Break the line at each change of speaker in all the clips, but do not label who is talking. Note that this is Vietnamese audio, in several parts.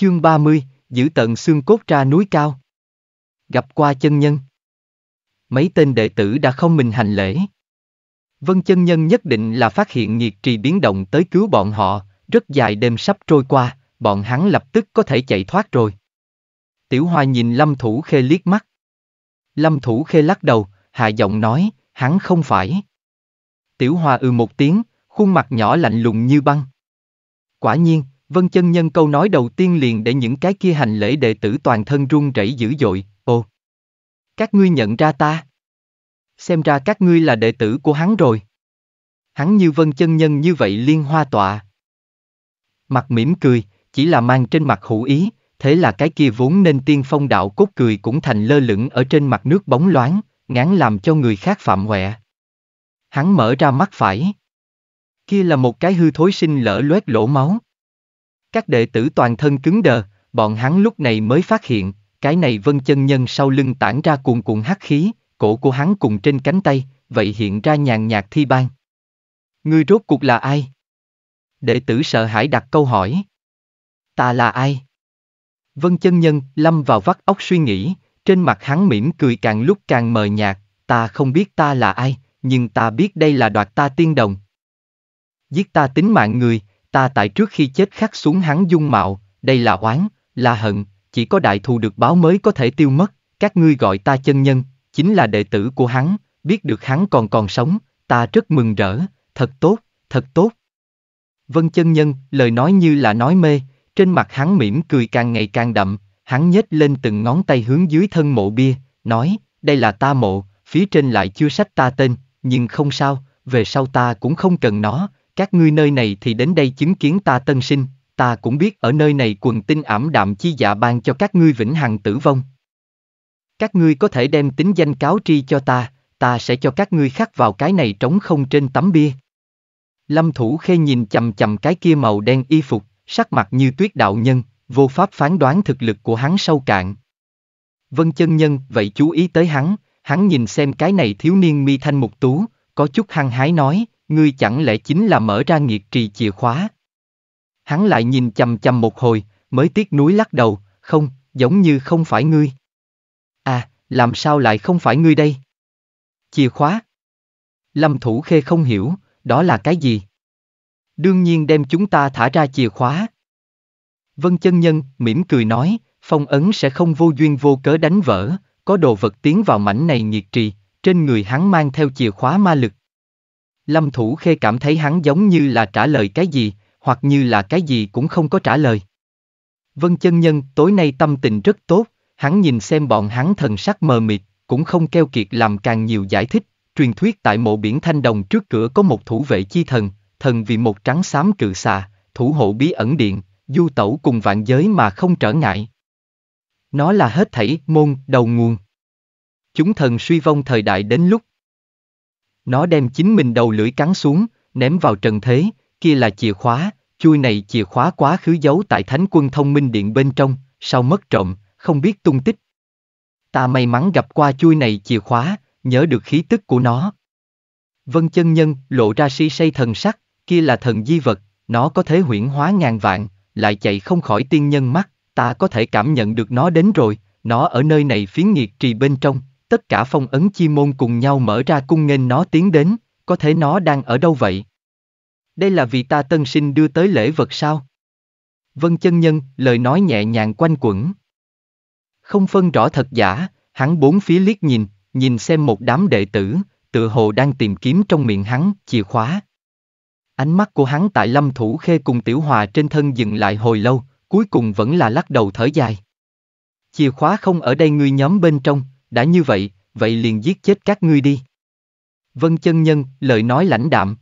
Chương 30, giữ tận xương cốt ra núi cao. Gặp qua chân nhân. Mấy tên đệ tử đã không mình hành lễ. Vân chân nhân nhất định là phát hiện nhiệt trì biến động tới cứu bọn họ, rất dài đêm sắp trôi qua, bọn hắn lập tức có thể chạy thoát rồi. Tiểu Hoa nhìn Lâm Thủ Khê liếc mắt. Lâm Thủ Khê lắc đầu, hạ giọng nói, hắn không phải. Tiểu Hoa ừ một tiếng, khuôn mặt nhỏ lạnh lùng như băng. Quả nhiên, Vân chân nhân câu nói đầu tiên liền để những cái kia hành lễ đệ tử toàn thân run rẩy dữ dội, Ô, Các ngươi nhận ra ta. Xem ra các ngươi là đệ tử của hắn rồi. Hắn như vân chân nhân như vậy liên hoa tọa. Mặt mỉm cười, chỉ là mang trên mặt hữu ý, thế là cái kia vốn nên tiên phong đạo cốt cười cũng thành lơ lửng ở trên mặt nước bóng loáng, ngán làm cho người khác phạm huệ. Hắn mở ra mắt phải. Kia là một cái hư thối sinh lỡ loét lỗ máu. Các đệ tử toàn thân cứng đờ, bọn hắn lúc này mới phát hiện, cái này vân chân nhân sau lưng tản ra cuồn cuộn hắc khí, cổ của hắn cùng trên cánh tay, vậy hiện ra nhàn nhạt thi ban. Ngươi rốt cuộc là ai? Đệ tử sợ hãi đặt câu hỏi. Ta là ai? Vân chân nhân lâm vào vắt óc suy nghĩ, trên mặt hắn mỉm cười càng lúc càng mờ nhạt, ta không biết ta là ai, nhưng ta biết đây là đoạt ta tiên đồng. Giết ta tính mạng người, Ta tại trước khi chết khắc xuống hắn dung mạo, đây là oán, là hận, chỉ có đại thù được báo mới có thể tiêu mất, các ngươi gọi ta chân nhân, chính là đệ tử của hắn, biết được hắn còn còn sống, ta rất mừng rỡ, thật tốt, thật tốt. Vân chân nhân, lời nói như là nói mê, trên mặt hắn mỉm cười càng ngày càng đậm, hắn nhếch lên từng ngón tay hướng dưới thân mộ bia, nói, đây là ta mộ, phía trên lại chưa sách ta tên, nhưng không sao, về sau ta cũng không cần nó, các ngươi nơi này thì đến đây chứng kiến ta tân sinh, ta cũng biết ở nơi này quần tinh ảm đạm chi dạ ban cho các ngươi vĩnh hằng tử vong. Các ngươi có thể đem tính danh cáo tri cho ta, ta sẽ cho các ngươi khắc vào cái này trống không trên tấm bia. Lâm Thủ Khê nhìn chầm chầm cái kia màu đen y phục, sắc mặt như tuyết đạo nhân, vô pháp phán đoán thực lực của hắn sâu cạn. Vân chân nhân vậy chú ý tới hắn, hắn nhìn xem cái này thiếu niên mi thanh mục tú, có chút hăng hái nói, Ngươi chẳng lẽ chính là mở ra nghiệt trì chìa khóa? Hắn lại nhìn chầm chầm một hồi, mới tiếc núi lắc đầu, không, giống như không phải ngươi. À, làm sao lại không phải ngươi đây? Chìa khóa. Lâm Thủ Khê không hiểu, đó là cái gì? Đương nhiên đem chúng ta thả ra chìa khóa. Vân chân nhân mỉm cười nói, phong ấn sẽ không vô duyên vô cớ đánh vỡ, có đồ vật tiến vào mảnh này nghiệt trì, trên người hắn mang theo chìa khóa ma lực, Lâm Thủ Khê cảm thấy hắn giống như là trả lời cái gì, hoặc như là cái gì cũng không có trả lời. Vân chân nhân tối nay tâm tình rất tốt, hắn nhìn xem bọn hắn thần sắc mờ mịt, cũng không keo kiệt làm càng nhiều giải thích, truyền thuyết tại mộ biển Thanh Đồng trước cửa có một thủ vệ chi thần, thần vì một trắng xám cự xà, thủ hộ bí ẩn điện, du tẩu cùng vạn giới mà không trở ngại. Nó là hết thảy môn đầu nguồn. Chúng thần suy vong thời đại đến lúc nó đem chính mình đầu lưỡi cắn xuống, ném vào trần thế, kia là chìa khóa, chui này chìa khóa quá khứ giấu tại thánh quân thông minh điện bên trong, sau mất trộm, không biết tung tích. Ta may mắn gặp qua chui này chìa khóa, nhớ được khí tức của nó. Vân chân nhân lộ ra si say thần sắc, kia là thần di vật, nó có thể huyễn hóa ngàn vạn, lại chạy không khỏi tiên nhân mắt, ta có thể cảm nhận được nó đến rồi, nó ở nơi này phiến nghiệt trì bên trong, tất cả phong ấn chi môn cùng nhau mở ra cung nghênh nó tiến đến, có thể nó đang ở đâu vậy? Đây là vì ta tân sinh đưa tới lễ vật sao? Vân chân nhân, lời nói nhẹ nhàng quanh quẩn. Không phân rõ thật giả, hắn bốn phía liếc nhìn, nhìn xem một đám đệ tử, tự hồ đang tìm kiếm trong miệng hắn, chìa khóa. Ánh mắt của hắn tại lâm thủ khê cùng tiểu hòa trên thân dừng lại hồi lâu, cuối cùng vẫn là lắc đầu thở dài. Chìa khóa không ở đây ngươi nhóm bên trong, đã như vậy, vậy liền giết chết các ngươi đi. Vân chân nhân, lời nói lãnh đạm.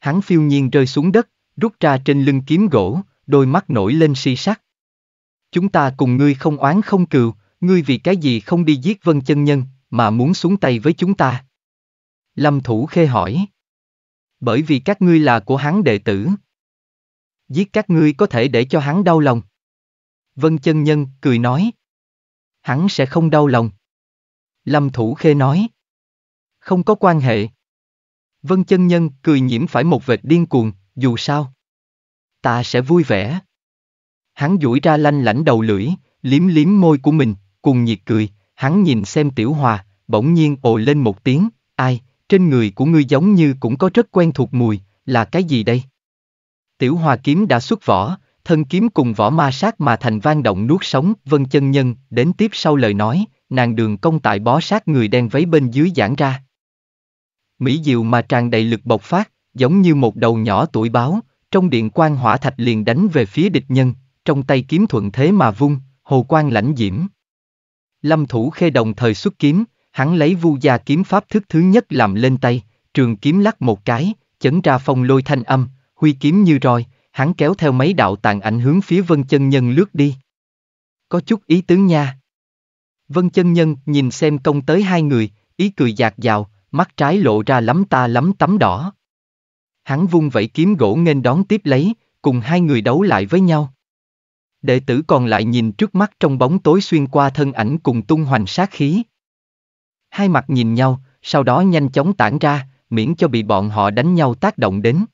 Hắn phiêu nhiên rơi xuống đất, rút ra trên lưng kiếm gỗ, đôi mắt nổi lên si sắc. Chúng ta cùng ngươi không oán không cừu, ngươi vì cái gì không đi giết vân chân nhân, mà muốn xuống tay với chúng ta. Lâm Thủ Khê hỏi. Bởi vì các ngươi là của hắn đệ tử. Giết các ngươi có thể để cho hắn đau lòng. Vân chân nhân cười nói. Hắn sẽ không đau lòng. Lâm Thủ Khê nói. Không có quan hệ. Vân chân nhân cười nhiễm phải một vệt điên cuồng, dù sao. Ta sẽ vui vẻ. Hắn duỗi ra lanh lãnh đầu lưỡi, liếm liếm môi của mình, cùng nhiệt cười, hắn nhìn xem tiểu hòa, bỗng nhiên ồ lên một tiếng, ai, trên người của ngươi giống như cũng có rất quen thuộc mùi, là cái gì đây? Tiểu hòa kiếm đã xuất vỏ, thân kiếm cùng vỏ ma sát mà thành vang động nuốt sống, vân chân nhân, đến tiếp sau lời nói, nàng đường công tại bó sát người đen váy bên dưới giãn ra. Mỹ diệu mà tràn đầy lực bộc phát, giống như một đầu nhỏ tuổi báo, trong điện quan hỏa thạch liền đánh về phía địch nhân, trong tay kiếm thuận thế mà vung, hồ quan lãnh diễm. Lâm thủ khê đồng thời xuất kiếm, hắn lấy vu gia kiếm pháp thức thứ nhất làm lên tay, trường kiếm lắc một cái, chấn ra phong lôi thanh âm, huy kiếm như roi, hắn kéo theo mấy đạo tàn ảnh hướng phía vân chân nhân lướt đi. Có chút ý tứ nha. Vân chân nhân nhìn xem công tới hai người, ý cười dạt dào, mắt trái lộ ra lắm ta lắm tấm đỏ. Hắn vung vẫy kiếm gỗ nghênh đón tiếp lấy, cùng hai người đấu lại với nhau. Đệ tử còn lại nhìn trước mắt trong bóng tối xuyên qua thân ảnh cùng tung hoành sát khí. Hai mặt nhìn nhau, sau đó nhanh chóng tản ra, miễn cho bị bọn họ đánh nhau tác động đến.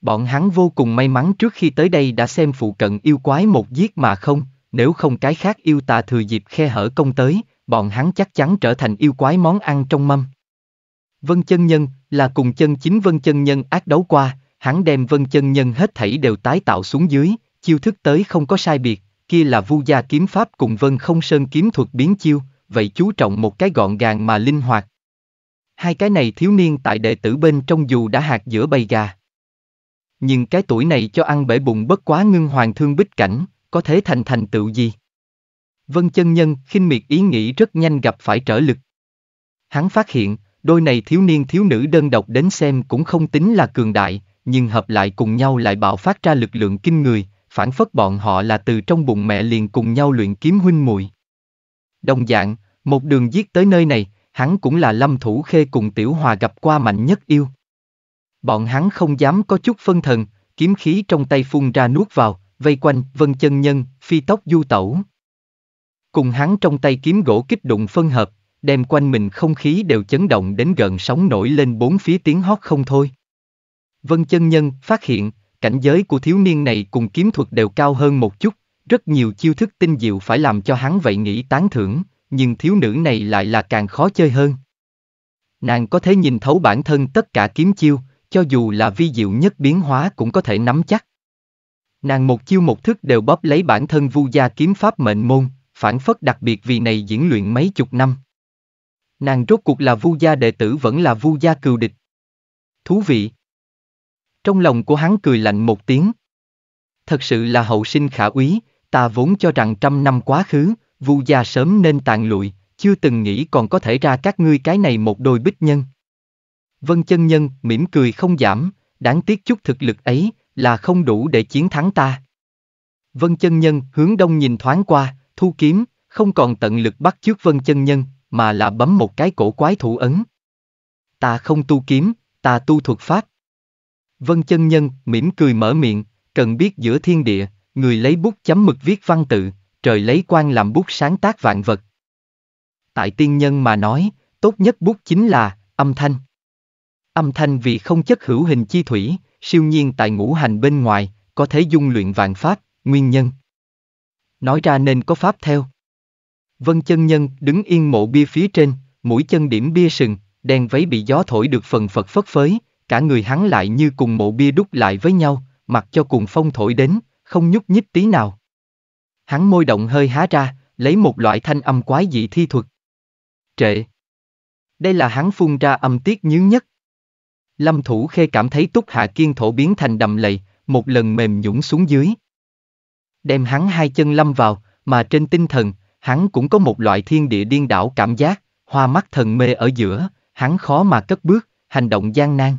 Bọn hắn vô cùng may mắn trước khi tới đây đã xem phụ cận yêu quái một giết mà không, nếu không cái khác yêu tà thừa dịp khe hở công tới, bọn hắn chắc chắn trở thành yêu quái món ăn trong mâm. Vân chân nhân là cùng chân chính vân chân nhân ác đấu qua, hắn đem vân chân nhân hết thảy đều tái tạo xuống dưới, chiêu thức tới không có sai biệt, kia là vu gia kiếm pháp cùng vân không sơn kiếm thuật biến chiêu, vậy chú trọng một cái gọn gàng mà linh hoạt. Hai cái này thiếu niên tại đệ tử bên trong dù đã hạt giữa bầy gà. Nhưng cái tuổi này cho ăn bể bụng bất quá ngưng hoàng thương bích cảnh, có thế thành thành tựu gì? Vân chân nhân khinh miệt ý nghĩ rất nhanh gặp phải trở lực. Hắn phát hiện, đôi này thiếu niên thiếu nữ đơn độc đến xem cũng không tính là cường đại, nhưng hợp lại cùng nhau lại bạo phát ra lực lượng kinh người, phản phất bọn họ là từ trong bụng mẹ liền cùng nhau luyện kiếm huynh muội. Đồng dạng, một đường giết tới nơi này, hắn cũng là lâm thủ khê cùng tiểu hòa gặp qua mạnh nhất yêu. Bọn hắn không dám có chút phân thần, kiếm khí trong tay phun ra nuốt vào, vây quanh vân chân nhân, phi tóc du tẩu. Cùng hắn trong tay kiếm gỗ kích đụng phân hợp, đem quanh mình không khí đều chấn động đến gần sóng nổi lên bốn phía tiếng hót không thôi. Vân chân nhân phát hiện, cảnh giới của thiếu niên này cùng kiếm thuật đều cao hơn một chút, rất nhiều chiêu thức tinh diệu phải làm cho hắn vậy nghĩ tán thưởng, nhưng thiếu nữ này lại là càng khó chơi hơn. Nàng có thể nhìn thấu bản thân tất cả kiếm chiêu, cho dù là vi diệu nhất biến hóa cũng có thể nắm chắc. Nàng một chiêu một thức đều bóp lấy bản thân vu gia kiếm pháp mệnh môn, phản phất đặc biệt vì này diễn luyện mấy chục năm. Nàng rốt cuộc là vu gia đệ tử vẫn là vu gia cừu địch. Thú vị. Trong lòng của hắn cười lạnh một tiếng. Thật sự là hậu sinh khả úy, ta vốn cho rằng trăm năm quá khứ, vu gia sớm nên tàn lụi, chưa từng nghĩ còn có thể ra các ngươi cái này một đôi bích nhân. Vân chân nhân mỉm cười không giảm, đáng tiếc chút thực lực ấy, là không đủ để chiến thắng ta. Vân chân nhân hướng đông nhìn thoáng qua, thu kiếm, không còn tận lực bắt trước vân chân nhân, mà là bấm một cái cổ quái thủ ấn. Ta không tu kiếm, ta tu thuật pháp. Vân chân nhân mỉm cười mở miệng, cần biết giữa thiên địa, người lấy bút chấm mực viết văn tự, trời lấy quan làm bút sáng tác vạn vật. Tại tiên nhân mà nói, tốt nhất bút chính là âm thanh. Âm thanh vì không chất hữu hình chi thủy, siêu nhiên tại ngũ hành bên ngoài, có thể dung luyện vạn pháp, nguyên nhân. Nói ra nên có pháp theo. Vân chân nhân đứng yên mộ bia phía trên, mũi chân điểm bia sừng, đen váy bị gió thổi được phần phật phất phới, cả người hắn lại như cùng mộ bia đúc lại với nhau, mặc cho cùng phong thổi đến, không nhúc nhích tí nào. Hắn môi động hơi há ra, lấy một loại thanh âm quái dị thi thuật. Trệ. Đây là hắn phun ra âm tiết nhướng nhất, Lâm Thủ Khê cảm thấy túc hạ kiên thổ biến thành đầm lầy, một lần mềm nhũng xuống dưới. Đem hắn hai chân lâm vào, mà trên tinh thần, hắn cũng có một loại thiên địa điên đảo cảm giác, hoa mắt thần mê ở giữa, hắn khó mà cất bước, hành động gian nan.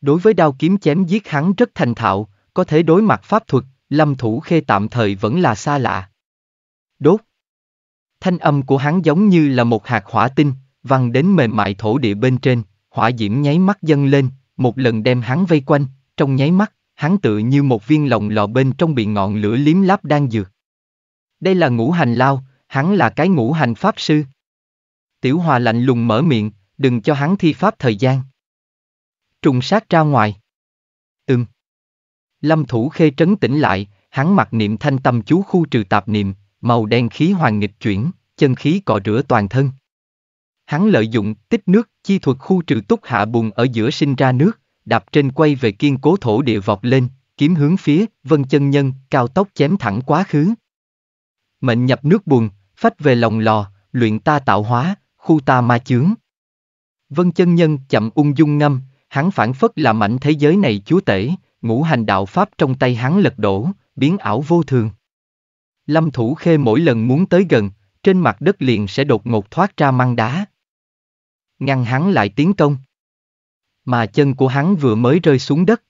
Đối với đao kiếm chém giết hắn rất thành thạo, có thể đối mặt pháp thuật, lâm thủ khê tạm thời vẫn là xa lạ. Đốt. Thanh âm của hắn giống như là một hạt hỏa tinh, văng đến mềm mại thổ địa bên trên, hỏa diễm nháy mắt dâng lên, một lần đem hắn vây quanh, trong nháy mắt, hắn tự như một viên lồng lò bên trong bị ngọn lửa liếm láp đang dược. Đây là ngũ hành lao, hắn là cái ngũ hành pháp sư. Tiểu hòa lạnh lùng mở miệng, đừng cho hắn thi pháp thời gian. Trùng sát ra ngoài. Ừm. Lâm thủ khê trấn tĩnh lại, hắn mặc niệm thanh tâm chú khu trừ tạp niệm, màu đen khí hoàng nghịch chuyển, chân khí cọ rửa toàn thân. Hắn lợi dụng tích nước Chi thuật khu trừ túc hạ bùn ở giữa sinh ra nước, đạp trên quay về kiên cố thổ địa vọt lên, kiếm hướng phía, vân chân nhân, cao tốc chém thẳng quá khứ. Mệnh nhập nước bùn, phách về lòng lò, luyện ta tạo hóa, khu ta ma chướng. Vân chân nhân chậm ung dung ngâm, hắn phản phất là mảnh thế giới này chúa tể, ngũ hành đạo pháp trong tay hắn lật đổ, biến ảo vô thường. Lâm Thủ Khê mỗi lần muốn tới gần, trên mặt đất liền sẽ đột
ngột thoát ra măng đá ngăn hắn lại tiến công. Mà chân của hắn vừa mới rơi xuống đất.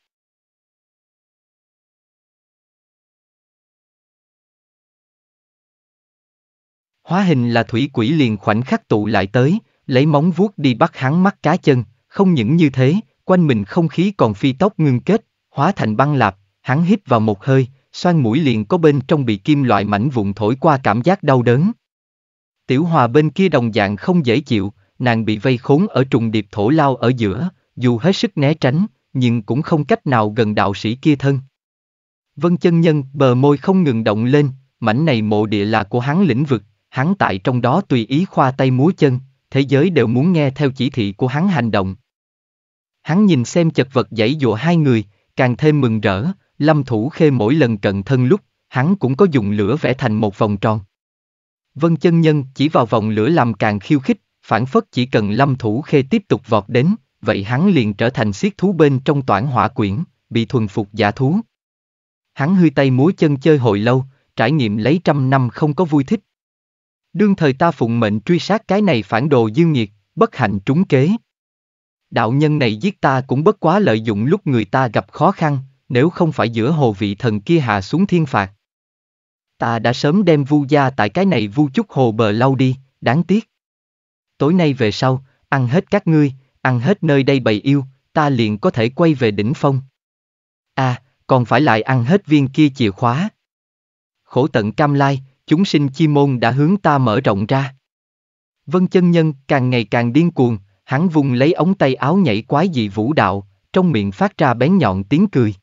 Hóa hình là thủy quỷ liền
khoảnh khắc tụ lại tới, lấy móng vuốt đi bắt hắn mắt cá chân, không những như thế, quanh mình không khí còn phi tốc ngưng kết, hóa thành băng lạp, hắn hít vào một hơi, xoan mũi liền có bên trong bị kim loại mảnh vụn thổi qua cảm giác đau đớn. Tiểu hòa bên kia đồng dạng không dễ chịu, nàng bị vây khốn ở trùng điệp thổ lao ở giữa, dù hết sức né tránh, nhưng cũng không cách nào gần đạo sĩ kia thân. Vân chân nhân bờ môi không ngừng động lên, mảnh này mộ địa là của hắn lĩnh vực, hắn tại trong đó tùy ý khoa tay múa chân, thế giới đều muốn nghe theo chỉ thị của hắn hành động. Hắn nhìn xem chật vật dãy dụa hai người, càng thêm mừng rỡ, lâm thủ khê mỗi lần cận thân lúc, hắn cũng có dùng lửa vẽ thành một vòng tròn. Vân chân nhân chỉ vào vòng lửa làm càng khiêu khích, phản phất chỉ cần lâm thủ khê tiếp tục vọt đến, vậy hắn liền trở thành siết thú bên trong toản hỏa quyển, bị thuần phục giả thú. Hắn hư tay múa chân chơi hồi lâu, trải nghiệm lấy trăm năm không có vui thích. Đương thời ta phụng mệnh truy sát cái này phản đồ dương nhiệt, bất hạnh trúng kế. Đạo nhân này giết ta cũng bất quá lợi dụng lúc người ta gặp khó khăn, nếu không phải giữa hồ vị thần kia hạ xuống thiên phạt. Ta đã sớm đem vu gia tại cái này vu chút hồ bờ lau đi, đáng tiếc tối nay về sau, ăn hết các ngươi, ăn hết nơi đây bầy yêu, ta liền có thể quay về đỉnh phong. À, còn phải lại ăn hết viên kia chìa khóa. Khổ tận cam lai, chúng sinh chi môn đã hướng ta mở rộng ra. Vân chân nhân càng ngày càng điên cuồng, hắn vùng lấy ống tay áo nhảy quái dị vũ đạo, trong miệng phát ra bén nhọn tiếng cười.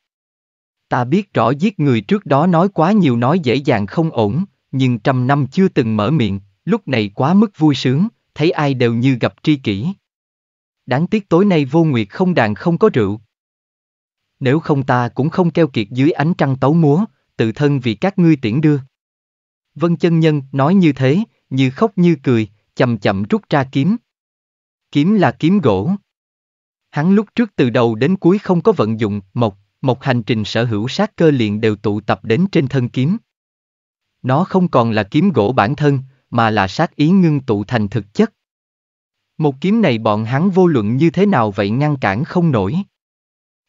Ta biết rõ giết người trước đó nói quá nhiều nói dễ dàng không ổn, nhưng trăm năm chưa từng mở miệng, lúc này quá mức vui sướng, thấy ai đều như gặp tri kỷ. Đáng tiếc tối nay vô nguyệt không đàn không có rượu. Nếu không ta cũng không keo kiệt dưới ánh trăng tấu múa, tự thân vì các ngươi tiễn đưa. Vân chân nhân nói như thế, như khóc như cười, chậm chậm rút ra kiếm. Kiếm là kiếm gỗ. Hắn lúc trước từ đầu đến cuối không có vận dụng, một, một hành trình sở hữu sát cơ liền đều tụ tập đến trên thân kiếm. Nó không còn là kiếm gỗ bản thân, mà là sát ý ngưng tụ thành thực chất. Một kiếm này bọn hắn vô luận như thế nào vậy ngăn cản không nổi.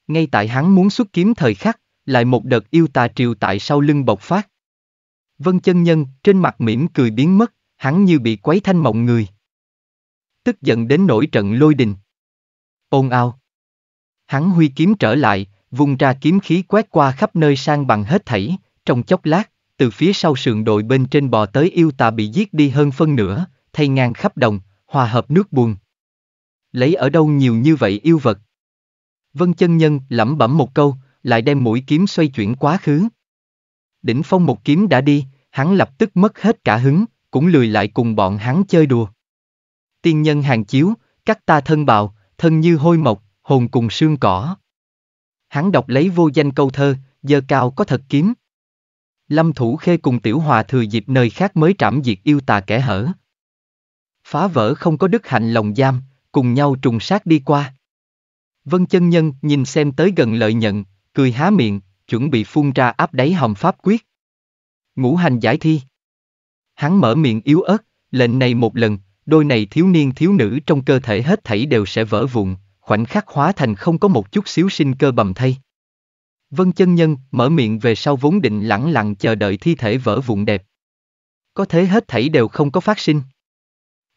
Ngay tại hắn muốn xuất kiếm thời khắc, lại một đợt yêu tà triều tại sau lưng bộc phát. Vân chân nhân, trên mặt mỉm cười biến mất, hắn như bị quấy thanh mộng người. Tức giận đến nổi trận lôi đình. Ôn ao. Hắn huy kiếm trở lại, vùng ra kiếm khí quét qua khắp nơi sang bằng hết thảy, trong chốc lát, từ phía sau sườn đội bên trên bò tới yêu tà bị giết đi hơn phân nửa, thay ngang khắp đồng, hòa hợp nước buồn. Lấy ở đâu nhiều như vậy yêu vật? Vân chân nhân lẩm bẩm một câu, lại đem mũi kiếm xoay chuyển quá khứ. Đỉnh phong một kiếm đã đi, hắn lập tức mất hết cả hứng, cũng lười lại cùng bọn hắn chơi đùa. Tiên nhân hàng chiếu, các ta thân bào, thân như hôi mộc, hồn cùng xương cỏ. Hắn đọc lấy vô danh câu thơ, giờ cao có thật kiếm. Lâm Thủ Khê cùng Tiểu Hòa thừa dịp nơi khác mới trảm diệt yêu tà kẻ hở. Phá vỡ không có đức hạnh lòng giam, cùng nhau trùng sát đi qua. Vân chân nhân nhìn xem tới gần lợi nhận, cười há miệng, chuẩn bị phun ra áp đáy hồng pháp quyết. Ngũ hành giải thi. Hắn mở miệng yếu ớt, lệnh này một lần, đôi này thiếu niên thiếu nữ trong cơ thể hết thảy đều sẽ vỡ vụn, khoảnh khắc hóa thành không có một chút xíu sinh cơ bầm thay. Vân chân nhân, mở miệng về sau vốn định lẳng lặng chờ đợi thi thể vỡ vụn đẹp. Có thế hết thảy đều không có phát sinh.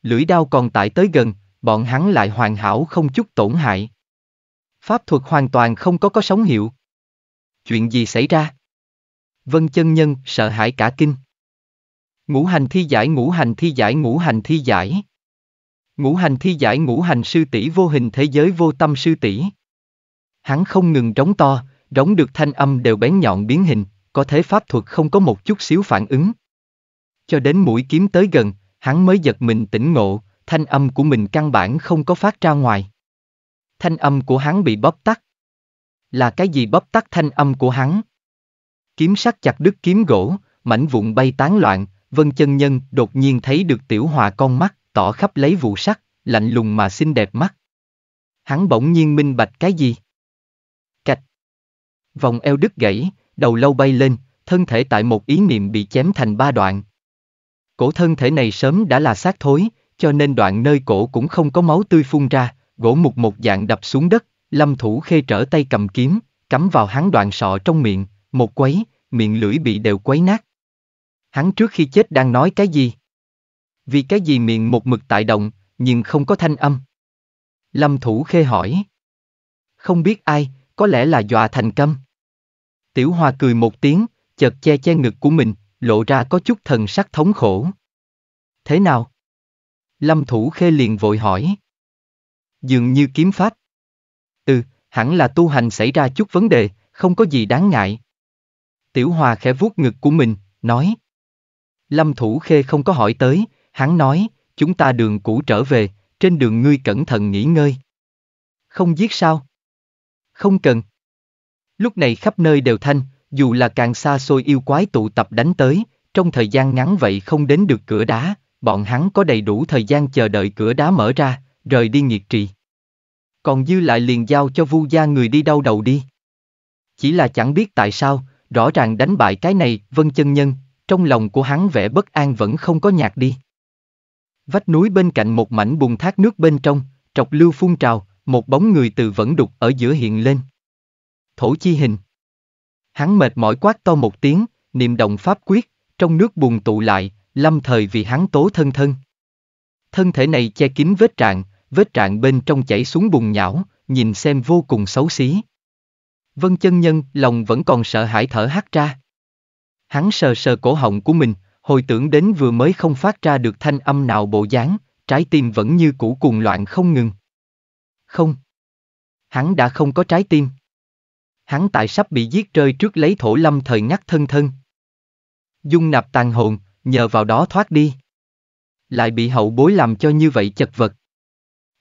Lưỡi đao còn tại tới gần, bọn hắn lại hoàn hảo không chút tổn hại. Pháp thuật hoàn toàn không có có sóng hiệu. Chuyện gì xảy ra? Vân chân nhân sợ hãi cả kinh. Ngũ hành thi giải ngũ hành thi giải ngũ hành thi giải. Ngũ hành thi giải ngũ hành sư tỷ vô hình thế giới vô tâm sư tỷ. Hắn không ngừng trống to, rống được thanh âm đều bén nhọn biến hình, có thế pháp thuật không có một chút xíu phản ứng. Cho đến mũi kiếm tới gần, hắn mới giật mình tỉnh ngộ, thanh âm của mình căn bản không có phát ra ngoài. Thanh âm của hắn bị bóp tắt. Là cái gì bóp tắt thanh âm của hắn? Kiếm sắc chặt đứt kiếm gỗ, mảnh vụn bay tán loạn, vân chân nhân đột nhiên thấy được tiểu hòa con mắt, tỏ khắp lấy vụ sắc, lạnh lùng mà xinh đẹp mắt. Hắn bỗng nhiên minh bạch cái gì? Vòng eo đứt gãy, đầu lâu bay lên, thân thể tại một ý niệm bị chém thành ba đoạn. Cổ thân thể này sớm đã là xác thối, cho nên đoạn nơi cổ cũng không có máu tươi phun ra, gỗ mục một dạng đập xuống đất, lâm thủ khê trở tay cầm kiếm, cắm vào hắn đoạn sọ trong miệng, một quấy, miệng lưỡi bị đều quấy nát. Hắn trước khi chết đang nói cái gì? Vì cái gì miệng một mực tại động, nhưng không có thanh âm? Lâm thủ khê hỏi. Không biết ai, có lẽ là dọa thành câm. Tiểu Hoa cười một tiếng, chợt che che ngực của mình, lộ ra có chút thần sắc thống khổ. Thế nào? Lâm Thủ Khê liền vội hỏi. Dường như kiếm pháp. Ừ, hẳn là tu hành xảy ra chút vấn đề, không có gì đáng ngại. Tiểu Hoa khẽ vuốt ngực của mình, nói. Lâm Thủ Khê không có hỏi tới, hắn nói, chúng ta đường cũ trở về, trên đường ngươi cẩn thận nghỉ ngơi. Không giết sao? Không cần. Lúc này khắp nơi đều thanh, dù là càng xa xôi yêu quái tụ tập đánh tới, trong thời gian ngắn vậy không đến được cửa đá, bọn hắn có đầy đủ thời gian chờ đợi cửa đá mở ra, rời đi nghiệt trì. Còn dư lại liền giao cho vu gia người đi đau đầu đi. Chỉ là chẳng biết tại sao, rõ ràng đánh bại cái này, vân chân nhân, trong lòng của hắn vẻ bất an vẫn không có nhạt đi. Vách núi bên cạnh một mảnh bùn thác nước bên trong, trọc lưu phun trào, một bóng người từ vẫn đục ở giữa hiện lên thổ chi hình. Hắn mệt mỏi quát to một tiếng, niệm động pháp quyết, trong nước buồn tụ lại, lâm thời vì hắn tố thân thân. Thân thể này che kín vết trạng, vết trạng bên trong chảy xuống bùn nhão, nhìn xem vô cùng xấu xí. Vân chân nhân lòng vẫn còn sợ hãi thở hắt ra. Hắn sờ sờ cổ họng của mình, hồi tưởng đến vừa mới không phát ra được thanh âm nào bộ dáng, trái tim vẫn như cũ cuồng loạn không ngừng. Không. Hắn đã không có trái tim hắn tại sắp bị giết rơi trước lấy thổ lâm thời ngắt thân thân. Dung nạp tàn hồn, nhờ vào đó thoát đi. Lại bị hậu bối làm cho như vậy chật vật.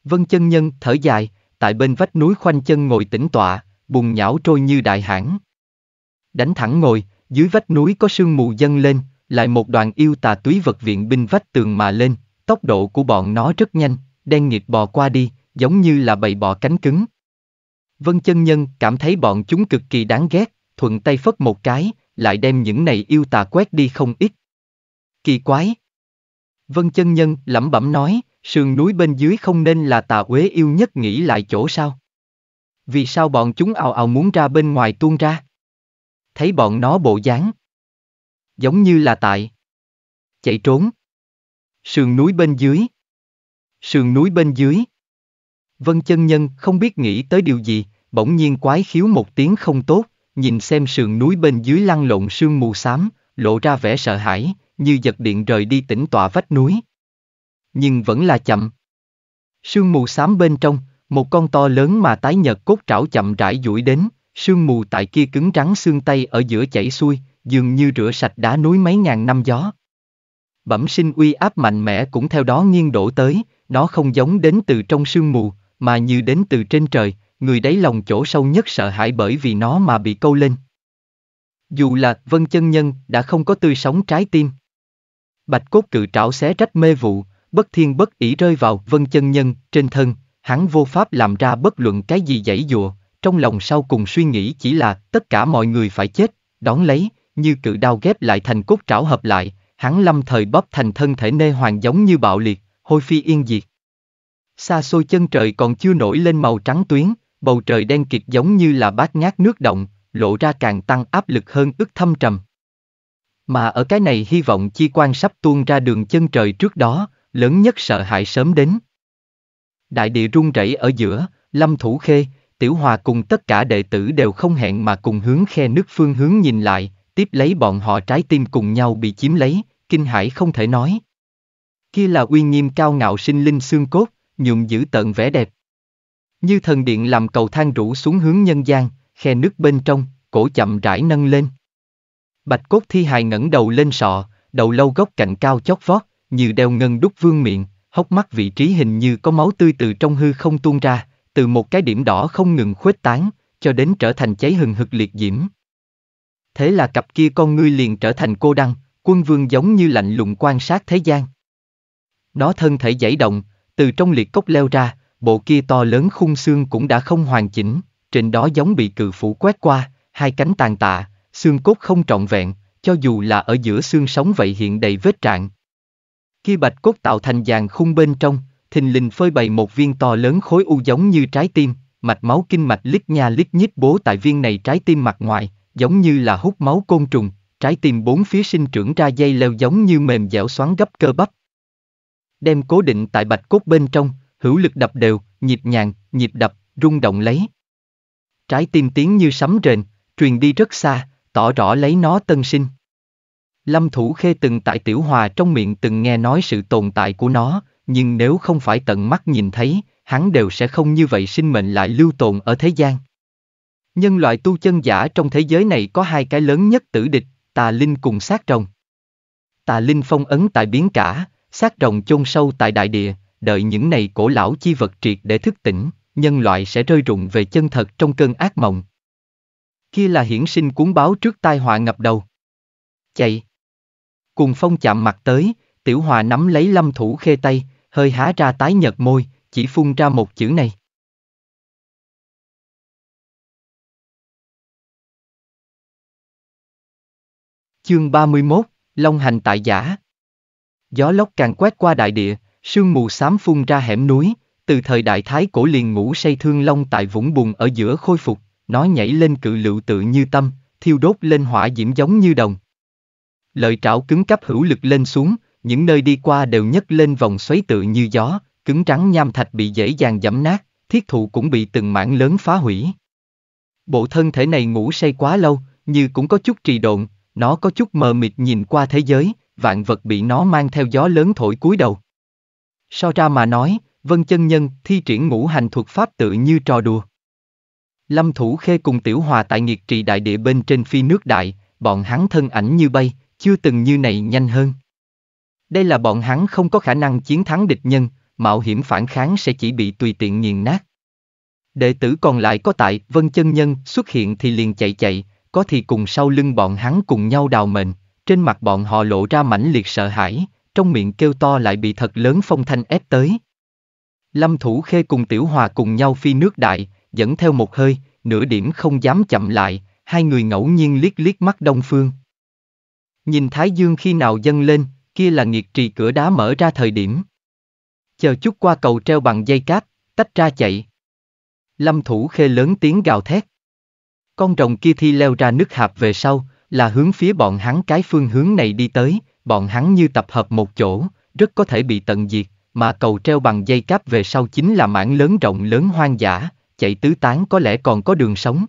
Vân chân nhân thở dài, tại bên vách núi khoanh chân ngồi tĩnh tọa, bùng nhão trôi như đại hãn. Đánh thẳng ngồi, dưới vách núi có sương mù dâng lên, lại một đoàn yêu tà túy vật viện binh vách tường mà lên, tốc độ của bọn nó rất nhanh, đen nghịt bò qua đi, giống như là bầy bò cánh cứng. Vân chân nhân cảm thấy bọn chúng cực kỳ đáng ghét, thuận tay phất một cái, lại đem những này yêu tà quét đi không ít. Kỳ quái. Vân chân nhân lẩm bẩm nói, sườn núi bên dưới không nên là tà uế yêu nhất nghĩ lại chỗ sao? Vì sao bọn chúng ào ào muốn ra bên ngoài tuôn ra? Thấy bọn nó bộ dáng. Giống như là tại. Chạy trốn. Sườn núi bên dưới. Sườn núi bên dưới. Vân chân nhân không biết nghĩ tới điều gì, bỗng nhiên quái khiếu một tiếng không tốt, nhìn xem sườn núi bên dưới lăn lộn sương mù xám, lộ ra vẻ sợ hãi, như giật điện rời đi tỉnh tọa vách núi. Nhưng vẫn là chậm. Sương mù xám bên trong, một con to lớn mà tái nhợt cốt trảo chậm rãi duỗi đến, sương mù tại kia cứng trắng xương tay ở giữa chảy xuôi, dường như rửa sạch đá núi mấy ngàn năm gió. Bẩm sinh uy áp mạnh mẽ cũng theo đó nghiêng đổ tới, nó không giống đến từ trong sương mù, mà như đến từ trên trời, người đấy lòng chỗ sâu nhất sợ hãi bởi vì nó mà bị câu lên. Dù là vân chân nhân đã không có tươi sống trái tim. Bạch cốt cự trảo xé rách mê vụ, bất thiên bất ỷ rơi vào vân chân nhân trên thân, hắn vô pháp làm ra bất luận cái gì dãy dùa, trong lòng sau cùng suy nghĩ chỉ là tất cả mọi người phải chết, đón lấy, như cự đao ghép lại thành cốt trảo hợp lại, hắn lâm thời bóp thành thân thể nê hoàng giống như bạo liệt, hôi phi yên diệt. Xa xôi chân trời còn chưa nổi lên màu trắng tuyến, bầu trời đen kịt giống như là bát ngát nước động, lộ ra càng tăng áp lực hơn ức thâm trầm. Mà ở cái này hy vọng chi quan sắp tuôn ra đường chân trời trước đó, lớn nhất sợ hãi sớm đến. Đại địa rung rẩy ở giữa, lâm thủ khê, tiểu hòa cùng tất cả đệ tử đều không hẹn mà cùng hướng khe nước phương hướng nhìn lại, tiếp lấy bọn họ trái tim cùng nhau bị chiếm lấy, kinh hãi không thể nói. Kia là uy nghiêm cao ngạo sinh linh xương cốt, nhụm giữ tận vẻ đẹp. Như thần điện làm cầu thang rũ xuống hướng nhân gian, khe nước bên trong, cổ chậm rãi nâng lên. Bạch cốt thi hài ngẩng đầu lên sọ, đầu lâu gốc cạnh cao chót vót, như đeo ngân đúc vương miệng, hốc mắt vị trí hình như có máu tươi từ trong hư không tuôn ra, từ một cái điểm đỏ không ngừng khuếch tán, cho đến trở thành cháy hừng hực liệt diễm. Thế là cặp kia con ngươi liền trở thành cô đăng, quân vương giống như lạnh lùng quan sát thế gian. Nó thân thể dãy động, từ trong liệt cốc leo ra, bộ kia to lớn khung xương cũng đã không hoàn chỉnh, trên đó giống bị cự phủ quét qua, hai cánh tàn tạ, xương cốt không trọn vẹn, cho dù là ở giữa xương sống vậy hiện đầy vết trạng. Khi bạch cốt tạo thành dàn khung bên trong, thình lình phơi bày một viên to lớn khối u giống như trái tim, mạch máu kinh mạch lít nha lít nhít bố tại viên này trái tim mặt ngoài, giống như là hút máu côn trùng, trái tim bốn phía sinh trưởng ra dây leo giống như mềm dẻo xoắn gấp cơ bắp. Đem cố định tại bạch cốt bên trong, hữu lực đập đều, nhịp nhàng, nhịp đập, rung động lấy. Trái tim tiếng như sấm rền, truyền đi rất xa, tỏ rõ lấy nó tân sinh. Lâm Thủ Khê từng tại Tiểu Hòa trong miệng từng nghe nói sự tồn tại của nó, nhưng nếu không phải tận mắt nhìn thấy, hắn đều sẽ không như vậy sinh mệnh lại lưu tồn ở thế gian. Nhân loại tu chân giả trong thế giới này có hai cái lớn nhất tử địch, tà linh cùng sát rồng. Tà linh phong ấn tại biến cả, sát rồng chôn sâu tại đại địa, đợi những này cổ lão chi vật triệt để thức tỉnh, nhân loại sẽ rơi rụng về chân thật trong cơn ác mộng. Kia là hiển sinh cuốn báo trước tai họa ngập đầu. Chạy. Cùng phong chạm mặt tới, tiểu hòa nắm lấy lâm thủ khê tay, hơi
há ra tái nhợt môi, chỉ phun ra một chữ này. Chương 31, Long hành tại giả. Gió lốc càng quét qua đại địa, Sương mù
xám phun ra hẻm núi, từ thời đại thái cổ liền ngủ say thương long tại vũng bùn ở giữa khôi phục, nó nhảy lên cự lựu tự như tâm, thiêu đốt lên hỏa diễm giống như đồng. Lợi trảo cứng cắp hữu lực lên xuống, những nơi đi qua đều nhấc lên vòng xoáy tự như gió, cứng trắng nham thạch bị dễ dàng giẫm nát, thiết thụ cũng bị từng mảng lớn phá hủy. Bộ thân thể này ngủ say quá lâu, như cũng có chút trì độn, nó có chút mờ mịt nhìn qua thế giới, vạn vật bị nó mang theo gió lớn thổi cúi đầu. So ra mà nói, Vân Chân Nhân thi triển ngũ hành thuật pháp tự như trò đùa. Lâm Thủ Khê cùng Tiểu Hòa tại nghiệt trị đại địa bên trên phi nước đại, bọn hắn thân ảnh như bay, chưa từng như này nhanh hơn. Đây là bọn hắn không có khả năng chiến thắng địch nhân, mạo hiểm phản kháng sẽ chỉ bị tùy tiện nghiền nát. Đệ tử còn lại có tại Vân Chân Nhân xuất hiện thì liền chạy chạy, có thì cùng sau lưng bọn hắn cùng nhau đào mệnh, trên mặt bọn họ lộ ra mãnh liệt sợ hãi, trong miệng kêu to lại bị thật lớn phong thanh ép tới. Lâm Thủ Khê cùng Tiểu Hòa cùng nhau phi nước đại, dẫn theo một hơi, nửa điểm không dám chậm lại, hai người ngẫu nhiên liếc liếc mắt đông phương. Nhìn Thái Dương khi nào dâng lên, kia là nghiệt trì cửa đá mở ra thời điểm. Chờ chút qua cầu treo bằng dây cáp, tách ra chạy. Lâm Thủ Khê lớn tiếng gào thét. Con rồng kia thi leo ra nước hạp về sau, là hướng phía bọn hắn cái phương hướng này đi tới, bọn hắn như tập hợp một chỗ, rất có thể bị tận diệt, mà cầu treo bằng dây cáp về sau chính là mảng lớn rộng lớn hoang dã, chạy tứ tán có lẽ còn có đường sống.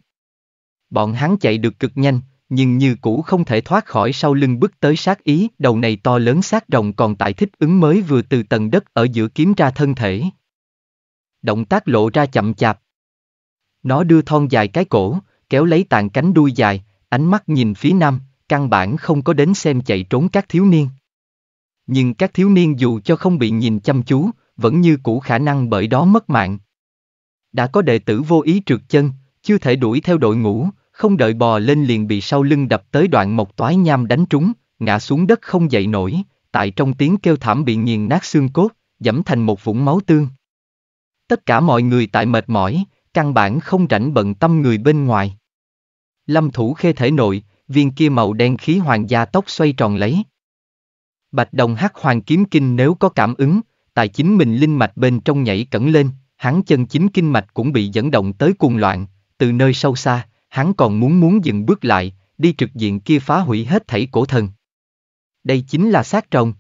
Bọn hắn chạy được cực nhanh, nhưng như cũ không thể thoát khỏi sau lưng bước tới sát ý, đầu này to lớn sát rồng còn tại thích ứng mới vừa từ tầng đất ở giữa kiếm ra thân thể. Động tác lộ ra chậm chạp. Nó đưa thon dài cái cổ, kéo lấy tàn cánh đuôi dài, ánh mắt nhìn phía nam, căn bản không có đến xem chạy trốn các thiếu niên. Nhưng các thiếu niên dù cho không bị nhìn chăm chú, vẫn như cũ khả năng bởi đó mất mạng. Đã có đệ tử vô ý trượt chân, chưa thể đuổi theo đội ngũ, không đợi bò lên liền bị sau lưng đập tới đoạn một toái nham đánh trúng, ngã xuống đất không dậy nổi, tại trong tiếng kêu thảm bị nghiền nát xương cốt, dẫm thành một vũng máu tương. Tất cả mọi người tại mệt mỏi, căn bản không rảnh bận tâm người bên ngoài. Lâm thủ khê thể nội, viên kia màu đen khí hoàng gia tóc xoay tròn lấy. Bạch đồng hắc hoàng kiếm kinh nếu có cảm ứng, tài chính mình linh mạch bên trong nhảy cẩn lên, hắn chân chính kinh mạch cũng bị dẫn động tới cuồng loạn, từ nơi sâu xa, hắn còn muốn muốn dừng bước lại, đi trực diện kia phá hủy hết thảy cổ thần. Đây chính là sát trồng.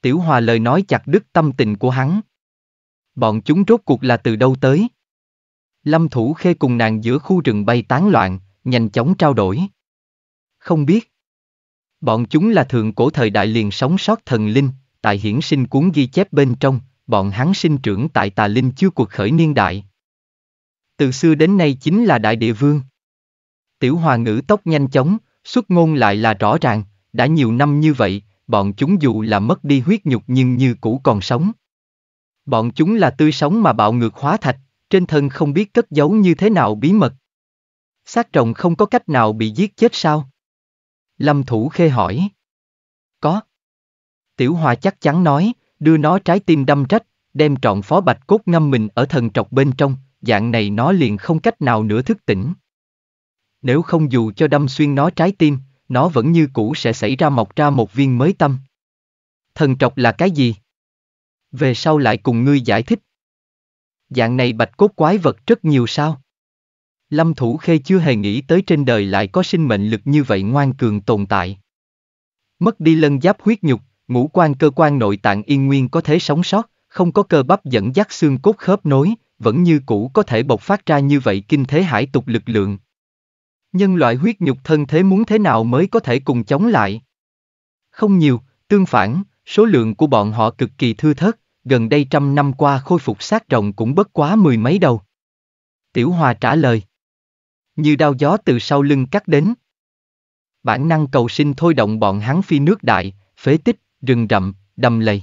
Tiểu Hòa lời nói chặt đứt tâm tình của hắn. Bọn chúng rốt cuộc là từ đâu tới? Lâm Thủ Khê cùng nàng giữa khu rừng bay tán loạn, nhanh chóng trao đổi. Không biết. Bọn chúng là thượng cổ thời đại liền sống sót thần linh, tại hiển sinh cuốn ghi chép bên trong, bọn hắn sinh trưởng tại tà linh chưa cuộc khởi niên đại. Từ xưa đến nay chính là đại địa vương. Tiểu hòa ngữ tốc nhanh chóng, xuất ngôn lại là rõ ràng, đã nhiều năm như vậy, bọn chúng dù là mất đi huyết nhục nhưng như cũ còn sống. Bọn chúng là tươi sống mà bạo ngược hóa thạch, trên thân không biết cất giấu như thế nào bí mật xác rồng không có cách nào bị giết chết sao? Lâm Thủ Khê hỏi. Có. Tiểu Hòa chắc chắn nói, đưa nó trái tim đâm trách, đem trọn phó bạch cốt ngâm mình ở thần trọc bên trong, dạng này nó liền không cách nào nữa thức tỉnh. Nếu không dù cho đâm xuyên nó trái tim, nó vẫn như cũ sẽ xảy ra mọc ra một viên mới tâm. Thần trọc là cái gì? Về sau lại cùng ngươi giải thích. Dạng này bạch cốt quái vật rất nhiều sao? Lâm Thủ Khê chưa hề nghĩ tới trên đời lại có sinh mệnh lực như vậy ngoan cường tồn tại. Mất đi lân giáp huyết nhục, ngũ quan cơ quan nội tạng yên nguyên có thể sống sót, không có cơ bắp dẫn dắt xương cốt khớp nối, vẫn như cũ có thể bộc phát ra như vậy kinh thế hải tục lực lượng. Nhân loại huyết nhục thân thế muốn thế nào mới có thể cùng chống lại? Không nhiều, tương phản, số lượng của bọn họ cực kỳ thưa thớt, gần đây trăm năm qua khôi phục xác rồng cũng bất quá mười mấy đầu. Tiểu Hòa trả lời như đao gió từ sau lưng cắt đến. Bản năng cầu sinh thôi động bọn hắn phi nước đại, phế tích, rừng rậm, đầm lầy.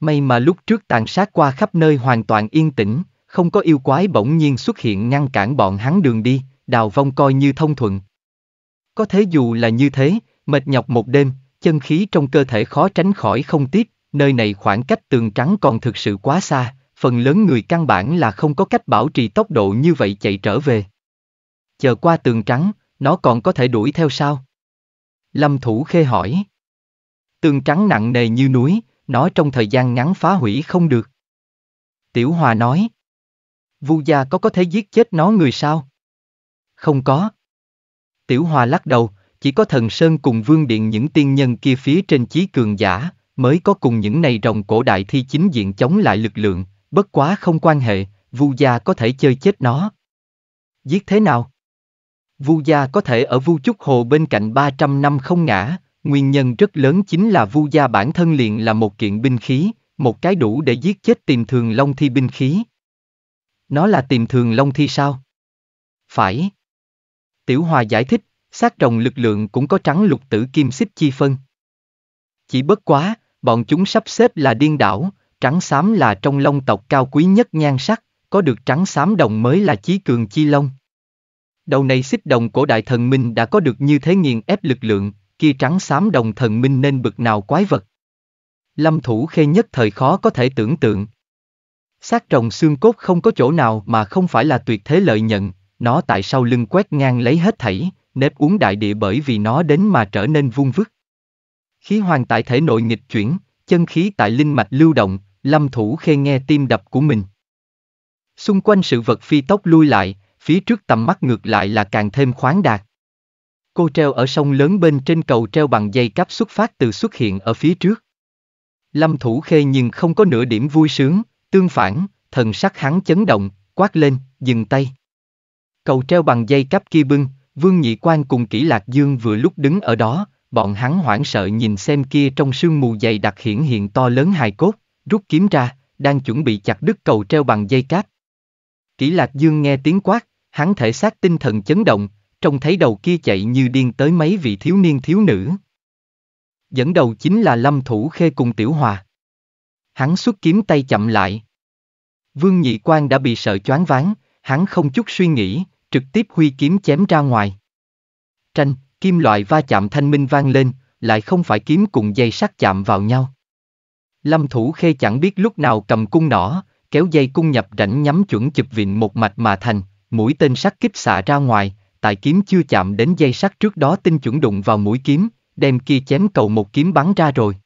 May mà lúc trước tàn sát qua khắp nơi hoàn toàn yên tĩnh, không có yêu quái bỗng nhiên xuất hiện ngăn cản bọn hắn đường đi, đào vong coi như thông thuận. Có thế dù là như thế, mệt nhọc một đêm, chân khí trong cơ thể khó tránh khỏi không tiếp, nơi này khoảng cách tường trắng còn thực sự quá xa, phần lớn người căn bản là không có cách bảo trì tốc độ như vậy chạy trở về chờ qua tường trắng, nó còn có thể đuổi theo sao? Lâm Thủ Khê hỏi. Tường trắng nặng nề như núi, nó trong thời gian ngắn phá hủy không được. Tiểu Hòa nói. Vu gia có có thể giết chết nó người sao? Không có. Tiểu Hòa lắc đầu, chỉ có thần Sơn cùng Vương Điện những tiên nhân kia phía trên chí cường giả, mới có cùng những này rồng cổ đại thi chính diện chống lại lực lượng, bất quá không quan hệ, Vu gia có thể chơi chết nó. Giết thế nào? Vu gia có thể ở Vu Chúc Hồ bên cạnh 300 năm không ngã, nguyên nhân rất lớn chính là Vu gia bản thân liền là một kiện binh khí, một cái đủ để giết chết tiềm thường long thi binh khí. Nó là tiềm thường long thi sao? Phải. Tiểu Hòa giải thích, sát rồng lực lượng cũng có trắng lục tử kim xích chi phân. Chỉ bất quá, bọn chúng sắp xếp là điên đảo, trắng xám là trong long tộc cao quý nhất nhan sắc, có được trắng xám đồng mới là chí cường chi long. Đầu này xích đồng cổ đại thần minh đã có được như thế nghiền ép lực lượng, kia trắng xám đồng thần minh nên bực nào quái vật. Lâm thủ khê nhất thời khó có thể tưởng tượng. Xác trồng xương cốt không có chỗ nào mà không phải là tuyệt thế lợi nhận, nó tại sau lưng quét ngang lấy hết thảy, nếp uống đại địa bởi vì nó đến mà trở nên vung vứt Khí hoàng tại thể nội nghịch chuyển, chân khí tại linh mạch lưu động, lâm thủ khê nghe tim đập của mình. Xung quanh sự vật phi tốc lui lại, phía trước tầm mắt ngược lại là càng thêm khoáng đạt. Cô treo ở sông lớn bên trên cầu treo bằng dây cáp xuất phát từ xuất hiện ở phía trước. Lâm Thủ Khê nhưng không có nửa điểm vui sướng, tương phản, thần sắc hắn chấn động, quát lên, dừng tay. Cầu treo bằng dây cáp kia bưng, Vương Nhị Quan cùng Kỷ Lạc Dương vừa lúc đứng ở đó, bọn hắn hoảng sợ nhìn xem kia trong sương mù dày đặc hiển hiện to lớn hài cốt, rút kiếm ra, đang chuẩn bị chặt đứt cầu treo bằng dây cáp. Kỷ Lạc Dương nghe tiếng quát, hắn thể xác tinh thần chấn động, trông thấy đầu kia chạy như điên tới mấy vị thiếu niên thiếu nữ. Dẫn đầu chính là Lâm Thủ Khê cùng Tiểu Hòa. Hắn xuất kiếm tay chậm lại. Vương Nhị Quang đã bị sợ choáng váng, hắn không chút suy nghĩ, trực tiếp huy kiếm chém ra ngoài. Tranh, kim loại va chạm thanh minh vang lên, lại không phải kiếm cùng dây sắt chạm vào nhau. Lâm Thủ Khê chẳng biết lúc nào cầm cung nỏ, kéo dây cung nhập rảnh nhắm chuẩn chụp vịn một mạch mà thành, mũi tên sắt kích xạ ra ngoài, tại kiếm chưa chạm đến dây sắt trước đó tinh chuẩn đụng vào mũi kiếm, đem kia chém cầu một kiếm bắn ra rồi.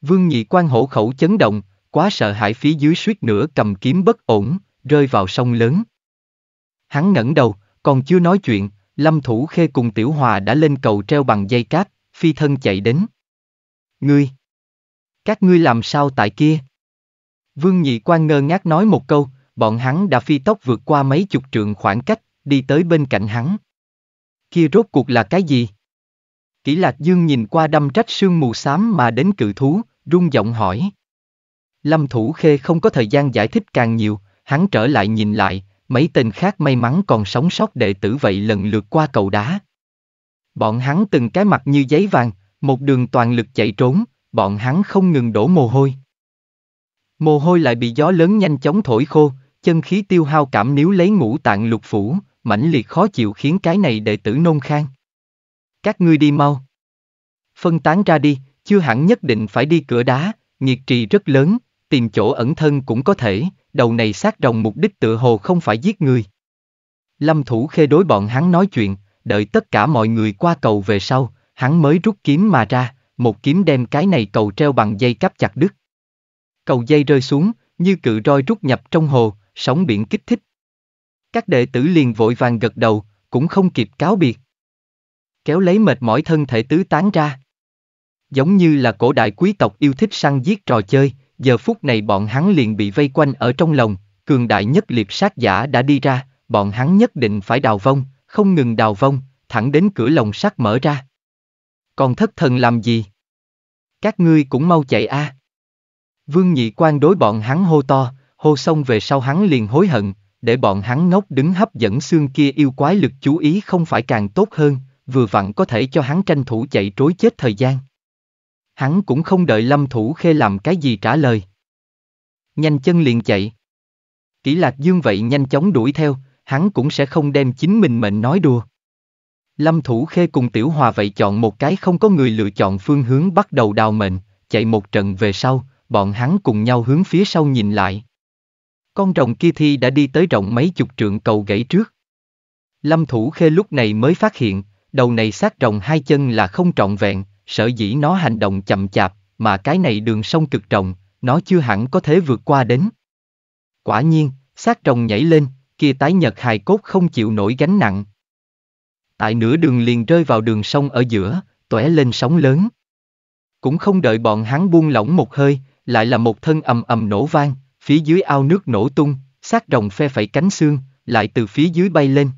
Vương nhị quan hổ khẩu chấn động, quá sợ hãi phía dưới suýt nữa cầm kiếm bất ổn, rơi vào sông lớn. Hắn ngẩng đầu, còn chưa nói chuyện, Lâm Thủ Khê cùng Tiểu Hòa đã lên cầu treo bằng dây cáp, phi thân chạy đến. Ngươi! Các ngươi làm sao tại kia? Vương Nhị Quan ngơ ngác nói một câu, bọn hắn đã phi tốc vượt qua mấy chục trượng khoảng cách, đi tới bên cạnh hắn. Kia rốt cuộc là cái gì? Kỷ Lạc Dương nhìn qua đâm trách sương mù xám mà đến cự thú, rung giọng hỏi. Lâm Thủ Khê không có thời gian giải thích càng nhiều, hắn trở lại nhìn lại, mấy tên khác may mắn còn sống sót đệ tử vậy lần lượt qua cầu đá. Bọn hắn từng cái mặt như giấy vàng, một đường toàn lực chạy trốn, bọn hắn không ngừng đổ mồ hôi. Mồ hôi lại bị gió lớn nhanh chóng thổi khô, chân khí tiêu hao cảm nếu lấy ngũ tạng lục phủ, mãnh liệt khó chịu khiến cái này đệ tử nôn khang. Các ngươi đi mau. Phân tán ra đi, chưa hẳn nhất định phải đi cửa đá, nghiệt trì rất lớn, tìm chỗ ẩn thân cũng có thể, đầu này sát rồng mục đích tựa hồ không phải giết người. Lâm Thủ Khê đối bọn hắn nói chuyện, đợi tất cả mọi người qua cầu về sau, hắn mới rút kiếm mà ra, một kiếm đem cái này cầu treo bằng dây cắp chặt đứt. Cầu dây rơi xuống, như cự roi rút nhập trong hồ, sóng biển kích thích. Các đệ tử liền vội vàng gật đầu, cũng không kịp cáo biệt. Kéo lấy mệt mỏi thân thể tứ tán ra. Giống như là cổ đại quý tộc yêu thích săn giết trò chơi, giờ phút này bọn hắn liền bị vây quanh ở trong lòng, cường đại nhất liệp sát giả đã đi ra, bọn hắn nhất định phải đào vong, không ngừng đào vong, thẳng đến cửa lồng sắt mở ra. Còn thất thần làm gì? Các ngươi cũng mau chạy a. À. Vương nhị quan đối bọn hắn hô to, hô xong về sau hắn liền hối hận, để bọn hắn ngốc đứng hấp dẫn xương kia yêu quái lực chú ý không phải càng tốt hơn, vừa vặn có thể cho hắn tranh thủ chạy trối chết thời gian. Hắn cũng không đợi lâm thủ khê làm cái gì trả lời. Nhanh chân liền chạy. Kỷ lạc dương vậy nhanh chóng đuổi theo, hắn cũng sẽ không đem chính mình mệnh nói đùa. Lâm Thủ Khê cùng Tiểu Hòa vậy chọn một cái không có người lựa chọn phương hướng bắt đầu đào mệnh, chạy một trận về sau, bọn hắn cùng nhau hướng phía sau nhìn lại. Con rồng kia thi đã đi tới rộng mấy chục trượng cầu gãy trước. Lâm Thủ Khê lúc này mới phát hiện, đầu này sát rồng hai chân là không trọn vẹn, sở dĩ nó hành động chậm chạp, mà cái này đường sông cực rộng, nó chưa hẳn có thể vượt qua đến. Quả nhiên, sát rồng nhảy lên, kia tái nhật hài cốt không chịu nổi gánh nặng. Tại nửa đường liền rơi vào đường sông ở giữa, tóe lên sóng lớn. Cũng không đợi bọn hắn buông lỏng một hơi, lại là một thân ầm ầm nổ vang, phía dưới ao nước nổ tung, xác rồng phe phẩy cánh xương, lại từ phía dưới bay lên.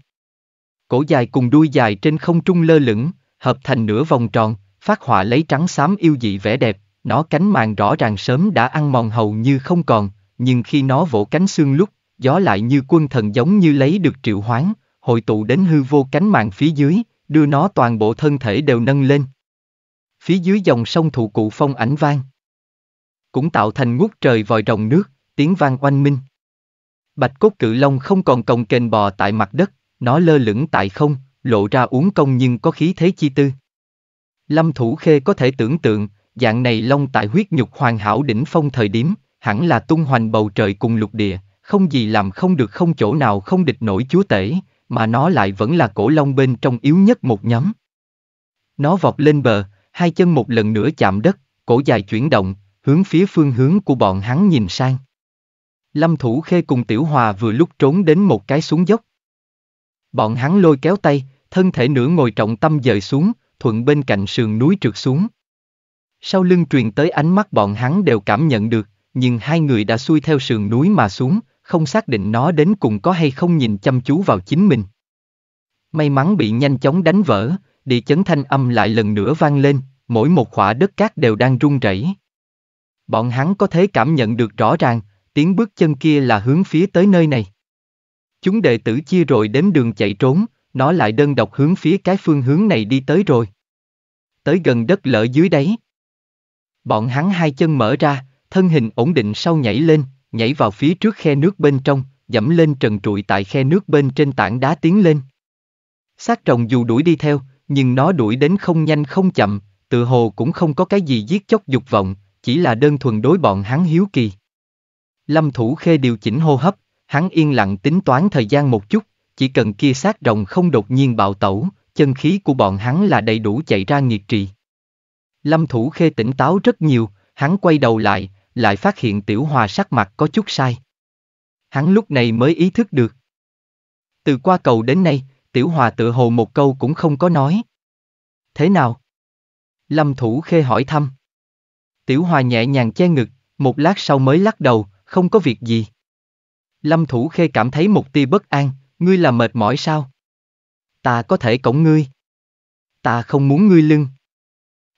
Cổ dài cùng đuôi dài trên không trung lơ lửng, hợp thành nửa vòng tròn, phát họa lấy trắng xám yêu dị vẻ đẹp, nó cánh màng rõ ràng sớm đã ăn mòn hầu như không còn, nhưng khi nó vỗ cánh xương lúc, gió lại như quân thần giống như lấy được triệu hoán, hội tụ đến hư vô cánh màng phía dưới, đưa nó toàn bộ thân thể đều nâng lên. Phía dưới dòng sông thụ cụ phong ảnh vang, cũng tạo thành ngút trời vòi rồng nước, tiếng vang oanh minh. Bạch cốt cự long không còn cồng kềnh bò tại mặt đất, nó lơ lửng tại không, lộ ra uống công nhưng có khí thế chi tư. Lâm Thủ Khê có thể tưởng tượng, dạng này long tại huyết nhục hoàn hảo đỉnh phong thời điểm, hẳn là tung hoành bầu trời cùng lục địa, không gì làm không được không chỗ nào không địch nổi chúa tể, mà nó lại vẫn là cổ long bên trong yếu nhất một nhóm. Nó vọt lên bờ, hai chân một lần nữa chạm đất, cổ dài chuyển động, hướng phía phương hướng của bọn hắn nhìn sang. Lâm Thủ Khê cùng Tiểu Hòa vừa lúc trốn đến một cái xuống dốc. Bọn hắn lôi kéo tay, thân thể nửa ngồi trọng tâm dời xuống, thuận bên cạnh sườn núi trượt xuống. Sau lưng truyền tới ánh mắt bọn hắn đều cảm nhận được, nhưng hai người đã xuôi theo sườn núi mà xuống, không xác định nó đến cùng có hay không nhìn chăm chú vào chính mình. May mắn bị nhanh chóng đánh vỡ, địa chấn thanh âm lại lần nữa vang lên, mỗi một khỏa đất cát đều đang rung rẩy. Bọn hắn có thể cảm nhận được rõ ràng, tiếng bước chân kia là hướng phía tới nơi này. Chúng đệ tử chia rồi đến đường chạy trốn, nó lại đơn độc hướng phía cái phương hướng này đi tới rồi. Tới gần đất lở dưới đáy. Bọn hắn hai chân mở ra, thân hình ổn định sau nhảy lên, nhảy vào phía trước khe nước bên trong, dẫm lên trần trụi tại khe nước bên trên tảng đá tiến lên. Sát trồng dù đuổi đi theo, nhưng nó đuổi đến không nhanh không chậm, tự hồ cũng không có cái gì giết chóc dục vọng, chỉ là đơn thuần đối bọn hắn hiếu kỳ. Lâm Thủ Khê điều chỉnh hô hấp, hắn yên lặng tính toán thời gian một chút, chỉ cần kia sát rồng không đột nhiên bạo tẩu, chân khí của bọn hắn là đầy đủ chạy ra nghiệt trì. Lâm Thủ Khê tỉnh táo rất nhiều, hắn quay đầu lại, lại phát hiện tiểu hòa sắc mặt có chút sai. Hắn lúc này mới ý thức được. Từ qua cầu đến nay, tiểu hòa tự hồ một câu cũng không có nói. Thế nào? Lâm Thủ Khê hỏi thăm. Tiểu hòa nhẹ nhàng che ngực, một lát sau mới lắc đầu, không có việc gì. Lâm Thủ Khê cảm thấy một tia bất an, ngươi là mệt mỏi sao? Ta có thể cổng ngươi. Ta không muốn ngươi lưng.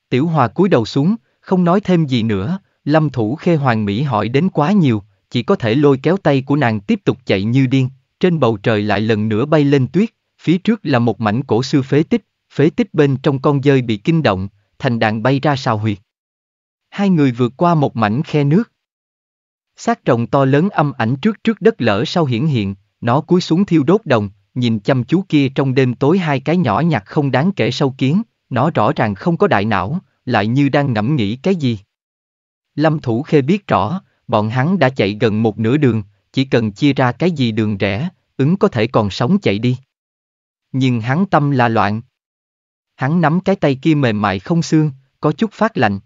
Tiểu Hòa cúi đầu xuống, không nói thêm gì nữa, Lâm Thủ Khê Hoàng Mỹ hỏi đến quá nhiều, chỉ có thể lôi kéo tay của nàng tiếp tục chạy như điên, trên bầu trời lại lần nữa bay lên tuyết, phía trước là một mảnh cổ xưa phế tích, phế tích bên trong con dơi bị kinh động, thành đàn bay ra sao huyệt. Hai người vượt qua một mảnh khe nước, xác rồng to lớn âm ảnh trước trước đất lở sau hiển hiện, nó cúi xuống thiêu đốt đồng, nhìn chăm chú kia trong đêm tối hai cái nhỏ nhặt không đáng kể sâu kiến, nó rõ ràng không có đại não, lại như đang ngẫm nghĩ cái gì. Lâm Thủ Khê biết rõ, bọn hắn đã chạy gần một nửa đường, chỉ cần chia ra cái gì đường rẻ, ứng có thể còn sống chạy đi. Nhưng hắn tâm là loạn. Hắn nắm cái tay kia mềm mại không xương, có chút phát lạnh.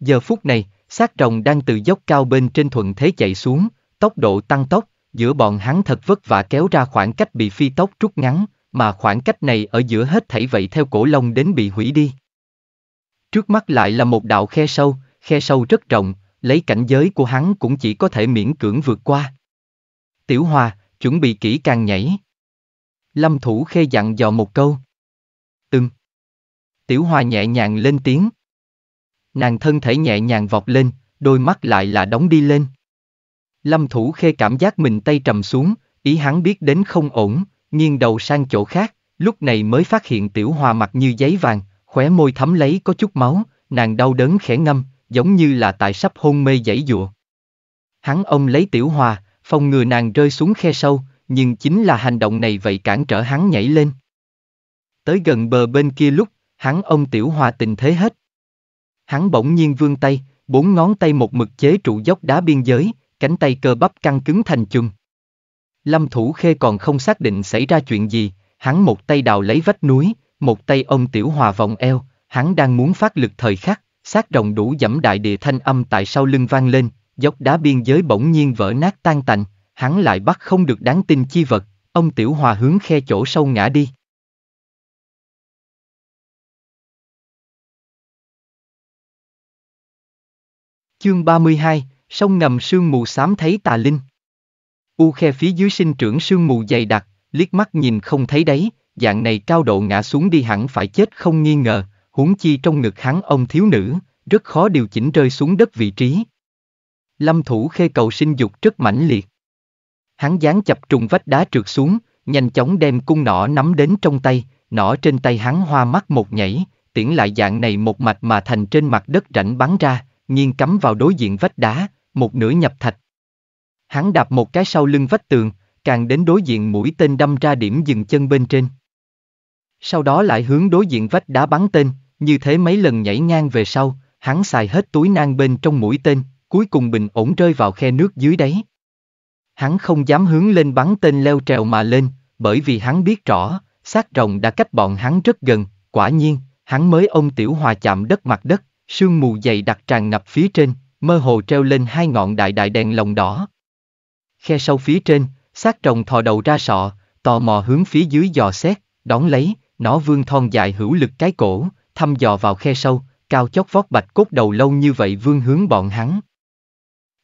Giờ phút này, xác rồng đang từ dốc cao bên trên thuận thế chạy xuống, tốc độ tăng tốc, giữa bọn hắn thật vất vả kéo ra khoảng cách bị phi tốc rút ngắn, mà khoảng cách này ở giữa hết thảy vậy theo cổ lông đến bị hủy đi. Trước mắt lại là một đạo khe sâu, khe sâu rất rộng, lấy cảnh giới của hắn cũng chỉ có thể miễn cưỡng vượt qua. Tiểu Hòa, chuẩn bị kỹ càng nhảy. Lâm Thủ Khê dặn dò một câu. Ừm. Tiểu Hòa nhẹ nhàng lên tiếng, nàng thân thể nhẹ nhàng vọt lên, đôi mắt lại là đóng đi lên. Lâm Thủ Khê cảm giác mình tay trầm xuống, ý hắn biết đến không ổn, nghiêng đầu sang chỗ khác, lúc này mới phát hiện tiểu hòa mặt như giấy vàng, khóe môi thấm lấy có chút máu, nàng đau đớn khẽ ngâm, giống như là tại sắp hôn mê dãy dụa. Hắn ông lấy tiểu hòa, phòng ngừa nàng rơi xuống khe sâu, nhưng chính là hành động này vậy cản trở hắn nhảy lên. Tới gần bờ bên kia lúc, hắn ông tiểu hòa tình thế hết. Hắn bỗng nhiên vươn tay, bốn ngón tay một mực chế trụ dốc đá biên giới, cánh tay cơ bắp căng cứng thành chùm. Lâm Thủ Khê còn không xác định xảy ra chuyện gì, hắn một tay đào lấy vách núi, một tay ông Tiểu Hòa vòng eo, hắn đang muốn phát lực thời khắc, sát rồng đủ dẫm đại địa thanh âm tại sau lưng vang lên, dốc đá biên
giới bỗng nhiên vỡ nát tan tành, hắn lại bắt không được đáng tin chi vật, ông Tiểu Hòa hướng khe chỗ sâu ngã đi. Chương 32, sông ngầm sương
mù xám thấy tà linh. U khe phía dưới sinh trưởng sương mù dày đặc, liếc mắt nhìn không thấy đấy, dạng này cao độ ngã xuống đi hẳn phải chết không nghi ngờ, huống chi trong ngực hắn ông thiếu nữ, rất khó điều chỉnh rơi xuống đất vị trí. Lâm thủ khê cầu sinh dục rất mãnh liệt. Hắn dán chập trùng vách đá trượt xuống, nhanh chóng đem cung nỏ nắm đến trong tay, nỏ trên tay hắn hoa mắt một nhảy, tiễn lại dạng này một mạch mà thành trên mặt đất rảnh bắn ra, nghiêng cắm vào đối diện vách đá, một nửa nhập thạch. Hắn đạp một cái sau lưng vách tường, càng đến đối diện mũi tên đâm ra điểm dừng chân bên trên. Sau đó lại hướng đối diện vách đá bắn tên, như thế mấy lần nhảy ngang về sau, hắn xài hết túi nang bên trong mũi tên, cuối cùng bình ổn rơi vào khe nước dưới đáy. Hắn không dám hướng lên bắn tên leo trèo mà lên, bởi vì hắn biết rõ, xác rồng đã cách bọn hắn rất gần, quả nhiên, hắn mới ông Tiểu Hòa chạm đất mặt đất, sương mù dày đặc tràn ngập phía trên, mơ hồ treo lên hai ngọn đại đại đèn lồng đỏ. Khe sâu phía trên, xác trồng thò đầu ra sọ, tò mò hướng phía dưới dò xét, đón lấy, nó vương thon dài hữu lực cái cổ, thăm dò vào khe sâu, cao chót vót bạch cốt đầu lâu như vậy vương hướng bọn hắn.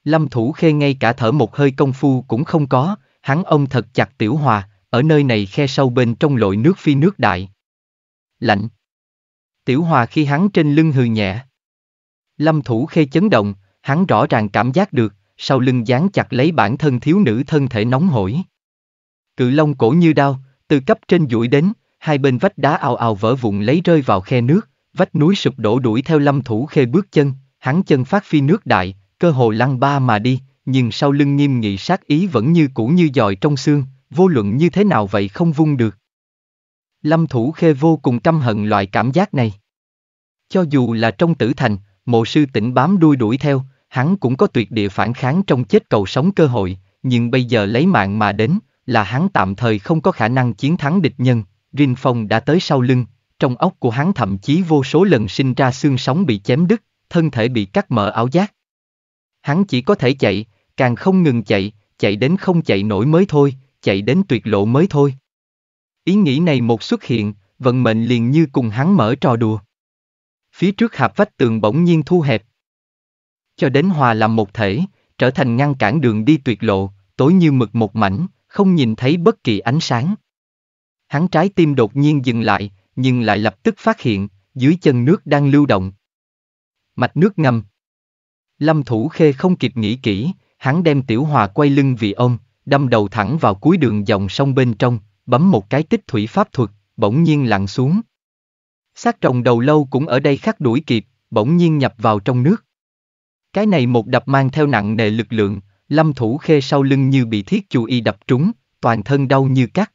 Lâm thủ khê ngay cả thở một hơi công phu cũng không có, hắn ông thật chặt tiểu hòa, ở nơi này khe sâu bên trong lội nước phi nước đại. Lạnh. Tiểu hòa khi hắn trên lưng hừ nhẹ, Lâm Thủ Khê chấn động, hắn rõ ràng cảm giác được, sau lưng dán chặt lấy bản thân thiếu nữ thân thể nóng hổi. Cự long cổ như đao, từ cấp trên duỗi đến, hai bên vách đá ào ào vỡ vụn lấy rơi vào khe nước, vách núi sụp đổ đuổi theo Lâm Thủ Khê bước chân, hắn chân phát phi nước đại, cơ hồ lăn ba mà đi, nhưng sau lưng nghiêm nghị sát ý vẫn như cũ như dòi trong xương, vô luận như thế nào vậy không vung được. Lâm Thủ Khê vô cùng căm hận loại cảm giác này. Cho dù là trong tử thành, mộ sư tỉnh bám đuôi đuổi theo, hắn cũng có tuyệt địa phản kháng trong chết cầu sống cơ hội, nhưng bây giờ lấy mạng mà đến, là hắn tạm thời không có khả năng chiến thắng địch nhân, Rin Phong đã tới sau lưng, trong óc của hắn thậm chí vô số lần sinh ra xương sống bị chém đứt, thân thể bị cắt mở áo giác. Hắn chỉ có thể chạy, càng không ngừng chạy, chạy đến không chạy nổi mới thôi, chạy đến tuyệt lộ mới thôi. Ý nghĩ này một xuất hiện, vận mệnh liền như cùng hắn mở trò đùa phía trước hạp vách tường bỗng nhiên thu hẹp. Cho đến hòa làm một thể, trở thành ngăn cản đường đi tuyệt lộ, tối như mực một mảnh, không nhìn thấy bất kỳ ánh sáng. Hắn trái tim đột nhiên dừng lại, nhưng lại lập tức phát hiện, dưới chân nước đang lưu động. Mạch nước ngầm. Lâm Thủ Khê không kịp nghĩ kỹ, hắn đem tiểu hòa quay lưng vì ông, đâm đầu thẳng vào cuối đường dòng sông bên trong, bấm một cái tích thủy pháp thuật, bỗng nhiên lặn xuống. Sát trồng đầu lâu cũng ở đây khắc đuổi kịp, bỗng nhiên nhập vào trong nước. Cái này một đập mang theo nặng nề lực lượng, lâm thủ khê sau lưng như bị thiết chù y đập trúng, toàn thân đau như cắt.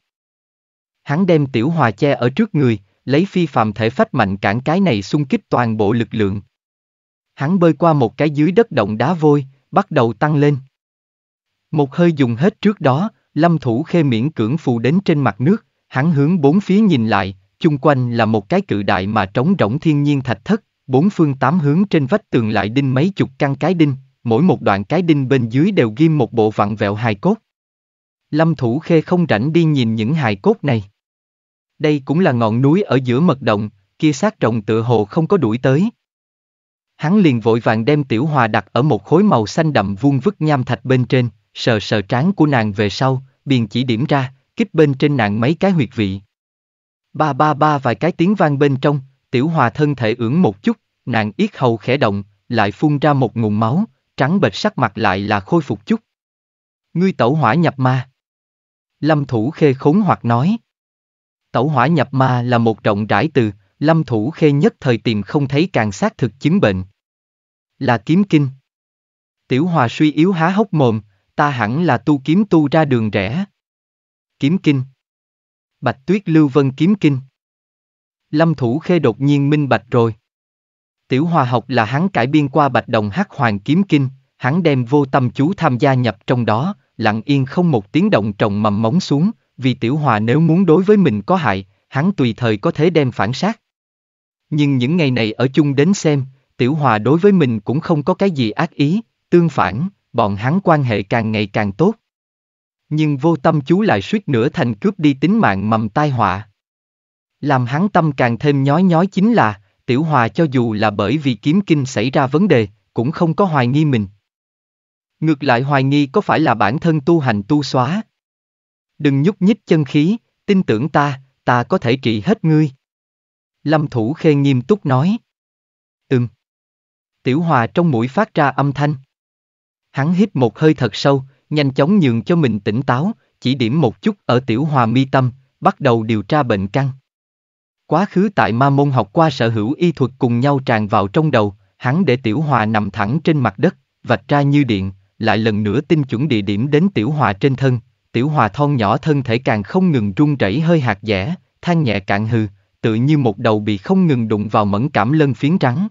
Hắn đem tiểu hòa che ở trước người, lấy phi phàm thể phách mạnh cản cái này xung kích toàn bộ lực lượng. Hắn bơi qua một cái dưới đất động đá vôi, bắt đầu tăng lên. Một hơi dùng hết trước đó, lâm thủ khê miễn cưỡng phù đến trên mặt nước, hắn hướng bốn phía nhìn lại, chung quanh là một cái cự đại mà trống rỗng thiên nhiên thạch thất, bốn phương tám hướng trên vách tường lại đinh mấy chục căn cái đinh, mỗi một đoạn cái đinh bên dưới đều ghim một bộ vặn vẹo hài cốt. Lâm Thủ Khê không rảnh đi nhìn những hài cốt này. Đây cũng là ngọn núi ở giữa mật động, kia sát rồng tựa hồ không có đuổi tới. Hắn liền vội vàng đem tiểu hòa đặt ở một khối màu xanh đậm vuông vức nham thạch bên trên, sờ sờ trán của nàng về sau, biền chỉ điểm ra, kích bên trên nàng mấy cái huyệt vị. Ba ba ba vài cái tiếng vang bên trong, tiểu hòa thân thể ưỡn một chút, nàng yết hầu khẽ động, lại phun ra một nguồn máu, trắng bệch sắc mặt lại là khôi phục chút. Ngươi tẩu hỏa nhập ma. Lâm Thủ Khê khốn hoặc nói. Tẩu hỏa nhập ma là một trọng rãi từ, Lâm Thủ Khê nhất thời tìm không thấy càng xác thực chứng bệnh. Là kiếm kinh. Tiểu hòa suy yếu há hốc mồm, ta hẳn là tu kiếm tu ra đường rẻ, Kiếm kinh. Bạch Tuyết Lưu Vân Kiếm Kinh. Lâm Thủ Khê đột nhiên minh bạch rồi. Tiểu Hòa học là hắn cải biên qua Bạch Đồng Hắc Hoàng Kiếm Kinh, hắn đem vô tâm chú tham gia nhập trong đó, lặng yên không một tiếng động trồng mầm móng xuống, vì Tiểu Hòa nếu muốn đối với mình có hại, hắn tùy thời có thể đem phản sát. Nhưng những ngày này ở chung đến xem, Tiểu Hòa đối với mình cũng không có cái gì ác ý, tương phản, bọn hắn quan hệ càng ngày càng tốt nhưng vô tâm chú lại suýt nữa thành cướp đi tính mạng mầm tai họa. Làm hắn tâm càng thêm nhói nhói chính là, tiểu hòa cho dù là bởi vì kiếm kinh xảy ra vấn đề, cũng không có hoài nghi mình. Ngược lại hoài nghi có phải là bản thân tu hành tu xóa. Đừng nhúc nhích chân khí, tin tưởng ta, ta có thể trị hết ngươi. Lâm Thủ Khê nghiêm túc nói. Ừm. Tiểu Hòa trong mũi phát ra âm thanh. Hắn hít một hơi thật sâu, nhanh chóng nhường cho mình tỉnh táo, chỉ điểm một chút ở tiểu hòa mi tâm, bắt đầu điều tra bệnh căn. Quá khứ tại ma môn học qua sở hữu y thuật cùng nhau tràn vào trong đầu, hắn để tiểu hòa nằm thẳng trên mặt đất, vạch ra như điện, lại lần nữa tinh chuẩn địa điểm đến tiểu hòa trên thân, tiểu hòa thon nhỏ thân thể càng không ngừng rung rẩy hơi hạt dẻ, than nhẹ cạn hư tự như một đầu bị không ngừng đụng vào mẫn cảm lân phiến trắng.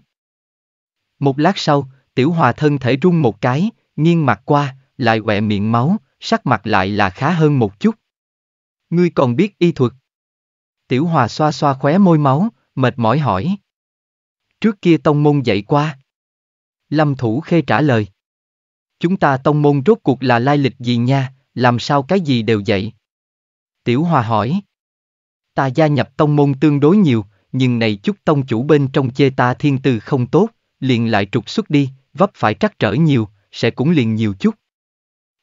Một lát sau, tiểu hòa thân thể rung một cái, nghiêng mặt qua, lại quẹ miệng máu, sắc mặt lại là khá hơn một chút. Ngươi còn biết y thuật. Tiểu Hòa xoa xoa khóe môi máu, mệt mỏi hỏi. Trước kia tông môn dậy qua. Lâm Thủ Khê trả lời. Chúng ta tông môn rốt cuộc là lai lịch gì nha, làm sao cái gì đều dậy? Tiểu Hòa hỏi. Ta gia nhập tông môn tương đối nhiều, nhưng này chút tông chủ bên trong chê ta thiên tư không tốt, liền lại trục xuất đi, vấp phải trắc trở nhiều, sẽ cũng liền nhiều chút.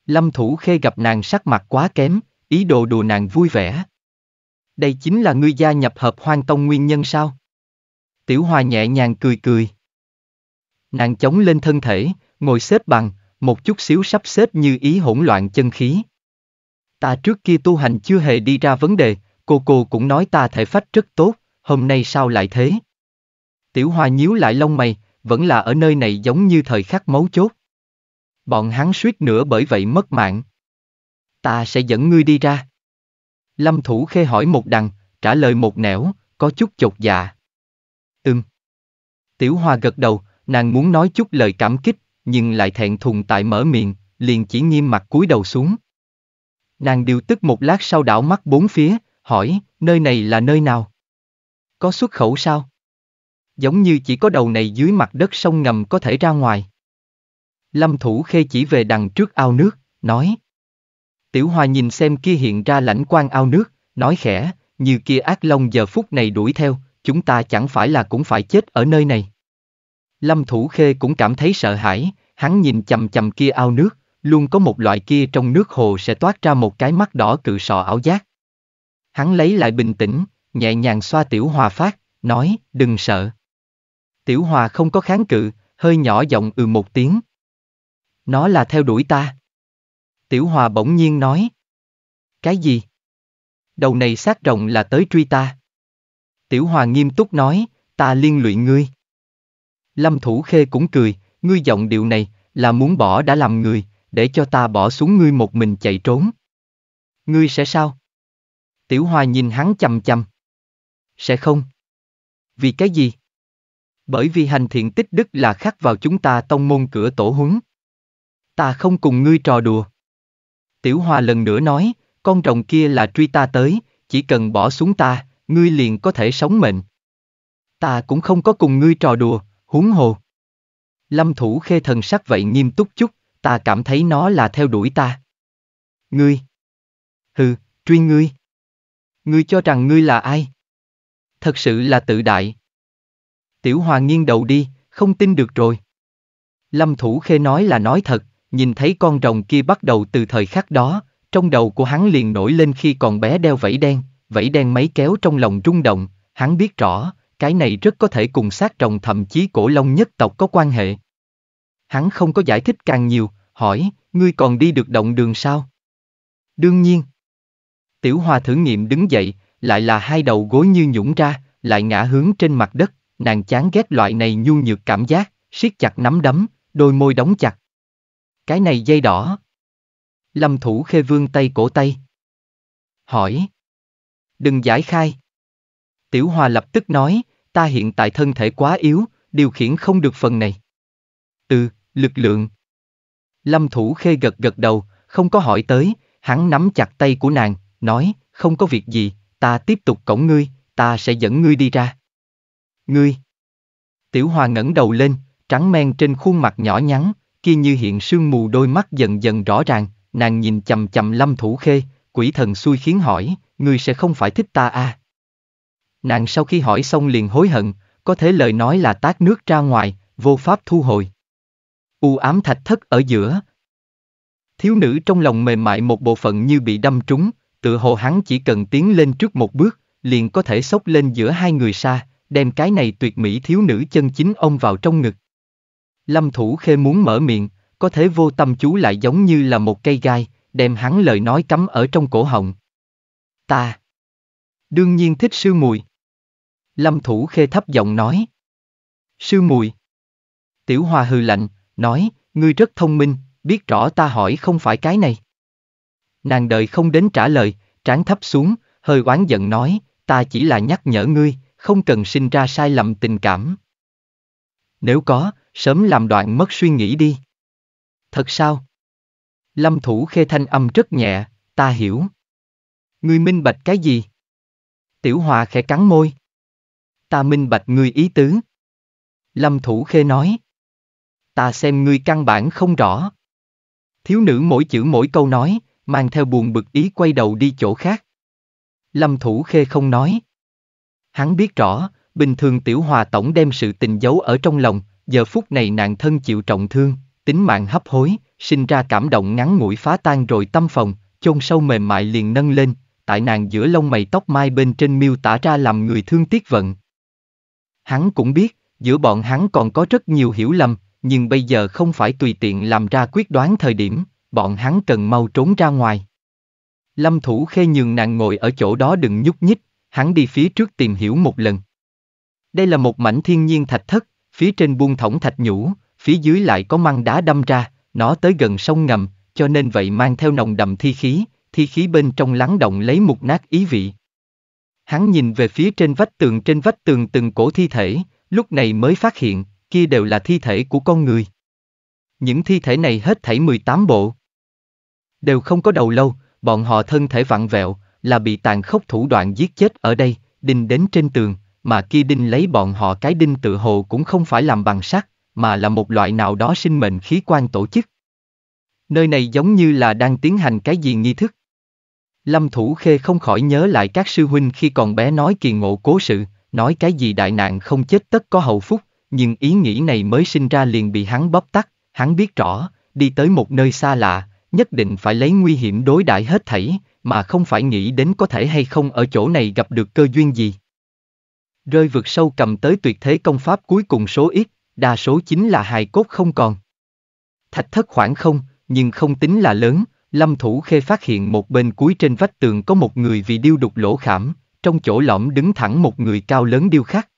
Lâm Thủ Khê gặp nàng sắc mặt quá kém, ý đồ đùa nàng vui vẻ. Đây chính là ngươi gia nhập hợp hoang tông nguyên nhân sao? Tiểu Hòa nhẹ nhàng cười cười. Nàng chống lên thân thể, ngồi xếp bằng, một chút xíu sắp xếp như ý hỗn loạn chân khí. Ta trước kia tu hành chưa hề đi ra vấn đề, cô cô cũng nói ta thể phách rất tốt, hôm nay sao lại thế? Tiểu Hòa nhíu lại lông mày, vẫn là ở nơi này giống như thời khắc mấu chốt. Bọn hắn suýt nữa bởi vậy mất mạng. Ta sẽ dẫn ngươi đi ra. Lâm Thủ Khê hỏi một đằng, trả lời một nẻo, có chút chột dạ. Ừm. Tiểu Hoa gật đầu, nàng muốn nói chút lời cảm kích, nhưng lại thẹn thùng tại mở miệng, liền chỉ nghiêm mặt cúi đầu xuống. Nàng điều tức một lát sau đảo mắt bốn phía, hỏi, nơi này là nơi nào? Có xuất khẩu sao? Giống như chỉ có đầu này dưới mặt đất sông ngầm có thể ra ngoài. Lâm Thủ Khê chỉ về đằng trước ao nước, nói. Tiểu Hòa nhìn xem kia hiện ra lãnh quan ao nước, nói khẽ, như kia ác long giờ phút này đuổi theo, chúng ta chẳng phải là cũng phải chết ở nơi này. Lâm Thủ Khê cũng cảm thấy sợ hãi, hắn nhìn chầm chầm kia ao nước, luôn có một loại kia trong nước hồ sẽ toát ra một cái mắt đỏ cự sọ ảo giác. Hắn lấy lại bình tĩnh, nhẹ nhàng xoa Tiểu Hòa phát, nói, đừng sợ. Tiểu Hòa không có kháng cự, hơi nhỏ giọng ừ một tiếng. Nó là theo đuổi ta. Tiểu Hòa bỗng nhiên nói. Cái gì? Đầu này sát rộng là tới truy ta. Tiểu Hòa nghiêm túc nói, ta liên lụy ngươi. Lâm Thủ Khê cũng cười, ngươi giọng điều này, là muốn bỏ đã làm người, để cho ta bỏ xuống ngươi một mình chạy trốn. Ngươi sẽ sao? Tiểu Hòa nhìn hắn chầm chầm. Sẽ không. Vì cái gì? Bởi vì hành thiện tích đức là khắc vào chúng ta tông môn cửa tổ huấn. Ta không cùng ngươi trò đùa. Tiểu Hoa lần nữa nói, con rồng kia là truy ta tới, chỉ cần bỏ xuống ta, ngươi liền có thể sống mệnh. Ta cũng không có cùng ngươi trò đùa, huống hồ. Lâm Thủ Khê thần sắc vậy nghiêm túc chút, ta cảm thấy nó là theo đuổi ta. Ngươi. Hừ, truy ngươi. Ngươi cho rằng ngươi là ai? Thật sự là tự đại. Tiểu Hoa nghiêng đầu đi, không tin được rồi. Lâm Thủ Khê nói là nói thật, Nhìn thấy con rồng kia bắt đầu từ thời khắc đó, trong đầu của hắn liền nổi lên khi còn bé đeo vẫy đen, vẫy đen máy kéo trong lòng rung động, hắn biết rõ, cái này rất có thể cùng sát rồng thậm chí cổ long nhất tộc có quan hệ. Hắn không có giải thích càng nhiều, hỏi, ngươi còn đi được động đường sao? Đương nhiên. Tiểu hòa thử nghiệm đứng dậy, lại là hai đầu gối như nhũng ra, lại ngã hướng trên mặt đất, nàng chán ghét loại này nhu nhược cảm giác, siết chặt nắm đấm, đôi môi đóng chặt. Cái này dây đỏ. Lâm thủ khê vương tay cổ tay. Hỏi. Đừng giải khai. Tiểu Hòa lập tức nói, ta hiện tại thân thể quá yếu, điều khiển không được phần này. từ lực lượng. Lâm thủ khê gật gật đầu, không có hỏi tới, hắn nắm chặt tay của nàng, nói, không có việc gì, ta tiếp tục cổng ngươi, ta sẽ dẫn ngươi đi ra. Ngươi. Tiểu Hòa ngẩng đầu lên, trắng men trên khuôn mặt nhỏ nhắn, kia như hiện sương mù đôi mắt dần dần rõ ràng, nàng nhìn chầm chầm lâm thủ khê, quỷ thần xui khiến hỏi, ngươi sẽ không phải thích ta à? Nàng sau khi hỏi xong liền hối hận, có thể lời nói là tát nước ra ngoài, vô pháp thu hồi. U ám thạch thất ở giữa. Thiếu nữ trong lòng mềm mại một bộ phận như bị đâm trúng, tự hồ hắn chỉ cần tiến lên trước một bước, liền có thể xốc lên giữa hai người xa, đem cái này tuyệt mỹ thiếu nữ chân chính ông vào trong ngực. Lâm Thủ Khê muốn mở miệng, có thế vô tâm chú lại giống như là một cây gai, đem hắn lời nói cắm ở trong cổ họng. Ta đương nhiên thích sư mùi. Lâm Thủ Khê thấp giọng nói. Sư mùi. Tiểu Hòa hừ lạnh, nói, ngươi rất thông minh, biết rõ ta hỏi không phải cái này. Nàng đợi không đến trả lời, trán thấp xuống, hơi oán giận nói, ta chỉ là nhắc nhở ngươi, không cần sinh ra sai lầm tình cảm. Nếu có, sớm làm đoạn mất suy nghĩ đi. Thật sao? Lâm Thủ Khê thanh âm rất nhẹ, ta hiểu. Ngươi minh bạch cái gì? Tiểu Hòa khẽ cắn môi. Ta minh bạch ngươi ý tứ. Lâm Thủ Khê nói. Ta xem ngươi căn bản không rõ. Thiếu nữ mỗi chữ mỗi câu nói, mang theo buồn bực ý quay đầu đi chỗ khác. Lâm Thủ Khê không nói. Hắn biết rõ, bình thường Tiểu Hòa tổng đem sự tình giấu ở trong lòng, giờ phút này nàng thân chịu trọng thương, tính mạng hấp hối, sinh ra cảm động ngắn ngủi phá tan rồi tâm phòng, chôn sâu mềm mại liền nâng lên, tại nàng giữa lông mày tóc mai bên trên miêu tả ra làm người thương tiếc vận. Hắn cũng biết, giữa bọn hắn còn có rất nhiều hiểu lầm, nhưng bây giờ không phải tùy tiện làm ra quyết đoán thời điểm, bọn hắn cần mau trốn ra ngoài. Lâm Thủ Khê nhường nàng ngồi ở chỗ đó đừng nhúc nhích, hắn đi phía trước tìm hiểu một lần. Đây là một mảnh thiên nhiên thạch thất, Phía trên buông thõng thạch nhũ, phía dưới lại có măng đá đâm ra, nó tới gần sông ngầm, cho nên vậy mang theo nồng đầm thi khí, thi khí bên trong lắng động lấy mục nát ý vị. Hắn nhìn về phía trên vách tường trên vách tường từng cổ thi thể, lúc này mới phát hiện, kia đều là thi thể của con người. Những thi thể này hết thảy 18 bộ. Đều không có đầu lâu, bọn họ thân thể vặn vẹo, là bị tàn khốc thủ đoạn giết chết ở đây, đinh đến trên tường, mà kia đinh lấy bọn họ cái đinh tự hồ cũng không phải làm bằng sắt, mà là một loại nào đó sinh mệnh khí quan tổ chức. Nơi này giống như là đang tiến hành cái gì nghi thức. Lâm Thủ Khê không khỏi nhớ lại các sư huynh khi còn bé nói kỳ ngộ cố sự, nói cái gì đại nạn không chết tất có hậu phúc, nhưng ý nghĩ này mới sinh ra liền bị hắn bóp tắt, hắn biết rõ, đi tới một nơi xa lạ, nhất định phải lấy nguy hiểm đối đại hết thảy, mà không phải nghĩ đến có thể hay không ở chỗ này gặp được cơ duyên gì. Rơi vực sâu cầm tới tuyệt thế công pháp cuối cùng số ít, đa số chính là hài cốt không còn. Thạch thất khoảng không, nhưng không tính là lớn, Lâm Thủ Khê phát hiện một bên cuối trên vách tường có một người vì điêu đục lỗ khảm, trong chỗ lõm đứng thẳng một người cao lớn điêu khắc.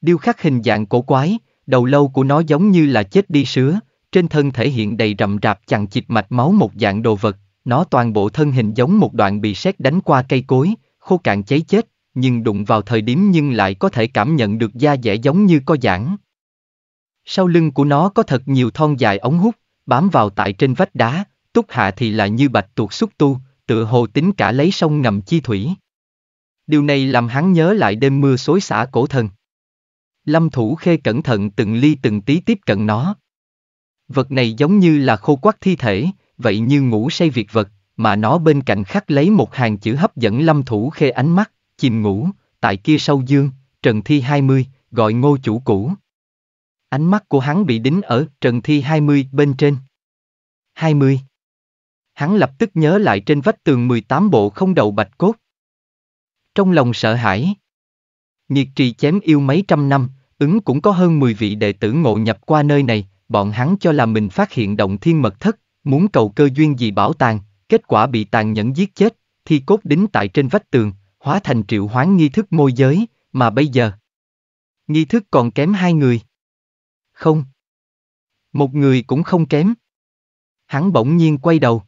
Điêu khắc hình dạng cổ quái, đầu lâu của nó giống như là chết đi sứa, trên thân thể hiện đầy rậm rạp chằng chịt mạch máu một dạng đồ vật, nó toàn bộ thân hình giống một đoạn bị sét đánh qua cây cối, khô cạn cháy chết, nhưng đụng vào thời điểm nhưng lại có thể cảm nhận được da dẻ giống như có giãn. Sau lưng của nó có thật nhiều thon dài ống hút, bám vào tại trên vách đá, túc hạ thì là như bạch tuột xúc tu, tựa hồ tính cả lấy sông ngầm chi thủy. Điều này làm hắn nhớ lại đêm mưa xối xả cổ thần. Lâm Thủ Khê cẩn thận từng ly từng tí tiếp cận nó. Vật này giống như là khô quắc thi thể, vậy như ngủ say việc vật, mà nó bên cạnh khắc lấy một hàng chữ hấp dẫn Lâm Thủ Khê ánh mắt chìm ngủ, tại kia sâu dương, Trần Thi 20, gọi ngô chủ cũ. Ánh mắt của hắn bị đính ở Trần Thi 20 bên trên. 20. Hắn lập tức nhớ lại trên vách tường 18 bộ không đầu bạch cốt. Trong lòng sợ hãi. Nhiệt trì chém yêu mấy trăm năm, ứng cũng có hơn 10 vị đệ tử ngộ nhập qua nơi này, bọn hắn cho là mình phát hiện động thiên mật thất, muốn cầu cơ duyên gì bảo tàng, kết quả bị tàn nhẫn giết chết, thi cốt đính tại trên vách tường, hóa thành triệu hoán nghi thức môi giới, mà bây giờ. Nghi thức còn kém hai người. Không. Một người cũng không kém. Hắn bỗng nhiên quay đầu.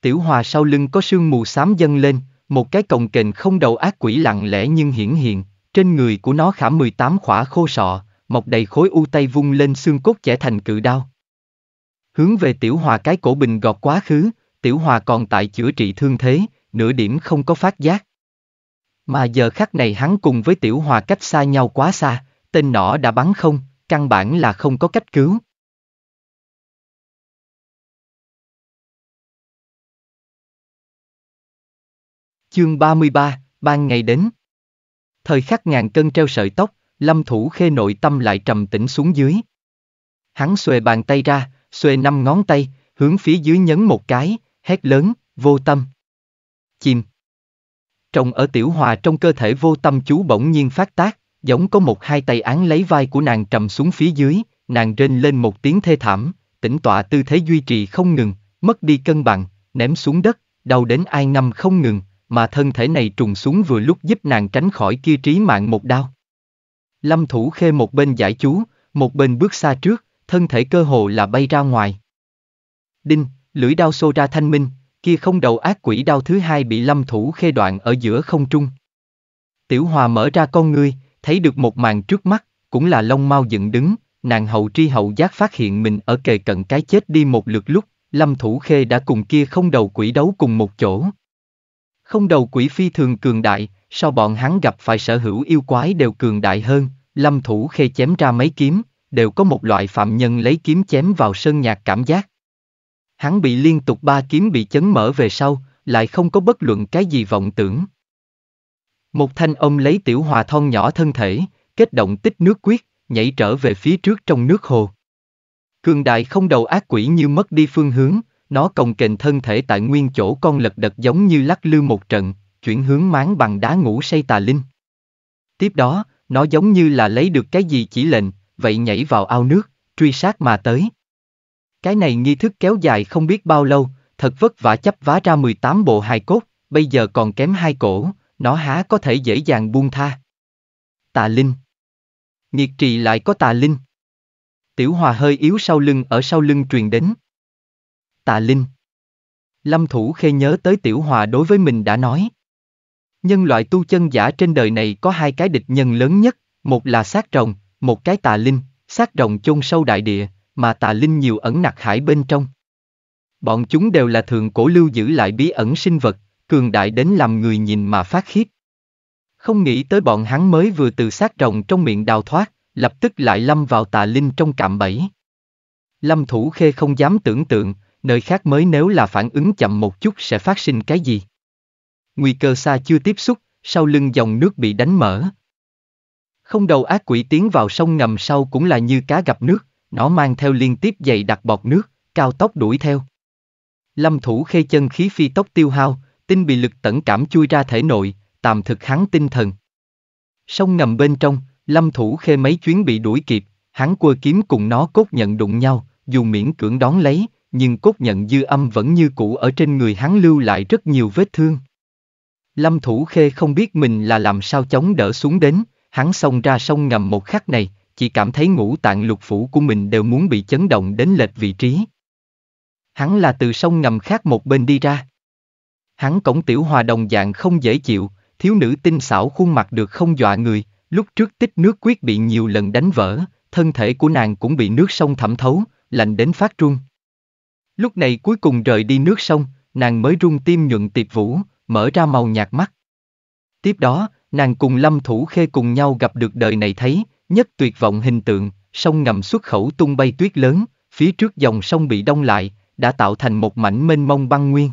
Tiểu hòa sau lưng có sương mù xám dâng lên, một cái cồng kềnh không đầu ác quỷ lặng lẽ nhưng hiển hiện, trên người của nó khảm 18 khỏa khô sọ, mọc đầy khối u tay vung lên xương cốt trẻ thành cự đao. Hướng về tiểu hòa cái cổ bình gọt quá khứ, tiểu hòa còn tại chữa trị thương thế, nửa điểm không có phát giác. Mà giờ khắc này hắn cùng với Tiểu Hòa cách xa nhau quá xa, tên nỏ đã bắn không,
căn bản là không có cách cứu. Chương 33, ban ngày đến. Thời khắc ngàn cân treo sợi tóc, lâm thủ khê nội tâm lại trầm
tĩnh xuống dưới. Hắn xuề bàn tay ra, xuề năm ngón tay, hướng phía dưới nhấn một cái, hét lớn, vô tâm. Chìm. Trông ở tiểu hòa trong cơ thể vô tâm chú bỗng nhiên phát tác, giống có một hai tay án lấy vai của nàng trầm xuống phía dưới, nàng rên lên một tiếng thê thảm, tĩnh tọa tư thế duy trì không ngừng, mất đi cân bằng, ném xuống đất, đau đến ai năm không ngừng, mà thân thể này trùng xuống vừa lúc giúp nàng tránh khỏi kia trí mạng một đau. Lâm thủ khê một bên giải chú, một bên bước xa trước, thân thể cơ hồ là bay ra ngoài. Đinh, lưỡi đao xô ra thanh minh, kia không đầu ác quỷ đao thứ hai bị lâm thủ khê đoạn ở giữa không trung. Tiểu Hòa mở ra con ngươi, thấy được một màn trước mắt, cũng là lông mau dựng đứng, nàng hậu tri hậu giác phát hiện mình ở kề cận cái chết đi một lượt lúc, lâm thủ khê đã cùng kia không đầu quỷ đấu cùng một chỗ. Không đầu quỷ phi thường cường đại, sau bọn hắn gặp phải sở hữu yêu quái đều cường đại hơn, lâm thủ khê chém ra mấy kiếm, đều có một loại phạm nhân lấy kiếm chém vào sơn nhạc cảm giác. Hắn bị liên tục ba kiếm bị chấn mở về sau, lại không có bất luận cái gì vọng tưởng. Một thanh ông lấy tiểu hòa thon nhỏ thân thể, kết động tích nước quyết, nhảy trở về phía trước trong nước hồ. Cường đại không đầu ác quỷ như mất đi phương hướng, nó cồng kềnh thân thể tại nguyên chỗ con lật đật giống như lắc lư một trận, chuyển hướng máng bằng đá ngủ say tà linh. Tiếp đó, nó giống như là lấy được cái gì chỉ lệnh, vậy nhảy vào ao nước, truy sát mà tới. Cái này nghi thức kéo dài không biết bao lâu, thật vất vả chấp vá ra 18 bộ hài cốt, bây giờ còn kém hai cổ, nó há có thể dễ dàng buông tha. Tà Linh Nghiệt trì lại có tà Linh. Tiểu Hòa hơi yếu sau lưng ở sau lưng truyền đến. Tà Linh Lâm Thủ Khê nhớ tới Tiểu Hòa đối với mình đã nói. Nhân loại tu chân giả trên đời này có hai cái địch nhân lớn nhất, một là sát rồng, một cái tà linh, sát rồng chôn sâu đại địa, mà tà linh nhiều ẩn nặc hải bên trong. Bọn chúng đều là thường cổ lưu giữ lại bí ẩn sinh vật, cường đại đến làm người nhìn mà phát khiếp. Không nghĩ tới bọn hắn mới vừa từ sát rồng trong miệng đào thoát, lập tức lại lâm vào tà linh trong cạm bẫy. Lâm Thủ Khê không dám tưởng tượng, nơi khác mới nếu là phản ứng chậm một chút sẽ phát sinh cái gì. Nguy cơ xa chưa tiếp xúc, sau lưng dòng nước bị đánh mở. Không đầu ác quỷ tiến vào sông ngầm sau cũng là như cá gặp nước, nó mang theo liên tiếp dày đặc bọt nước, cao tốc đuổi theo. Lâm thủ khê chân khí phi tốc tiêu hao, tinh bị lực tẩn cảm chui ra thể nội, tạm thực hắn tinh thần. Sông ngầm bên trong, lâm thủ khê mấy chuyến bị đuổi kịp, hắn quơ kiếm cùng nó cốt nhận đụng nhau, dù miễn cưỡng đón lấy, nhưng cốt nhận dư âm vẫn như cũ ở trên người hắn lưu lại rất nhiều vết thương. Lâm Thủ Khê không biết mình là làm sao chống đỡ xuống đến, hắn xông ra sông ngầm một khắc này, chỉ cảm thấy ngũ tạng lục phủ của mình đều muốn bị chấn động đến lệch vị trí. Hắn là từ sông ngầm khác một bên đi ra. Hắn cổng tiểu hòa đồng dạng không dễ chịu, thiếu nữ tinh xảo khuôn mặt được không dọa người, lúc trước tích nước quyết bị nhiều lần đánh vỡ, thân thể của nàng cũng bị nước sông thẩm thấu, lạnh đến phát run. Lúc này cuối cùng rời đi nước sông, nàng mới rung tim nhuận tiệp vũ, mở ra màu nhạt mắt. Tiếp đó, nàng cùng Lâm Thủ Khê cùng nhau gặp được đời này thấy, nhất tuyệt vọng hình tượng, sông ngầm xuất khẩu tung bay tuyết lớn, phía trước dòng sông bị đông lại, đã tạo thành một mảnh mênh mông băng nguyên.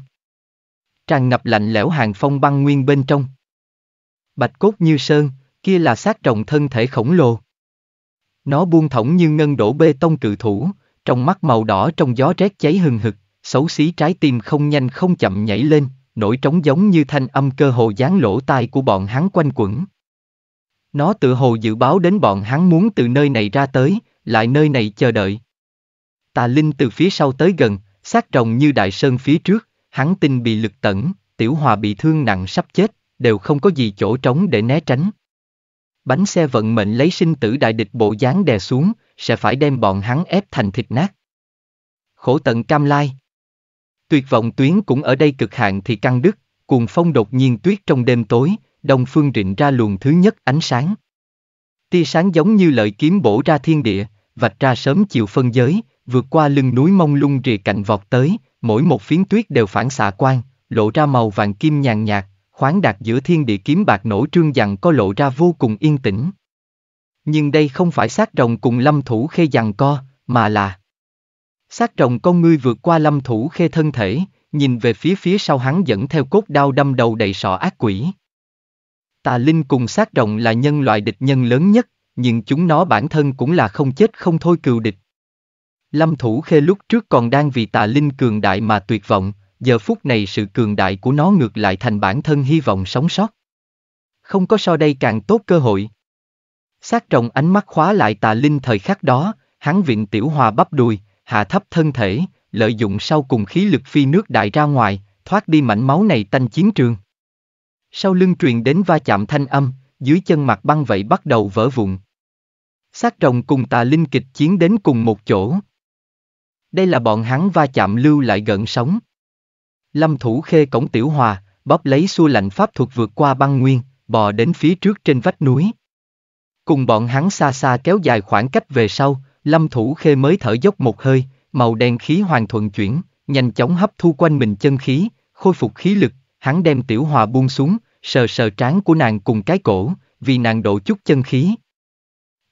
Tràn ngập lạnh lẽo hàng phong băng nguyên bên trong. Bạch cốt như sơn, kia là xác rồng thân thể khổng lồ. Nó buông thõng như ngân đổ bê tông cự thủ, trong mắt màu đỏ trong gió rét cháy hừng hực, xấu xí trái tim không nhanh không chậm nhảy lên, nổi trống giống như thanh âm cơ hồ dán lỗ tai của bọn hắn quanh quẩn. Nó tự hồ dự báo đến bọn hắn muốn từ nơi này ra tới, lại nơi này chờ đợi. Tà Linh từ phía sau tới gần, sát rồng như đại sơn phía trước, hắn tin bị lực tẩn, tiểu hòa bị thương nặng sắp chết, đều không có gì chỗ trống để né tránh. Bánh xe vận mệnh lấy sinh tử đại địch bộ dáng đè xuống, sẽ phải đem bọn hắn ép thành thịt nát. Khổ tận cam lai. Tuyệt vọng tuyến cũng ở đây cực hạn thì căng đứt, cuồng phong đột nhiên tuyết trong đêm tối, Đông Phương rịn ra luồng thứ nhất ánh sáng. Tia sáng giống như lợi kiếm bổ ra thiên địa, vạch ra sớm chiều phân giới, vượt qua lưng núi mông lung rìa cạnh vọt tới, mỗi một phiến tuyết đều phản xạ quang, lộ ra màu vàng kim nhàn nhạt, khoáng đạt giữa thiên địa kiếm bạc nổ trương dằn có lộ ra vô cùng yên tĩnh. Nhưng đây không phải sát rồng cùng lâm thủ khê dằn co, mà là sát rồng con ngươi vượt qua lâm thủ khê thân thể, nhìn về phía phía sau hắn dẫn theo cốt đao đâm đầu đầy sọ ác quỷ. Tà linh cùng sát rộng là nhân loại địch nhân lớn nhất, nhưng chúng nó bản thân cũng là không chết không thôi cừu địch. Lâm Thủ Khê lúc trước còn đang vì tà linh cường đại mà tuyệt vọng, giờ phút này sự cường đại của nó ngược lại thành bản thân hy vọng sống sót. Không có so đây càng tốt cơ hội. Sát rồng ánh mắt khóa lại tà linh thời khắc đó, hắn vịn tiểu hòa bắp đùi, hạ thấp thân thể, lợi dụng sau cùng khí lực phi nước đại ra ngoài, thoát đi mảnh máu này tanh chiến trường. Sau lưng truyền đến va chạm thanh âm, dưới chân mặt băng vậy bắt đầu vỡ vụn. Sát rồng cùng tà linh kịch chiến đến cùng một chỗ. Đây là bọn hắn va chạm lưu lại gần sống. Lâm thủ khê cổng tiểu hòa, bóp lấy xua lạnh pháp thuật vượt qua băng nguyên, bò đến phía trước trên vách núi. Cùng bọn hắn xa xa kéo dài khoảng cách về sau, lâm thủ khê mới thở dốc một hơi, màu đen khí hoàn thuận chuyển, nhanh chóng hấp thu quanh mình chân khí, khôi phục khí lực, hắn đem tiểu hòa buông xuống, sờ sờ trán của nàng cùng cái cổ, vì nàng độ chút chân khí.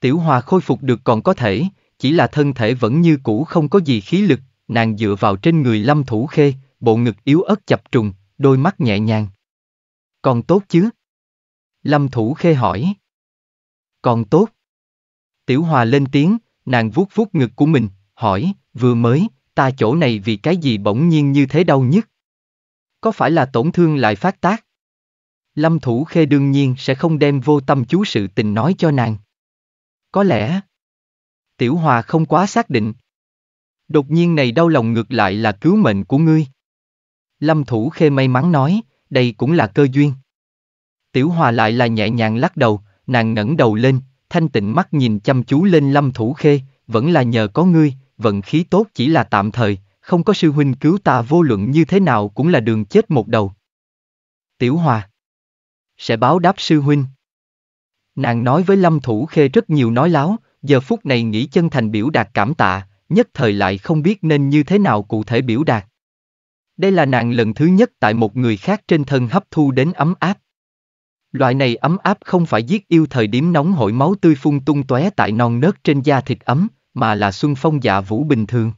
Tiểu hòa khôi phục được còn có thể, chỉ là thân thể vẫn như cũ không có gì khí lực, nàng dựa vào trên người lâm thủ khê, bộ ngực yếu ớt chập trùng, đôi mắt nhẹ nhàng. Còn tốt chứ? Lâm thủ khê hỏi. Còn tốt. Tiểu hòa lên tiếng, nàng vuốt vuốt ngực của mình, hỏi, vừa mới, ta chỗ này vì cái gì bỗng nhiên như thế đau nhất? Có phải là tổn thương lại phát tác? Lâm Thủ Khê đương nhiên sẽ không đem vô tâm chú sự tình nói cho nàng. Có lẽ, Tiểu Hòa không quá xác định. Đột nhiên này đau lòng ngược lại là cứu mệnh của ngươi. Lâm Thủ Khê may mắn nói, đây cũng là cơ duyên. Tiểu Hòa lại là nhẹ nhàng lắc đầu, nàng ngẩng đầu lên, thanh tịnh mắt nhìn chăm chú lên Lâm Thủ Khê, vẫn là nhờ có ngươi, vận khí tốt chỉ là tạm thời, không có sư huynh cứu ta vô luận như thế nào cũng là đường chết một đầu. Tiểu Hòa Sẽ báo đáp sư huynh. Nàng nói với Lâm Thủ Khê rất nhiều nói láo, giờ phút này nghĩ chân thành biểu đạt cảm tạ, nhất thời lại không biết nên như thế nào cụ thể biểu đạt. Đây là nàng lần thứ nhất tại một người khác trên thân hấp thu đến ấm áp. Loại này ấm áp không phải giết yêu thời điểm nóng hổi máu tươi phun tung tóe tại non nớt trên da thịt ấm, mà là xuân phong dạ vũ bình thường.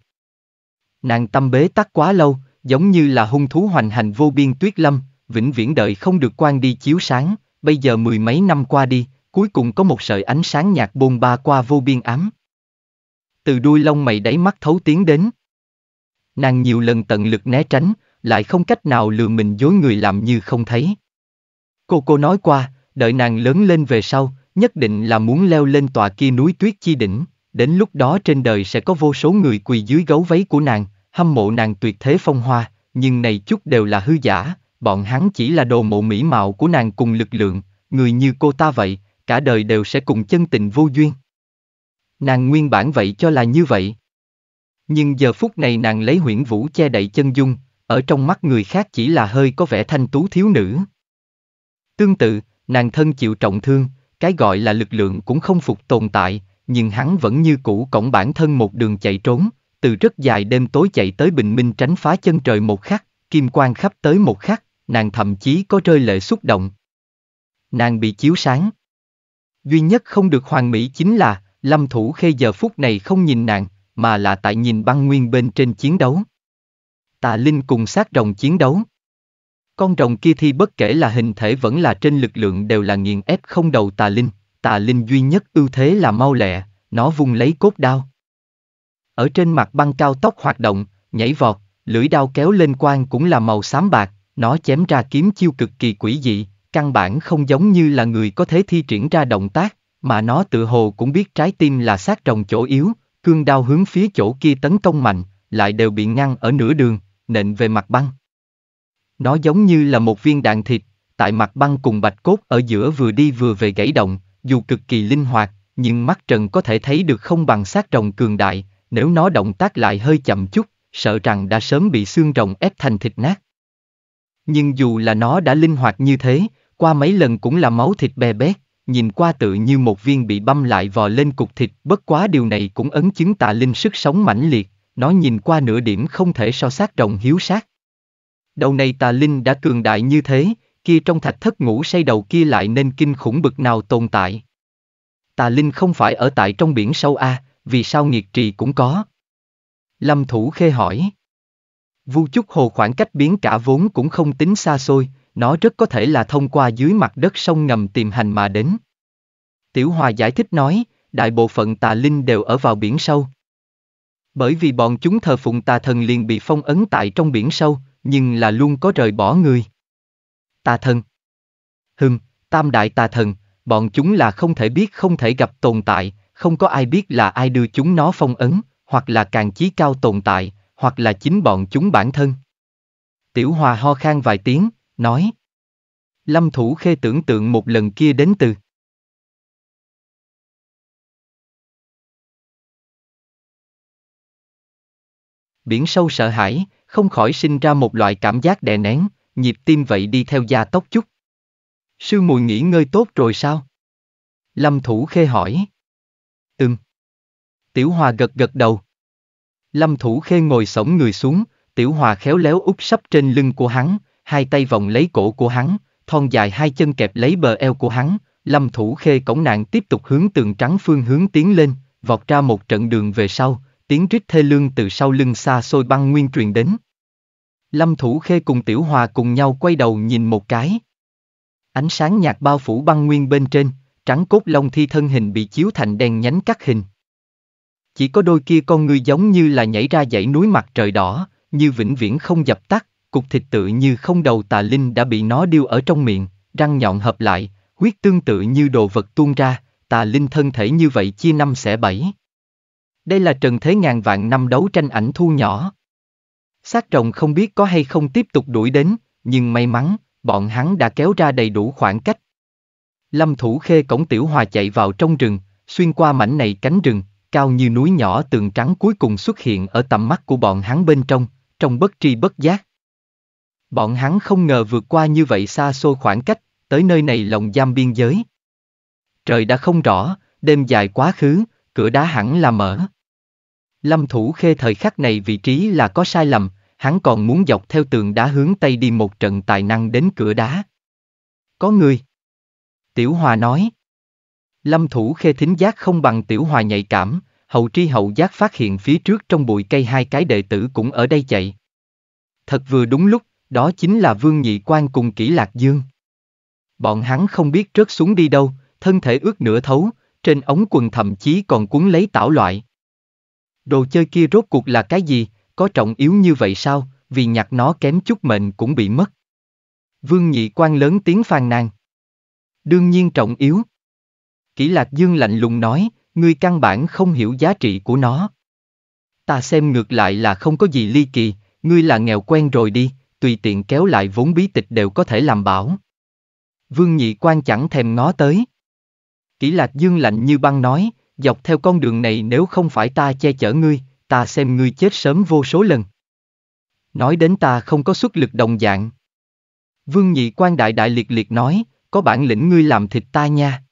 Nàng tâm bế tắc quá lâu, giống như là hung thú hoành hành vô biên tuyết lâm, vĩnh viễn đợi không được quan đi chiếu sáng, bây giờ mười mấy năm qua đi, cuối cùng có một sợi ánh sáng nhạt bồn ba qua vô biên ám. Từ đuôi lông mày đáy mắt thấu tiến đến. Nàng nhiều lần tận lực né tránh, lại không cách nào lừa mình dối người làm như không thấy. Cô cô nói qua, đợi nàng lớn lên về sau, nhất định là muốn leo lên tòa kia núi tuyết chi đỉnh, đến lúc đó trên đời sẽ có vô số người quỳ dưới gấu váy của nàng, hâm mộ nàng tuyệt thế phong hoa, nhưng này chút đều là hư giả, bọn hắn chỉ là đồ mộ mỹ mạo của nàng cùng lực lượng, người như cô ta vậy, cả đời đều sẽ cùng chân tình vô duyên. Nàng nguyên bản vậy cho là như vậy. Nhưng giờ phút này nàng lấy huyễn vũ che đậy chân dung, ở trong mắt người khác chỉ là hơi có vẻ thanh tú thiếu nữ. Tương tự, nàng thân chịu trọng thương, cái gọi là lực lượng cũng không phục tồn tại, nhưng hắn vẫn như cũ cổng bản thân một đường chạy trốn, từ rất dài đêm tối chạy tới bình minh tránh phá chân trời một khắc, kim quang khắp tới một khắc, nàng thậm chí có rơi lệ xúc động. Nàng bị chiếu sáng. Duy nhất không được hoàn mỹ chính là, lâm thủ khê giờ phút này không nhìn nàng, mà là tại nhìn băng nguyên bên trên chiến đấu. Tà Linh cùng sát rồng chiến đấu. Con rồng kia thi bất kể là hình thể vẫn là trên lực lượng đều là nghiền ép không đầu tà Linh, tà Linh duy nhất ưu thế là mau lẹ, nó vung lấy cốt đao, ở trên mặt băng cao tốc hoạt động, nhảy vọt, lưỡi đao kéo lên quang cũng là màu xám bạc, nó chém ra kiếm chiêu cực kỳ quỷ dị, căn bản không giống như là người có thể thi triển ra động tác, mà nó tự hồ cũng biết trái tim là sát trồng chỗ yếu, cương đao hướng phía chỗ kia tấn công mạnh, lại đều bị ngăn ở nửa đường, nện về mặt băng. Nó giống như là một viên đạn thịt, tại mặt băng cùng bạch cốt ở giữa vừa đi vừa về gãy động, dù cực kỳ linh hoạt, nhưng mắt trần có thể thấy được không bằng sát trồng cường đại, nếu nó động tác lại hơi chậm chút, sợ rằng đã sớm bị xương rồng ép thành thịt nát. Nhưng dù là nó đã linh hoạt như thế, qua mấy lần cũng là máu thịt bè bét, nhìn qua tự như một viên bị băm lại vò lên cục thịt, bất quá điều này cũng ấn chứng tà linh sức sống mãnh liệt, nó nhìn qua nửa điểm không thể so sát rồng hiếu sát. Đầu này tà linh đã cường đại như thế, kia trong thạch thất ngủ say đầu kia lại nên kinh khủng bực nào tồn tại. Tà linh không phải ở tại trong biển sâu A, vì sao nghiệt trì cũng có? Lâm Thủ Khê hỏi. Vu Chúc Hồ khoảng cách biến cả vốn cũng không tính xa xôi, nó rất có thể là thông qua dưới mặt đất sông ngầm tìm hành mà đến. Tiểu Hòa giải thích nói, đại bộ phận tà linh đều ở vào biển sâu. Bởi vì bọn chúng thờ phụng tà thần liền bị phong ấn tại trong biển sâu, nhưng là luôn có rời bỏ người. Tà thần hưng tam đại tà thần, bọn chúng là không thể biết không thể gặp tồn tại, không có ai biết là ai đưa chúng nó phong ấn, hoặc là càng chí cao tồn tại, hoặc là chính bọn chúng bản thân.
Tiểu Hòa ho khan vài tiếng, nói. Lâm Thủ Khê tưởng tượng một lần kia đến từ. Biển sâu sợ hãi, không khỏi sinh
ra một loại cảm giác đè nén, nhịp tim vậy đi theo da tóc chút. Sư mùi nghỉ ngơi tốt rồi sao? Lâm Thủ Khê hỏi. Ừm. Tiểu Hòa gật gật đầu. Lâm Thủ Khê ngồi sổng người xuống, Tiểu Hòa khéo léo úp sấp trên lưng của hắn, hai tay vòng lấy cổ của hắn, thon dài hai chân kẹp lấy bờ eo của hắn, Lâm Thủ Khê cổng nạn tiếp tục hướng tường trắng phương hướng tiến lên, vọt ra một trận đường về sau, tiếng rít thê lương từ sau lưng xa xôi băng nguyên truyền đến. Lâm Thủ Khê cùng Tiểu Hòa cùng nhau quay đầu nhìn một cái. Ánh sáng nhạt bao phủ băng nguyên bên trên, trắng cốt long thi thân hình bị chiếu thành đen nhánh cắt hình. Chỉ có đôi kia con người giống như là nhảy ra dãy núi mặt trời đỏ, như vĩnh viễn không dập tắt, cục thịt tự như không đầu tà linh đã bị nó điêu ở trong miệng, răng nhọn hợp lại, huyết tương tự như đồ vật tuôn ra, tà linh thân thể như vậy chia năm xẻ bảy. Đây là trần thế ngàn vạn năm đấu tranh ảnh thu nhỏ. Sát rồng không biết có hay không tiếp tục đuổi đến, nhưng may mắn, bọn hắn đã kéo ra đầy đủ khoảng cách, Lâm Thủ Khê cổng Tiểu Hòa chạy vào trong rừng, xuyên qua mảnh này cánh rừng, cao như núi nhỏ tường trắng cuối cùng xuất hiện ở tầm mắt của bọn hắn bên trong, trong bất tri bất giác. Bọn hắn không ngờ vượt qua như vậy xa xôi khoảng cách, tới nơi này lòng giam biên giới. Trời đã không rõ, đêm dài quá khứ, cửa đá hẳn là mở. Lâm Thủ Khê thời khắc này vị trí là có sai lầm, hắn còn muốn dọc theo tường đá hướng tây đi một trận tài năng đến cửa đá. Có người. Tiểu Hòa nói. Lâm Thủ Khê thính giác không bằng Tiểu Hòa nhạy cảm, hậu tri hậu giác phát hiện phía trước trong bụi cây hai cái đệ tử cũng ở đây chạy. Thật vừa đúng lúc, đó chính là Vương Nhị Quan cùng Kỷ Lạc Dương. Bọn hắn không biết rớt xuống đi đâu, thân thể ướt nửa thấu, trên ống quần thậm chí còn cuốn lấy tảo loại. Đồ chơi kia rốt cuộc là cái gì, có trọng yếu như vậy sao, vì nhặt nó kém chút mệnh cũng bị mất. Vương Nhị Quan lớn tiếng phàn nàn. Đương nhiên trọng yếu. Kỷ Lạc Dương lạnh lùng nói, ngươi căn bản không hiểu giá trị của nó. Ta xem ngược lại là không có gì ly kỳ, ngươi là nghèo quen rồi đi, tùy tiện kéo lại vốn bí tịch đều có thể làm bảo. Vương Nhị Quan chẳng thèm ngó tới. Kỷ Lạc Dương lạnh như băng nói, dọc theo con đường này nếu không phải ta che chở ngươi, ta xem ngươi chết sớm vô số lần. Nói đến ta không có xuất lực đồng dạng. Vương Nhị Quan đại đại liệt liệt nói, có bản lĩnh ngươi làm thịt ta nha.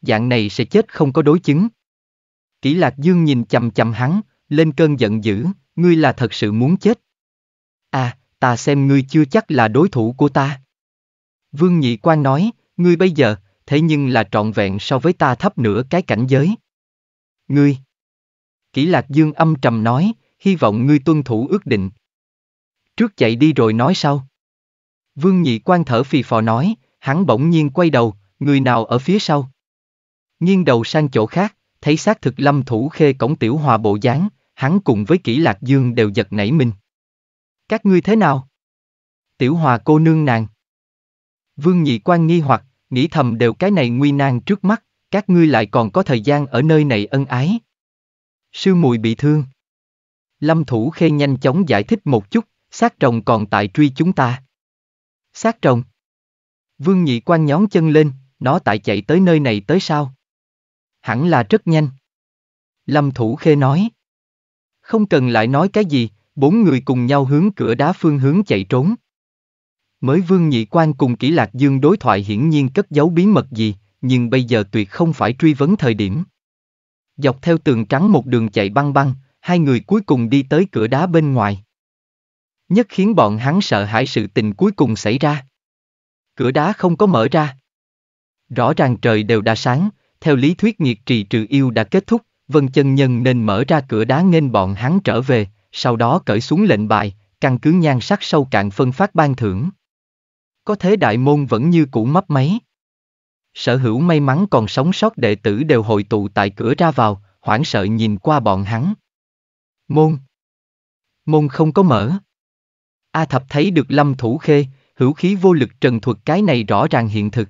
Dạng này sẽ chết không có đối chứng. Kỷ Lạc Dương nhìn chầm chầm hắn, lên cơn giận dữ, ngươi là thật sự muốn chết. À, ta xem ngươi chưa chắc là đối thủ của ta. Vương Nhị Quan nói, ngươi bây giờ, thế nhưng là trọn vẹn so với ta thấp nửa cái cảnh giới. Ngươi. Kỷ Lạc Dương âm trầm nói, hy vọng ngươi tuân thủ ước định. Trước chạy đi rồi nói sau. Vương Nhị Quan thở phì phò nói, Hắn bỗng nhiên quay đầu, người nào ở phía sau. Nghiêng đầu sang chỗ khác, thấy xác thực lâm thủ khê cổng tiểu hòa bộ dáng, hắn cùng với kỹ lạc dương đều giật nảy mình. Các ngươi thế nào? Tiểu hòa cô nương nàng. Vương nhị quan nghi hoặc, nghĩ thầm đều cái này nguy nan trước mắt, các ngươi lại còn có thời gian ở nơi này ân ái. Sư mùi bị thương. Lâm thủ khê nhanh chóng giải thích một chút, xác trồng còn tại truy chúng ta. Xác trồng. Vương Nhị Quan nhón chân lên, nó tại chạy tới nơi này tới sao? Hẳn là rất nhanh. Lâm Thủ Khê nói. Không cần lại nói cái gì, bốn người cùng nhau hướng cửa đá phương hướng chạy trốn. Mới Vương Nhị Quan cùng Kỷ Lạc Dương đối thoại hiển nhiên cất giấu bí mật gì, nhưng bây giờ tuyệt không phải truy vấn thời điểm. Dọc theo tường trắng một đường chạy băng băng, hai người cuối cùng đi tới cửa đá bên ngoài. Nhất khiến bọn hắn sợ hãi sự tình cuối cùng xảy ra. Cửa đá không có mở ra. Rõ ràng trời đều đã sáng, theo lý thuyết nhiệt trì trừ yêu đã kết thúc, Vân Chân Nhân nên mở ra cửa đá nghênh bọn hắn trở về, sau đó cởi xuống lệnh bài, căn cứ nhan sắc sâu cạn phân phát ban thưởng. Có thế đại môn vẫn như cũ mấp máy. Sở hữu may mắn còn sống sót đệ tử đều hội tụ tại cửa ra vào, hoảng sợ nhìn qua bọn hắn. Môn Môn không có mở. A Thập thấy được Lâm Thủ Khê, hữu khí vô lực trần thuật cái này rõ ràng hiện thực.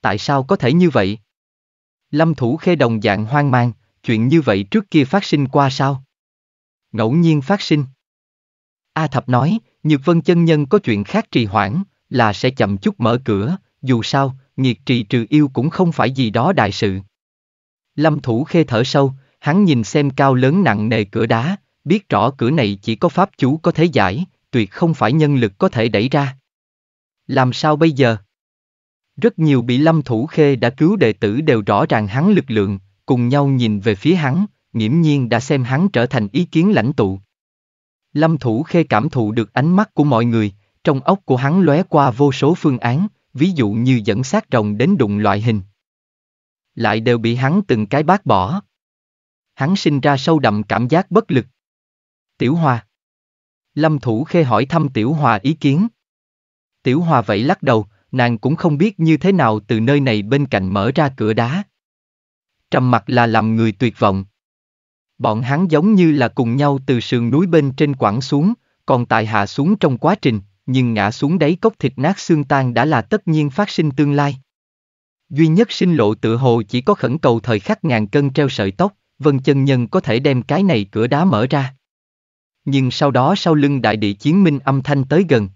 Tại sao có thể như vậy? Lâm Thủ Khê đồng dạng hoang mang, chuyện như vậy trước kia phát sinh qua sao? Ngẫu nhiên phát sinh. A Thập nói, Nhược Vân chân nhân có chuyện khác trì hoãn, là sẽ chậm chút mở cửa, dù sao, nhiệt trì trừ yêu cũng không phải gì đó đại sự. Lâm Thủ Khê thở sâu, hắn nhìn xem cao lớn nặng nề cửa đá, biết rõ cửa này chỉ có pháp chú có thể giải, tuyệt không phải nhân lực có thể đẩy ra. Làm sao bây giờ? Rất nhiều bị lâm thủ khê đã cứu đệ tử đều rõ ràng hắn lực lượng, cùng nhau nhìn về phía hắn, nghiễm nhiên đã xem hắn trở thành ý kiến lãnh tụ. Lâm thủ khê cảm thụ được ánh mắt của mọi người, trong óc của hắn lóe qua vô số phương án, ví dụ như dẫn sát rồng đến đụng loại hình. Lại đều bị hắn từng cái bác bỏ. Hắn sinh ra sâu đậm cảm giác bất lực. Tiểu Hoa Lâm Thủ Khê hỏi thăm Tiểu Hòa ý kiến. Tiểu Hòa vẫy lắc đầu, nàng cũng không biết như thế nào từ nơi này bên cạnh mở ra cửa đá. Trầm mặt là làm người tuyệt vọng. Bọn hắn giống như là cùng nhau từ sườn núi bên trên quẳng xuống, còn tại hạ xuống trong quá trình, nhưng ngã xuống đáy cốc thịt nát xương tan đã là tất nhiên phát sinh tương lai. Duy nhất sinh lộ tự hồ chỉ có khẩn cầu thời khắc ngàn cân treo sợi tóc, vân chân nhân có thể đem cái này cửa đá mở ra nhưng sau đó sau lưng đại địa chiến minh âm thanh tới gần.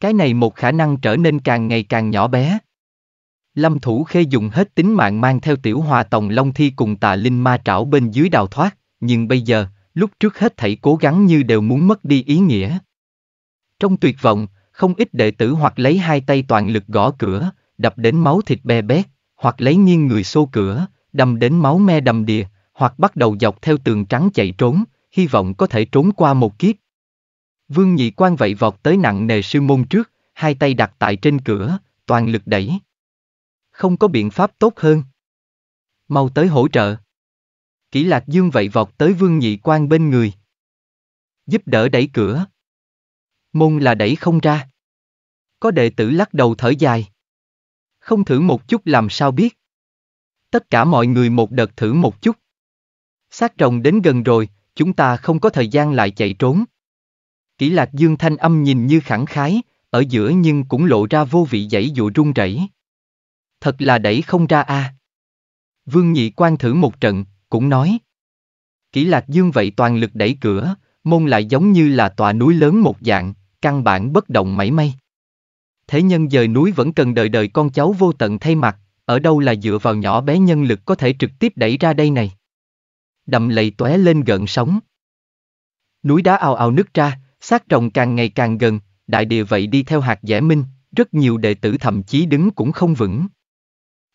Cái này một khả năng trở nên càng ngày càng nhỏ bé. Lâm Thủ Khê dùng hết tính mạng mang theo tiểu hòa tòng Long Thi cùng tà linh ma trảo bên dưới đào thoát, nhưng bây giờ, lúc trước hết thảy cố gắng như đều muốn mất đi ý nghĩa. Trong tuyệt vọng, không ít đệ tử hoặc lấy hai tay toàn lực gõ cửa, đập đến máu thịt be bét, hoặc lấy nghiêng người xô cửa, đâm đến máu me đầm đìa, hoặc bắt đầu dọc theo tường trắng chạy trốn, hy vọng có thể trốn qua một kiếp. Vương nhị quan vậy vọt tới nặng nề sư môn trước, hai tay đặt tại trên cửa, toàn lực đẩy. Không có biện pháp tốt hơn. Mau tới hỗ trợ. Kỷ lạc dương vậy vọt tới vương nhị quan bên người. Giúp đỡ đẩy cửa. Môn là đẩy không ra. Có đệ tử lắc đầu thở dài. Không thử một chút làm sao biết. Tất cả mọi người một đợt thử một chút. Sát rồng đến gần rồi, chúng ta không có thời gian lại chạy trốn. Kỷ lạc dương thanh âm nhìn như khẳng khái, ở giữa nhưng cũng lộ ra vô vị dãy dụ run rẩy. Thật là đẩy không ra a. À. Vương nhị quan thử một trận, cũng nói. Kỷ lạc dương vậy toàn lực đẩy cửa, môn lại giống như là tòa núi lớn một dạng, căn bản bất động mảy may. Thế nhân dời núi vẫn cần đợi đời con cháu vô tận thay mặt, ở đâu là dựa vào nhỏ bé nhân lực có thể trực tiếp đẩy ra đây này đầm lầy tóe lên gợn sóng. Núi đá ao ao nứt ra, xác trồng càng ngày càng gần, đại địa vậy đi theo hạt dẻ minh, rất nhiều đệ tử thậm chí đứng cũng không vững.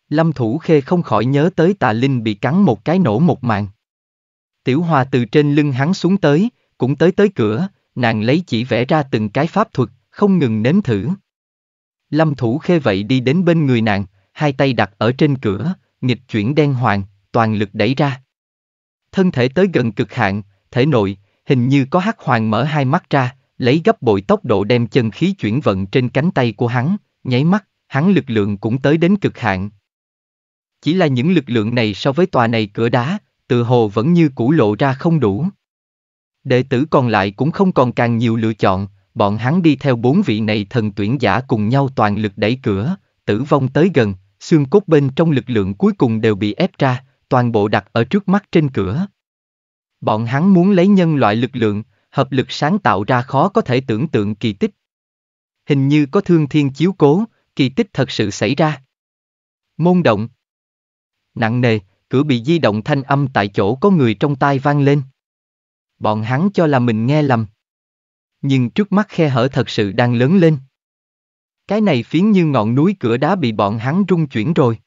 Lâm Thủ Khê không khỏi nhớ tới tà linh bị cắn một cái nổ một mạng. Tiểu Hòa từ trên lưng hắn xuống tới, cũng tới tới cửa, nàng lấy chỉ vẽ ra từng cái pháp thuật, không ngừng nếm thử. Lâm Thủ Khê vậy đi đến bên người nàng, hai tay đặt ở trên cửa, nghịch chuyển đen hoàng, toàn lực đẩy ra thân thể tới gần cực hạn, thể nội, hình như có hắc hoàng mở hai mắt ra, lấy gấp bội tốc độ đem chân khí chuyển vận trên cánh tay của hắn, nháy mắt, hắn lực lượng cũng tới đến cực hạn. Chỉ là những lực lượng này so với tòa này cửa đá, tự hồ vẫn như cũ lộ ra không đủ. Đệ tử còn lại cũng không còn càng nhiều lựa chọn, bọn hắn đi theo bốn vị này thần tuyển giả cùng nhau toàn lực đẩy cửa, tử vong tới gần, xương cốt bên trong lực lượng cuối cùng đều bị ép ra, toàn bộ đặt ở trước mắt trên cửa. Bọn hắn muốn lấy nhân loại lực lượng, hợp lực sáng tạo ra khó có thể tưởng tượng kỳ tích. Hình như có thương thiên chiếu cố, kỳ tích thật sự xảy ra. Môn động. Nặng nề, cửa bị di động thanh âm tại chỗ có người trong tai vang lên. Bọn hắn cho là mình nghe lầm. Nhưng trước mắt khe hở thật sự đang lớn lên. Cái này phiến như ngọn núi cửa đá bị bọn hắn rung chuyển rồi.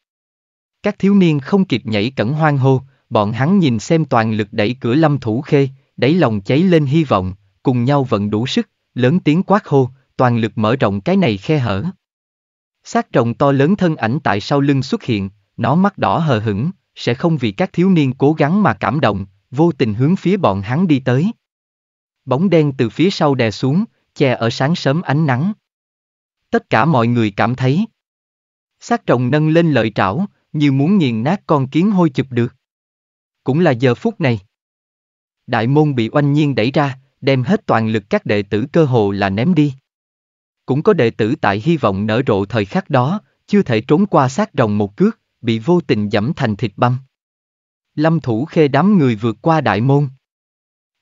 Các thiếu niên không kịp nhảy cẩn hoang hô, bọn hắn nhìn xem toàn lực đẩy cửa lâm thủ khê, đẩy lòng cháy lên hy vọng, cùng nhau vận đủ sức, lớn tiếng quát hô, toàn lực mở rộng cái này khe hở. Sát rồng to lớn thân ảnh tại sau lưng xuất hiện, nó mắt đỏ hờ hững, sẽ không vì các thiếu niên cố gắng mà cảm động, vô tình hướng phía bọn hắn đi tới. Bóng đen từ phía sau đè xuống, che ở sáng sớm ánh nắng. Tất cả mọi người cảm thấy. Sát rồng nâng lên lợi trảo, như muốn nghiền nát con kiến hôi chụp được. Cũng là giờ phút này. Đại môn bị oanh nhiên đẩy ra, đem hết toàn lực các đệ tử cơ hồ là ném đi. Cũng có đệ tử tại hy vọng nở rộ thời khắc đó, chưa thể trốn qua sát rồng một cước, bị vô tình dẫm thành thịt băm. Lâm thủ khê đám người vượt qua đại môn.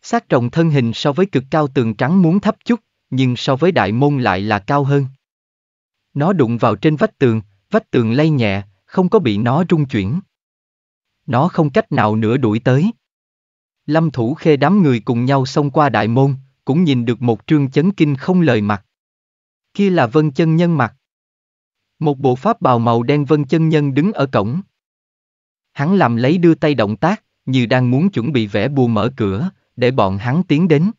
Sát rồng thân hình so với cực cao tường trắng muốn thấp chút, nhưng so với đại môn lại là cao hơn. Nó đụng vào trên vách tường, vách tường lay nhẹ, không có bị nó rung chuyển. Nó không cách nào nữa đuổi tới. Lâm Thủ Khê đám người cùng nhau xông qua đại môn, cũng nhìn được một trương chấn kinh không lời mặt. Kia là vân chân nhân mặt. Một bộ pháp bào màu đen vân chân nhân đứng ở cổng. Hắn làm lấy đưa tay động tác, như đang muốn chuẩn bị vẽ bùa mở cửa, để bọn hắn tiến đến.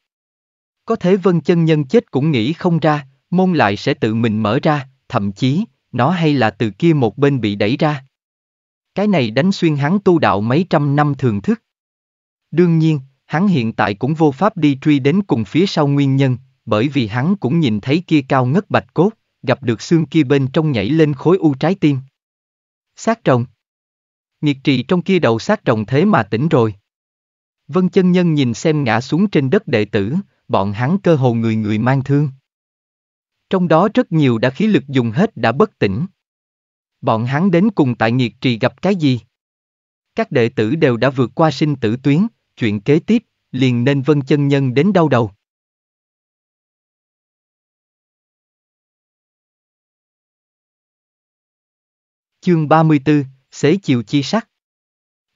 Có thể vân chân nhân chết cũng nghĩ không ra, môn lại sẽ tự mình mở ra, thậm chí, nó hay là từ kia một bên bị đẩy ra. Cái này đánh xuyên hắn tu đạo mấy trăm năm thường thức. Đương nhiên, hắn hiện tại cũng vô pháp đi truy đến cùng phía sau nguyên nhân, bởi vì hắn cũng nhìn thấy kia cao ngất bạch cốt, gặp được xương kia bên trong nhảy lên khối u trái tim. Sát trồng. Nghiệt trị trong kia đầu sát trồng thế mà tỉnh rồi. Vân chân nhân nhìn xem ngã xuống trên đất đệ tử, bọn hắn cơ hồ người người mang thương. Trong đó rất nhiều đã khí lực dùng hết đã bất tỉnh. Bọn hắn đến cùng tại nghiệt trì gặp cái gì? Các đệ tử đều đã vượt qua sinh tử
tuyến, chuyện kế tiếp, liền nên vân chân nhân đến đau đầu. Chương 34, Xế chiều chi sắc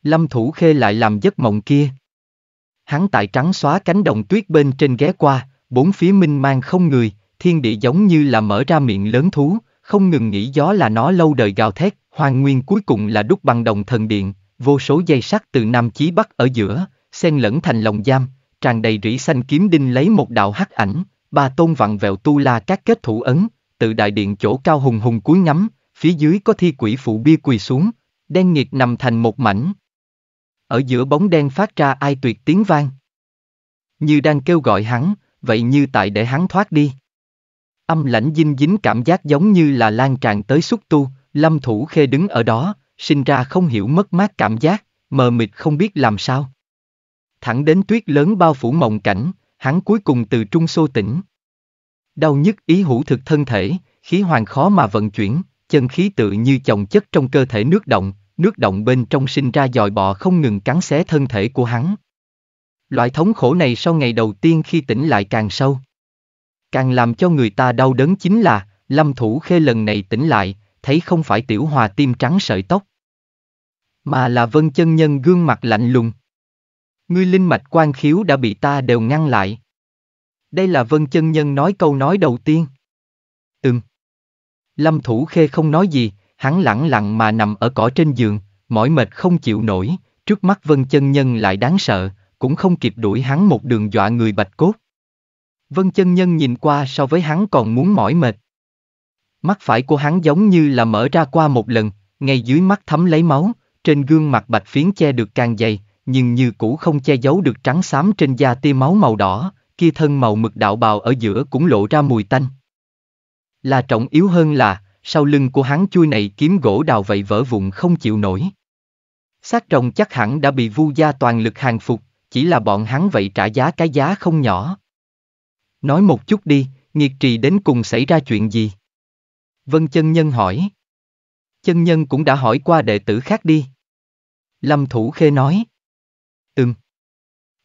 Lâm Thủ Khê lại làm giấc
mộng kia. Hắn tại trắng xóa cánh đồng tuyết bên trên ghé qua, bốn phía minh mang không người, thiên địa giống như là mở ra miệng lớn thú, không ngừng nghĩ gió là nó lâu đời gào thét, hoàng nguyên cuối cùng là đúc bằng đồng thần điện, vô số dây sắt từ nam chí bắc ở giữa, xen lẫn thành lòng giam, tràn đầy rỉ xanh kiếm đinh lấy một đạo hắc ảnh, ba tôn vặn vẹo tu la các kết thủ ấn, từ đại điện chỗ cao hùng hùng cuối ngắm, phía dưới có thi quỷ phụ bia quỳ xuống, đen nghiệt nằm thành một mảnh. Ở giữa bóng đen phát ra ai tuyệt tiếng vang. Như đang kêu gọi hắn, vậy như tại để hắn thoát đi âm lãnh dinh dính cảm giác giống như là lan tràn tới xúc tu, lâm thủ khê đứng ở đó, sinh ra không hiểu mất mát cảm giác, mờ mịt không biết làm sao. Thẳng đến tuyết lớn bao phủ mộng cảnh, hắn cuối cùng từ trung xô tỉnh. Đau nhức ý hữu thực thân thể, khí hoàng khó mà vận chuyển, chân khí tự như chồng chất trong cơ thể nước động, nước động bên trong sinh ra dòi bọ không ngừng cắn xé thân thể của hắn. Loại thống khổ này sau ngày đầu tiên khi tỉnh lại càng sâu. Càng làm cho người ta đau đớn chính là, Lâm Thủ Khê lần này tỉnh lại, thấy không phải tiểu hòa tim trắng sợi tóc. Mà là vân chân nhân gương mặt lạnh lùng. Ngươi linh mạch quan khiếu đã bị ta đều ngăn lại. Đây là vân chân nhân nói câu nói đầu tiên. Ừm. Lâm Thủ Khê không nói gì, hắn lặng lặng mà nằm ở cỏ trên giường, mỏi mệt không chịu nổi, trước mắt vân chân nhân lại đáng sợ, cũng không kịp đuổi hắn một đường dọa người bạch cốt. Vân chân nhân nhìn qua so với hắn còn muốn mỏi mệt. Mắt phải của hắn giống như là mở ra qua một lần, ngay dưới mắt thấm lấy máu, trên gương mặt bạch phiến che được càng dày, nhưng như cũ không che giấu được trắng xám trên da tia máu màu đỏ, kia thân màu mực đạo bào ở giữa cũng lộ ra mùi tanh. Là trọng yếu hơn là, sau lưng của hắn chui này kiếm gỗ đào vậy vỡ vụn không chịu nổi. Sát rồng chắc hẳn đã bị vu gia toàn lực hàng phục, chỉ là bọn hắn vậy trả giá cái giá không nhỏ. Nói một chút đi, nghiệt trì đến cùng xảy ra chuyện gì? Vân chân nhân hỏi. Chân nhân cũng đã hỏi qua đệ tử khác đi. Lâm Thủ Khê nói. Ừm.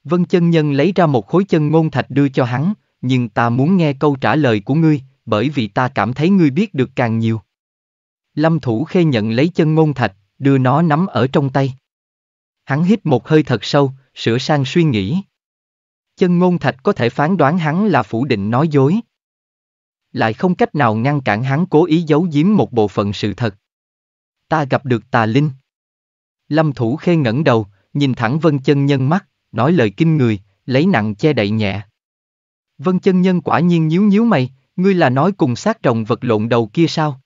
Vân chân nhân lấy ra một khối chân ngôn thạch đưa cho hắn, nhưng ta muốn nghe câu trả lời của ngươi, bởi vì ta cảm thấy ngươi biết được càng nhiều. Lâm Thủ Khê nhận lấy chân ngôn thạch, đưa nó nắm ở trong tay. Hắn hít một hơi thật sâu, sửa sang suy nghĩ. Chân ngôn thạch có thể phán đoán hắn là phủ định nói dối. Lại không cách nào ngăn cản hắn cố ý giấu giếm một bộ phận sự thật. Ta gặp được tà linh. Lâm thủ khê ngẩng đầu, nhìn thẳng vân chân nhân mắt, nói lời kinh người, lấy nặng che đậy nhẹ. Vân chân nhân quả nhiên nhíu nhíu mày, ngươi là nói cùng sát rồng vật lộn đầu kia sao?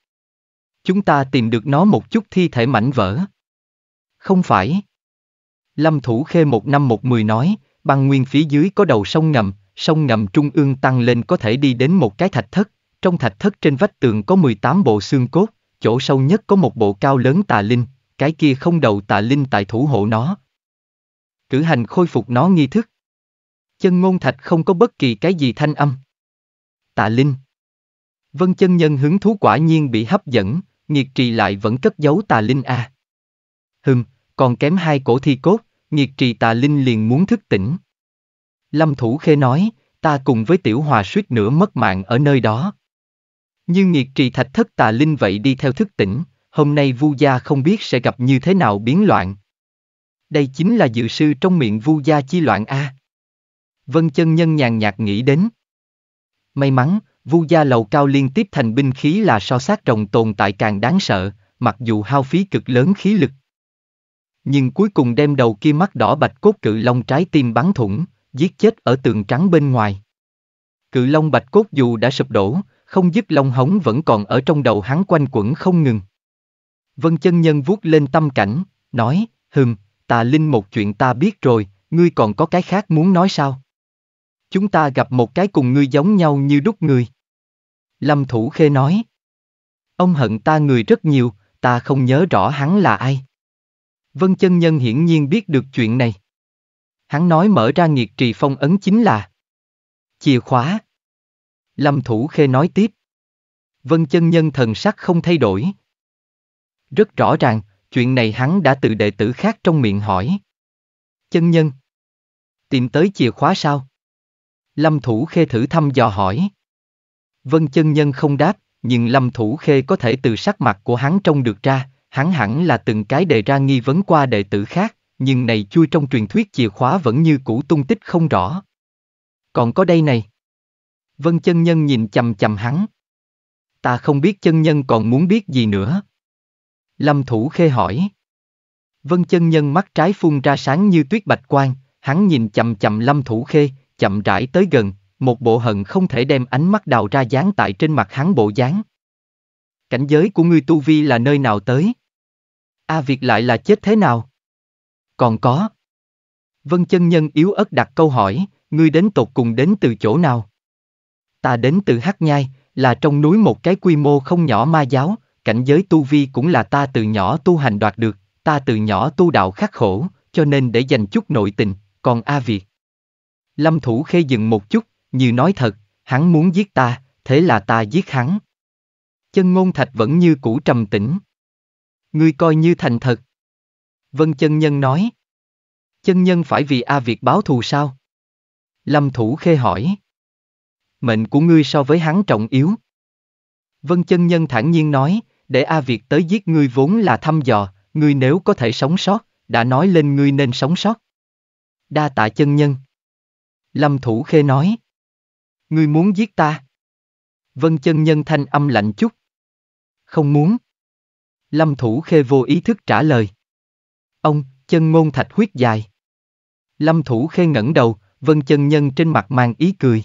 Chúng ta tìm được nó một chút thi thể mảnh vỡ. Không phải. Lâm Thủ Khê một năm một mười nói, băng nguyên phía dưới có đầu sông ngầm, sông ngầm trung ương tăng lên có thể đi đến một cái thạch thất, trong thạch thất trên vách tường có 18 bộ xương cốt, chỗ sâu nhất có một bộ cao lớn tà linh, cái kia không đầu tà linh tại thủ hộ nó. Cử hành khôi phục nó nghi thức. Chân ngôn thạch không có bất kỳ cái gì thanh âm. Tà linh. Vân chân nhân hứng thú quả nhiên bị hấp dẫn, nghiệt trì lại vẫn cất giấu tà linh a. À. Hừm, còn kém hai cổ thi cốt, Nhiệt trì tà linh liền muốn thức tỉnh. Lâm Thủ Khê nói, ta cùng với Tiểu Hòa suýt nữa mất mạng ở nơi đó. Như nghiệt trì thạch thất tà linh vậy đi theo thức tỉnh, hôm nay Vu Gia không biết sẽ gặp như thế nào biến loạn. Đây chính là dự sư trong miệng Vu Gia chi loạn A. Vân chân nhân nhàn nhạt nghĩ đến. May mắn, Vu Gia lầu cao liên tiếp thành binh khí là so sát rồng tồn tại càng đáng sợ, mặc dù hao phí cực lớn khí lực nhưng cuối cùng đem đầu kia mắt đỏ bạch cốt cự long trái tim bắn thủng, giết chết ở tường trắng bên ngoài. Cự long bạch cốt dù đã sụp đổ, không dứt long hống vẫn còn ở trong đầu hắn quanh quẩn không ngừng. Vân chân nhân vuốt lên tâm cảnh, nói, hừm, ta linh một chuyện ta biết rồi, ngươi còn có cái khác muốn nói sao? Chúng ta gặp một cái cùng ngươi giống nhau như đúc người. Lâm Thủ Khê nói, ông hận ta người rất nhiều, ta không nhớ rõ hắn là ai. Vân chân nhân hiển nhiên biết được chuyện này. Hắn nói mở ra nghiệt trì phong ấn chính là chìa khóa. Lâm Thủ Khê nói tiếp. Vân chân nhân thần sắc không thay đổi. Rất rõ ràng, chuyện này hắn đã tự đệ tử khác trong miệng hỏi. Chân nhân. Tìm tới chìa khóa sao? Lâm Thủ Khê thử thăm dò hỏi. Vân chân nhân không đáp, nhưng Lâm Thủ Khê có thể từ sắc mặt của hắn trông được ra, hắn hẳn là từng cái đề ra nghi vấn qua đệ tử khác, nhưng này chui trong truyền thuyết chìa khóa vẫn như cũ tung tích không rõ. Còn có đây này. Vân chân nhân nhìn chầm chầm hắn. Ta không biết chân nhân còn muốn biết gì nữa. Lâm thủ khê hỏi. Vân chân nhân mắt trái phun ra sáng như tuyết bạch quang, hắn nhìn chầm chầm lâm thủ khê, chậm rãi tới gần, một bộ hận không thể đem ánh mắt đào ra dán tại trên mặt hắn bộ dáng. Cảnh giới của ngươi tu vi là nơi nào tới? A à Việt lại là chết thế nào? Còn có. Vân chân nhân yếu ớt đặt câu hỏi, ngươi đến tột cùng đến từ chỗ nào? Ta đến từ Hắc Nhai, là trong núi một cái quy mô không nhỏ ma giáo, cảnh giới tu vi cũng là ta từ nhỏ tu hành đoạt được, ta từ nhỏ tu đạo khắc khổ, cho nên để dành chút nội tình, còn A Việt. Lâm Thủ Khê dừng một chút, như nói thật, hắn muốn giết ta, thế là ta giết hắn. Chân ngôn thạch vẫn như cũ trầm tĩnh. Ngươi coi như thành thật. Vân chân nhân nói. Chân nhân phải vì A Việt báo thù sao? Lâm Thủ Khê hỏi. Mệnh của ngươi so với hắn trọng yếu. Vân chân nhân thản nhiên nói, để A Việt tới giết ngươi vốn là thăm dò, ngươi nếu có thể sống sót, đã nói lên ngươi nên sống sót. Đa tạ chân nhân. Lâm Thủ Khê nói. Ngươi muốn giết ta? Vân chân nhân thanh âm lạnh chút. Không muốn. Lâm Thủ Khê vô ý thức trả lời. Ông, chân ngôn thạch huyết dài. Lâm Thủ Khê ngẩng đầu, Vân Chân Nhân trên mặt mang ý cười.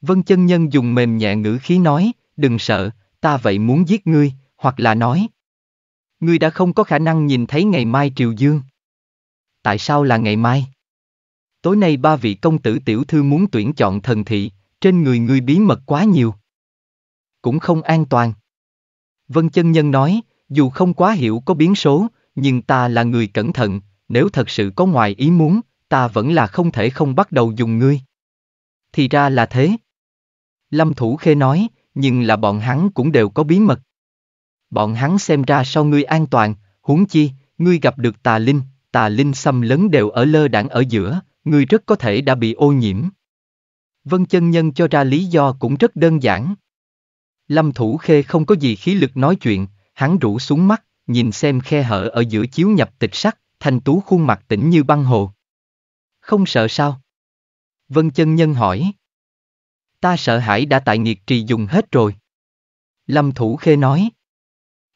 Vân Chân Nhân dùng mềm nhẹ ngữ khí nói, đừng sợ, ta vậy muốn giết ngươi, hoặc là nói. Ngươi đã không có khả năng nhìn thấy ngày mai triều dương. Tại sao là ngày mai? Tối nay ba vị công tử tiểu thư muốn tuyển chọn thần thị, trên người ngươi bí mật quá nhiều. Cũng không an toàn. Vân Chân Nhân nói, dù không quá hiểu có biến số, nhưng ta là người cẩn thận, nếu thật sự có ngoài ý muốn, ta vẫn là không thể không bắt đầu dùng ngươi. Thì ra là thế. Lâm Thủ Khê nói, nhưng là bọn hắn cũng đều có bí mật. Bọn hắn xem ra sau ngươi an toàn, huống chi, ngươi gặp được tà linh, tà linh xâm lấn đều ở lơ đảng ở giữa, ngươi rất có thể đã bị ô nhiễm. Vân chân nhân cho ra lý do cũng rất đơn giản. Lâm Thủ Khê không có gì khí lực nói chuyện, hắn rũ xuống mắt, nhìn xem khe hở ở giữa chiếu nhập tịch sắc, thanh tú khuôn mặt tĩnh như băng hồ. Không sợ sao? Vân chân nhân hỏi. Ta sợ hãi đã tại nghiệt trì dùng hết rồi. Lâm Thủ Khê nói.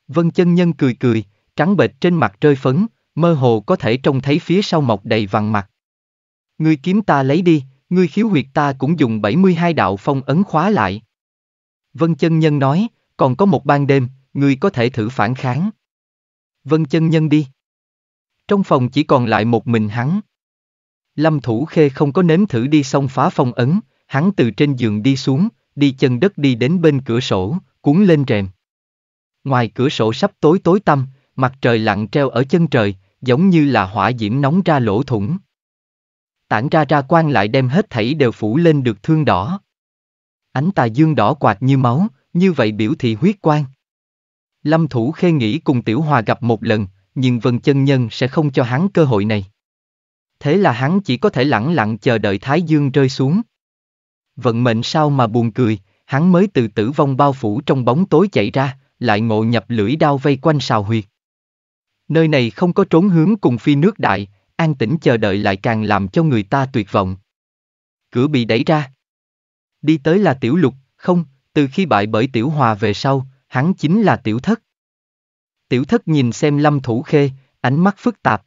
Vân chân nhân cười cười, trắng bệch trên mặt rơi phấn, mơ hồ có thể trông thấy phía sau mọc đầy vằn mặt. Ngươi kiếm ta lấy đi, ngươi khiếu huyệt ta cũng dùng 72 đạo phong ấn khóa lại. Vân chân nhân nói, còn có một ban đêm, ngươi có thể thử phản kháng. Vân chân nhân đi. Trong phòng chỉ còn lại một mình hắn. Lâm Thủ Khê không có nếm thử đi xong phá phong ấn, hắn từ trên giường đi xuống, đi chân đất đi đến bên cửa sổ, cuốn lên rèm. Ngoài cửa sổ sắp tối tối tăm, mặt trời lặng treo ở chân trời, giống như là hỏa diễm nóng ra lỗ thủng. Tản ra ra quan lại đem hết thảy đều phủ lên được thương đỏ. Ánh tà dương đỏ quạt như máu, như vậy biểu thị huyết quang. Lâm Thủ Khê nghĩ cùng Tiểu Hòa gặp một lần, nhưng Vân Chân Nhân sẽ không cho hắn cơ hội này. Thế là hắn chỉ có thể lẳng lặng chờ đợi Thái Dương rơi xuống. Vận mệnh sao mà buồn cười, hắn mới từ tử vong bao phủ trong bóng tối chạy ra, lại ngộ nhập lưỡi đao vây quanh sào huyệt. Nơi này không có trốn hướng cùng phi nước đại, an tĩnh chờ đợi lại càng làm cho người ta tuyệt vọng. Cửa bị đẩy ra. Đi tới là tiểu lục, không, từ khi bại bởi tiểu hòa về sau, hắn chính là tiểu thất. Tiểu thất nhìn xem lâm thủ khê, ánh mắt phức tạp.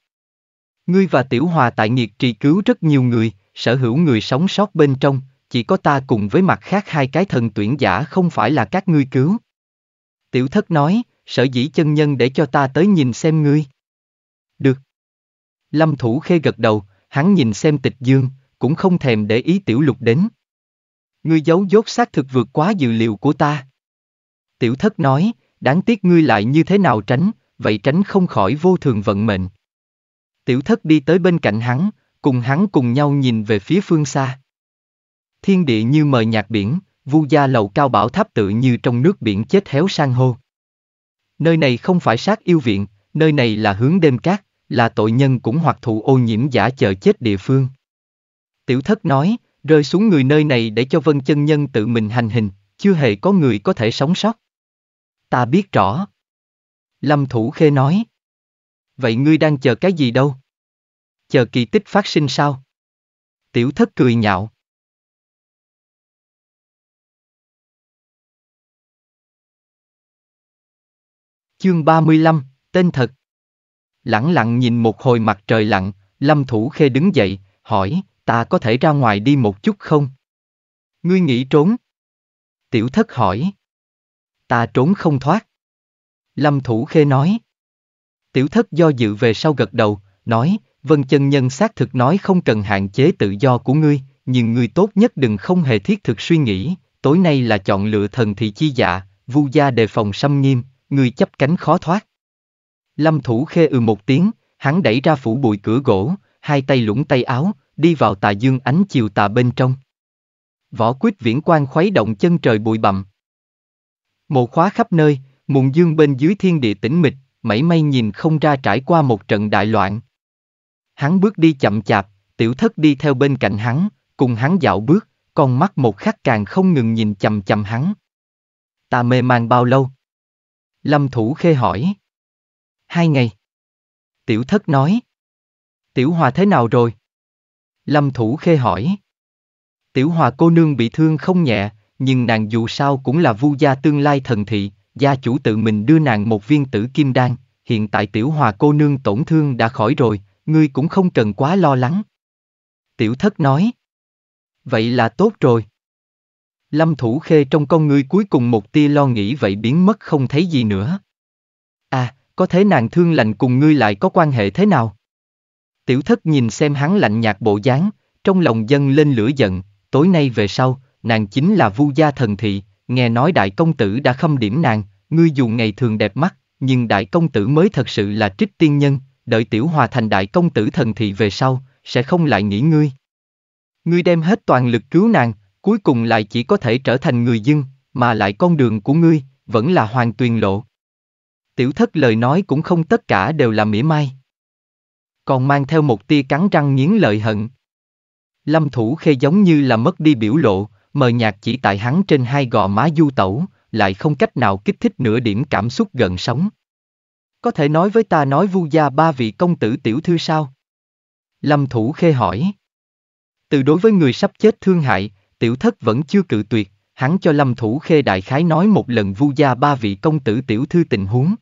Ngươi và tiểu hòa tại nghiệt trì cứu rất nhiều người, sở hữu người sống sót bên trong, chỉ có ta cùng với mặt khác hai cái thần tuyển giả không phải là các ngươi cứu. Tiểu thất nói, sở dĩ chân nhân để cho ta tới nhìn xem ngươi. Được. Lâm thủ khê gật đầu, hắn nhìn xem tịch dương, cũng không thèm để ý tiểu lục đến. Ngươi giấu dốt xác thực vượt quá dự liệu của ta. Tiểu thất nói, đáng tiếc ngươi lại như thế nào tránh, vậy tránh không khỏi vô thường vận mệnh. Tiểu thất đi tới bên cạnh hắn, cùng hắn cùng nhau nhìn về phía phương xa. Thiên địa như mời nhạc biển, vu gia lầu cao bảo tháp tự như trong nước biển chết héo sang hô. Nơi này không phải sát yêu viện, nơi này là hướng đêm cát, là tội nhân cũng hoặc thụ ô nhiễm giả chờ chết địa phương. Tiểu thất nói, rơi xuống người nơi này để cho vân chân nhân tự mình hành hình, chưa hề có người có thể sống sót. Ta biết rõ. Lâm
Thủ Khê nói. Vậy ngươi đang chờ cái gì đâu? Chờ kỳ tích phát sinh sao? Tiểu thất cười nhạo. Chương 35, tên thật. Lặng lặng nhìn một hồi mặt trời lặn, Lâm Thủ Khê đứng
dậy, hỏi, ta có thể ra ngoài đi một chút không? Ngươi nghĩ trốn? Tiểu thất hỏi ta trốn không thoát. Lâm Thủ Khê nói. Tiểu thất do dự về sau gật đầu, nói, vân chân nhân xác thực nói không cần hạn chế tự do của ngươi, nhưng ngươi tốt nhất đừng không hề thiết thực suy nghĩ, tối nay là chọn lựa thần thị chi dạ, vu gia đề phòng xâm nghiêm, ngươi chấp cánh khó thoát. Lâm Thủ Khê ừ một tiếng, hắn đẩy ra phủ bụi cửa gỗ, hai tay lũng tay áo, đi vào tà dương ánh chiều tà bên trong. Võ quyết viễn quan khuấy động chân trời bụi bặm, Mộ khóa khắp nơi, mùng dương bên dưới thiên địa tĩnh mịch, mảy may nhìn không ra trải qua một trận đại loạn. Hắn bước đi chậm chạp, tiểu thất đi theo bên cạnh hắn, cùng hắn dạo bước, con mắt một khắc càng không ngừng nhìn chầm chầm hắn. Ta mê man bao lâu? Lâm Thủ Khê hỏi. Hai ngày. Tiểu thất nói. Tiểu Hòa thế nào rồi? Lâm Thủ Khê hỏi. Tiểu Hòa cô nương bị thương không nhẹ, nhưng nàng dù sao cũng là vu gia tương lai thần thị, gia chủ tự mình đưa nàng một viên tử kim đan, hiện tại tiểu hòa cô nương tổn thương đã khỏi rồi, ngươi cũng không cần quá lo lắng. Tiểu thất nói. Vậy là tốt rồi. Lâm Thủ Khê trong con ngươi cuối cùng một tia lo nghĩ vậy biến mất không thấy gì nữa. À, có thế nàng thương lành cùng ngươi lại có quan hệ thế nào? Tiểu thất nhìn xem hắn lạnh nhạt bộ dáng, trong lòng dâng lên lửa giận, tối nay về sau, nàng chính là Vu gia thần thị, nghe nói đại công tử đã khâm điểm nàng, ngươi dù ngày thường đẹp mắt, nhưng đại công tử mới thật sự là trích tiên nhân, đợi tiểu hòa thành đại công tử thần thị về sau, sẽ không lại nghĩ ngươi. Ngươi đem hết toàn lực cứu nàng, cuối cùng lại chỉ có thể trở thành người dân, mà lại con đường của ngươi, vẫn là hoàn tuyền lộ. Tiểu thất lời nói cũng không tất cả đều là mỉa mai. Còn mang theo một tia cắn răng nghiến lợi hận. Lâm thủ khê giống như là mất đi biểu lộ, mờ nhạt chỉ tại hắn trên hai gò má du tẩu, lại không cách nào kích thích nửa điểm cảm xúc gần sống. Có thể nói với ta nói vu gia ba vị công tử tiểu thư sao? Lâm Thủ Khê hỏi. Từ đối với người sắp chết thương hại, tiểu thất vẫn chưa cự tuyệt, hắn cho Lâm Thủ Khê đại khái nói một lần vu gia ba vị công tử tiểu thư tình huống.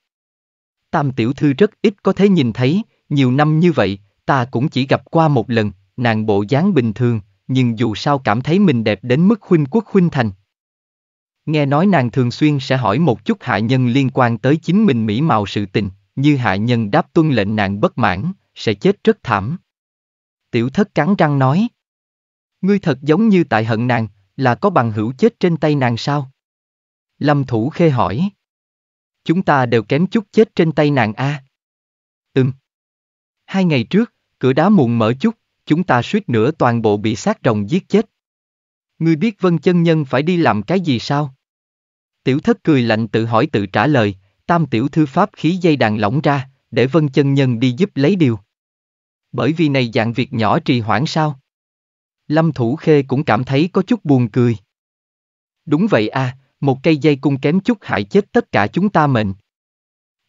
Tam tiểu thư rất ít có thể nhìn thấy, nhiều năm như vậy, ta cũng chỉ gặp qua một lần, nàng bộ dáng bình thường, nhưng dù sao cảm thấy mình đẹp đến mức huynh quốc huynh thành. Nghe nói nàng thường xuyên sẽ hỏi một chút hạ nhân liên quan tới chính mình mỹ mạo sự tình, như hạ nhân đáp tuân lệnh nàng bất mãn, sẽ chết rất thảm. Tiểu thất cắn răng nói. Ngươi thật giống như tại hận nàng, là có bằng hữu chết trên tay nàng sao? Lâm Thủ Khê hỏi. Chúng ta đều kém chút chết trên tay nàng a. À? Ừm. Hai ngày trước, cửa đá muộn mở chút, chúng ta suýt nữa toàn bộ bị sát rồng giết chết. Ngươi biết vân chân nhân phải đi làm cái gì sao? Tiểu thất cười lạnh tự hỏi tự trả lời, tam tiểu thư pháp khí dây đàn lỏng ra, để vân chân nhân đi giúp lấy điều. Bởi vì này dạng việc nhỏ trì hoãn sao? Lâm Thủ Khê cũng cảm thấy có chút buồn cười. Đúng vậy à, một cây dây cung kém chút hại chết tất cả chúng ta mệnh.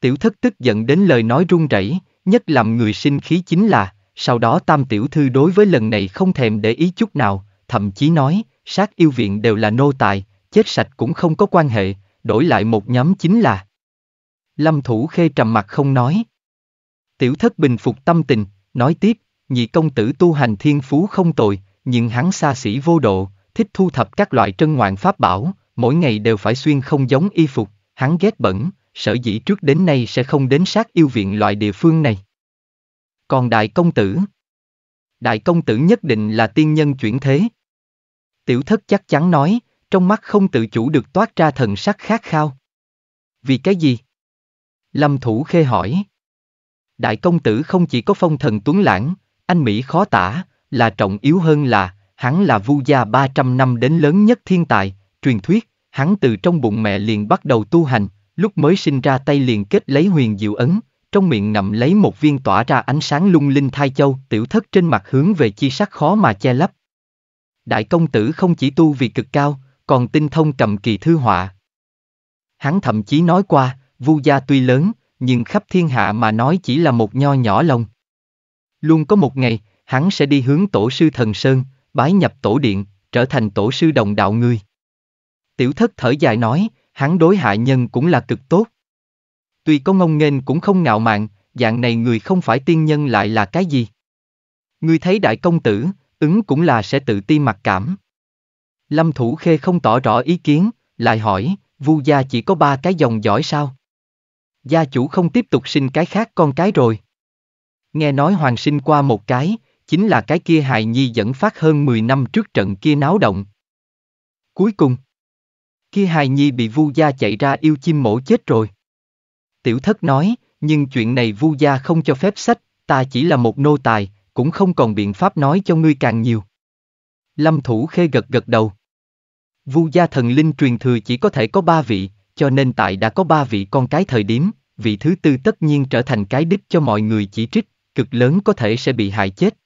Tiểu thất tức giận đến lời nói run rẩy, nhất làm người sinh khí chính là, sau đó tam tiểu thư đối với lần này không thèm để ý chút nào, thậm chí nói, sát yêu viện đều là nô tài, chết sạch cũng không có quan hệ, đổi lại một nhóm chính là. Lâm Thủ Khê trầm mặt không nói. Tiểu thất bình phục tâm tình, nói tiếp, nhị công tử tu hành thiên phú không tồi, nhưng hắn xa xỉ vô độ, thích thu thập các loại trân ngoạn pháp bảo, mỗi ngày đều phải xuyên không giống y phục, hắn ghét bẩn, sở dĩ trước đến nay sẽ không đến sát yêu viện loại địa phương này. Còn đại công tử? Đại công tử nhất định là tiên nhân chuyển thế. Tiểu thất chắc chắn nói, trong mắt không tự chủ được toát ra thần sắc khát khao. Vì cái gì? Lâm Thủ Khê hỏi. Đại công tử không chỉ có phong thần tuấn lãng, anh Mỹ khó tả, là trọng yếu hơn là, hắn là vu gia 300 năm đến lớn nhất thiên tài, truyền thuyết, hắn từ trong bụng mẹ liền bắt đầu tu hành, lúc mới sinh ra tay liền kết lấy huyền diệu ấn, trong miệng nằm lấy một viên tỏa ra ánh sáng lung linh thai châu, tiểu thất trên mặt hướng về chi sắc khó mà che lấp. Đại công tử không chỉ tu vì cực cao, còn tinh thông cầm kỳ thư họa. Hắn thậm chí nói qua, vu gia tuy lớn, nhưng khắp thiên hạ mà nói chỉ là một nho nhỏ lòng. Luôn có một ngày, hắn sẽ đi hướng tổ sư thần Sơn, bái nhập tổ điện, trở thành tổ sư đồng đạo người. Tiểu thất thở dài nói, hắn đối hạ nhân cũng là cực tốt. Tuy có ngông nghênh cũng không ngạo mạn, dạng này người không phải tiên nhân lại là cái gì? Ngươi thấy đại công tử, ứng cũng là sẽ tự ti mặc cảm. Lâm Thủ Khê không tỏ rõ ý kiến, lại hỏi, Vu gia chỉ có ba cái dòng giỏi sao? Gia chủ không tiếp tục sinh cái khác con cái rồi. Nghe nói hoàng sinh qua một cái, chính là cái kia hài nhi dẫn phát hơn 10 năm trước trận kia náo động. Cuối cùng, kia hài nhi bị Vu gia chạy ra yêu chim mổ chết rồi. Tiểu thất nói, nhưng chuyện này vu gia không cho phép sách, ta chỉ là một nô tài, cũng không còn biện pháp nói cho ngươi càng nhiều. Lâm Thủ Khê gật gật đầu. Vu gia thần linh truyền thừa chỉ có thể có ba vị, cho nên tại đã có ba vị con cái thời điểm, vị thứ tư tất nhiên trở thành cái đích cho mọi người chỉ trích, cực lớn có thể sẽ bị hại chết.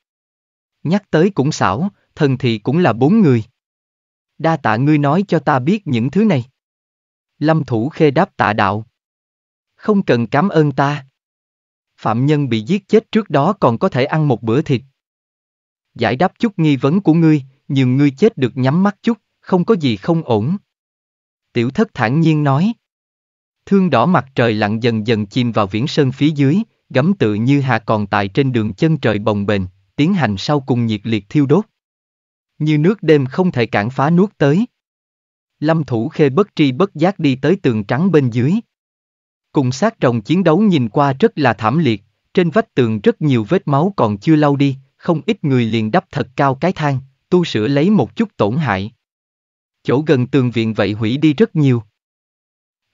Nhắc tới cũng xảo, thần thì cũng là bốn người. Đa tạ ngươi nói cho ta biết những thứ này. Lâm Thủ Khê đáp tạ đạo không cần cảm ơn ta. Phạm nhân bị giết chết trước đó còn có thể ăn một bữa thịt. Giải đáp chút nghi vấn của ngươi, nhưng ngươi chết được nhắm mắt chút, không có gì không ổn. Tiểu thất thản nhiên nói. Thương đỏ mặt trời lặng dần dần chìm vào viễn sơn phía dưới, gấm tự như hà còn tại trên đường chân trời bồng bềnh, tiến hành sau cùng nhiệt liệt thiêu đốt. Như nước đêm không thể cản phá nuốt tới. Lâm thủ khê bất tri bất giác đi tới tường trắng bên dưới. Cùng sát trồng chiến đấu nhìn qua rất là thảm liệt, trên vách tường rất nhiều vết máu còn chưa lau đi, không ít người liền đắp thật cao cái thang, tu sửa lấy một chút tổn hại. Chỗ gần tường viện vậy hủy đi rất nhiều.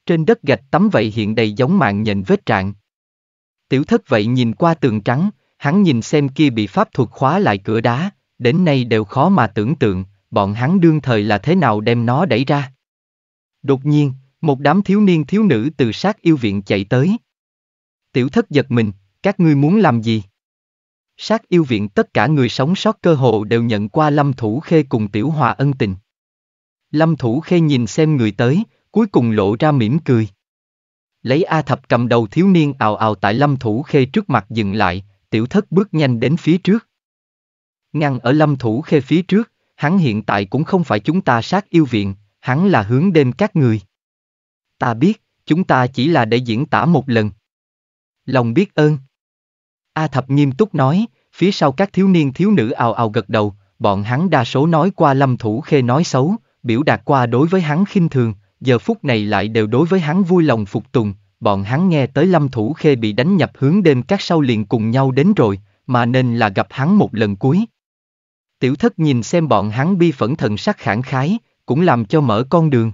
Trên đất gạch tấm vậy hiện đầy giống mạng nhện vết trạng. Tiểu thất vậy nhìn qua tường trắng, hắn nhìn xem kia bị pháp thuật khóa lại cửa đá, đến nay đều khó mà tưởng tượng, bọn hắn đương thời là thế nào đem nó đẩy ra. Đột nhiên, một đám thiếu niên thiếu nữ từ sát yêu viện chạy tới. Tiểu thất giật mình, các ngươi muốn làm gì? Sát yêu viện tất cả người sống sót cơ hồ đều nhận qua Lâm Thủ Khê cùng Tiểu Hòa ân tình. Lâm Thủ Khê nhìn xem người tới, cuối cùng lộ ra mỉm cười. Lấy A Thập cầm đầu thiếu niên ào ào tại Lâm Thủ Khê trước mặt dừng lại, tiểu thất bước nhanh đến phía trước. Ngăn ở Lâm Thủ Khê phía trước, hắn hiện tại cũng không phải chúng ta sát yêu viện, hắn là hướng đêm các người. Ta biết, chúng ta chỉ là để diễn tả một lần. Lòng biết ơn. A Thập nghiêm túc nói, phía sau các thiếu niên thiếu nữ ào ào gật đầu, bọn hắn đa số nói qua lâm thủ khê nói xấu, biểu đạt qua đối với hắn khinh thường, giờ phút này lại đều đối với hắn vui lòng phục tùng, bọn hắn nghe tới lâm thủ khê bị đánh nhập hướng đêm các sau liền cùng nhau đến rồi, mà nên là gặp hắn một lần cuối. Tiểu thất nhìn xem bọn hắn bi phẫn thần sắc khảng khái, cũng làm cho mở con đường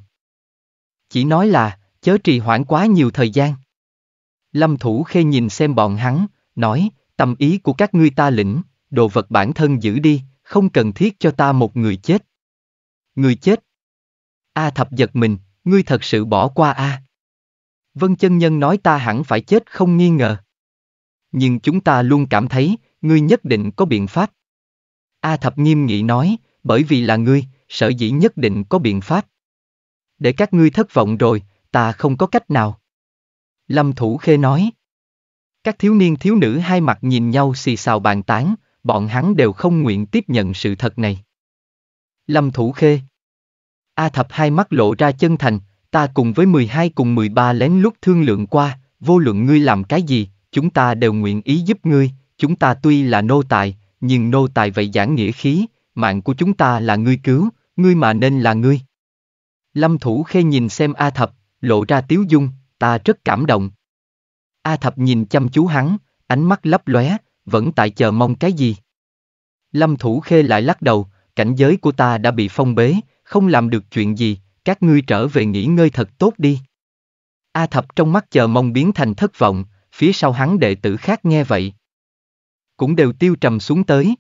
chỉ nói là, chớ trì hoãn quá nhiều thời gian. Lâm Thủ Khê nhìn xem bọn hắn, nói, tâm ý của các ngươi ta lĩnh, đồ vật bản thân giữ đi, không cần thiết cho ta một người chết. Người chết? A thập giật mình, ngươi thật sự bỏ qua a. Vân chân nhân nói ta hẳn phải chết không nghi ngờ. Nhưng chúng ta luôn cảm thấy, ngươi nhất định có biện pháp. A thập nghiêm nghị nói, bởi vì là ngươi, sở dĩ nhất định có biện pháp để các ngươi thất vọng rồi, ta không có cách nào. Lâm Thủ Khê nói. Các thiếu niên thiếu nữ hai mặt nhìn nhau xì xào bàn tán, bọn hắn đều không nguyện tiếp nhận sự thật này. Lâm Thủ Khê A Thập hai mắt lộ ra chân thành, ta cùng với 12 cùng 13 lén lút thương lượng qua, vô luận ngươi làm cái gì, chúng ta đều nguyện ý giúp ngươi, chúng ta tuy là nô tài, nhưng nô tài vậy giảng nghĩa khí, mạng của chúng ta là ngươi cứu, ngươi mà nên là ngươi. Lâm Thủ Khê nhìn xem A Thập, lộ ra tiếu dung, ta rất cảm động. A Thập nhìn chăm chú hắn, ánh mắt lấp lóe, vẫn tại chờ mong cái gì. Lâm Thủ Khê lại lắc đầu, cảnh giới của ta đã bị phong bế, không làm được chuyện gì, các ngươi trở về nghỉ ngơi thật tốt đi. A Thập trong mắt chờ mong biến thành thất vọng, phía sau hắn đệ tử khác nghe vậy. Cũng đều tiêu trầm xuống tới.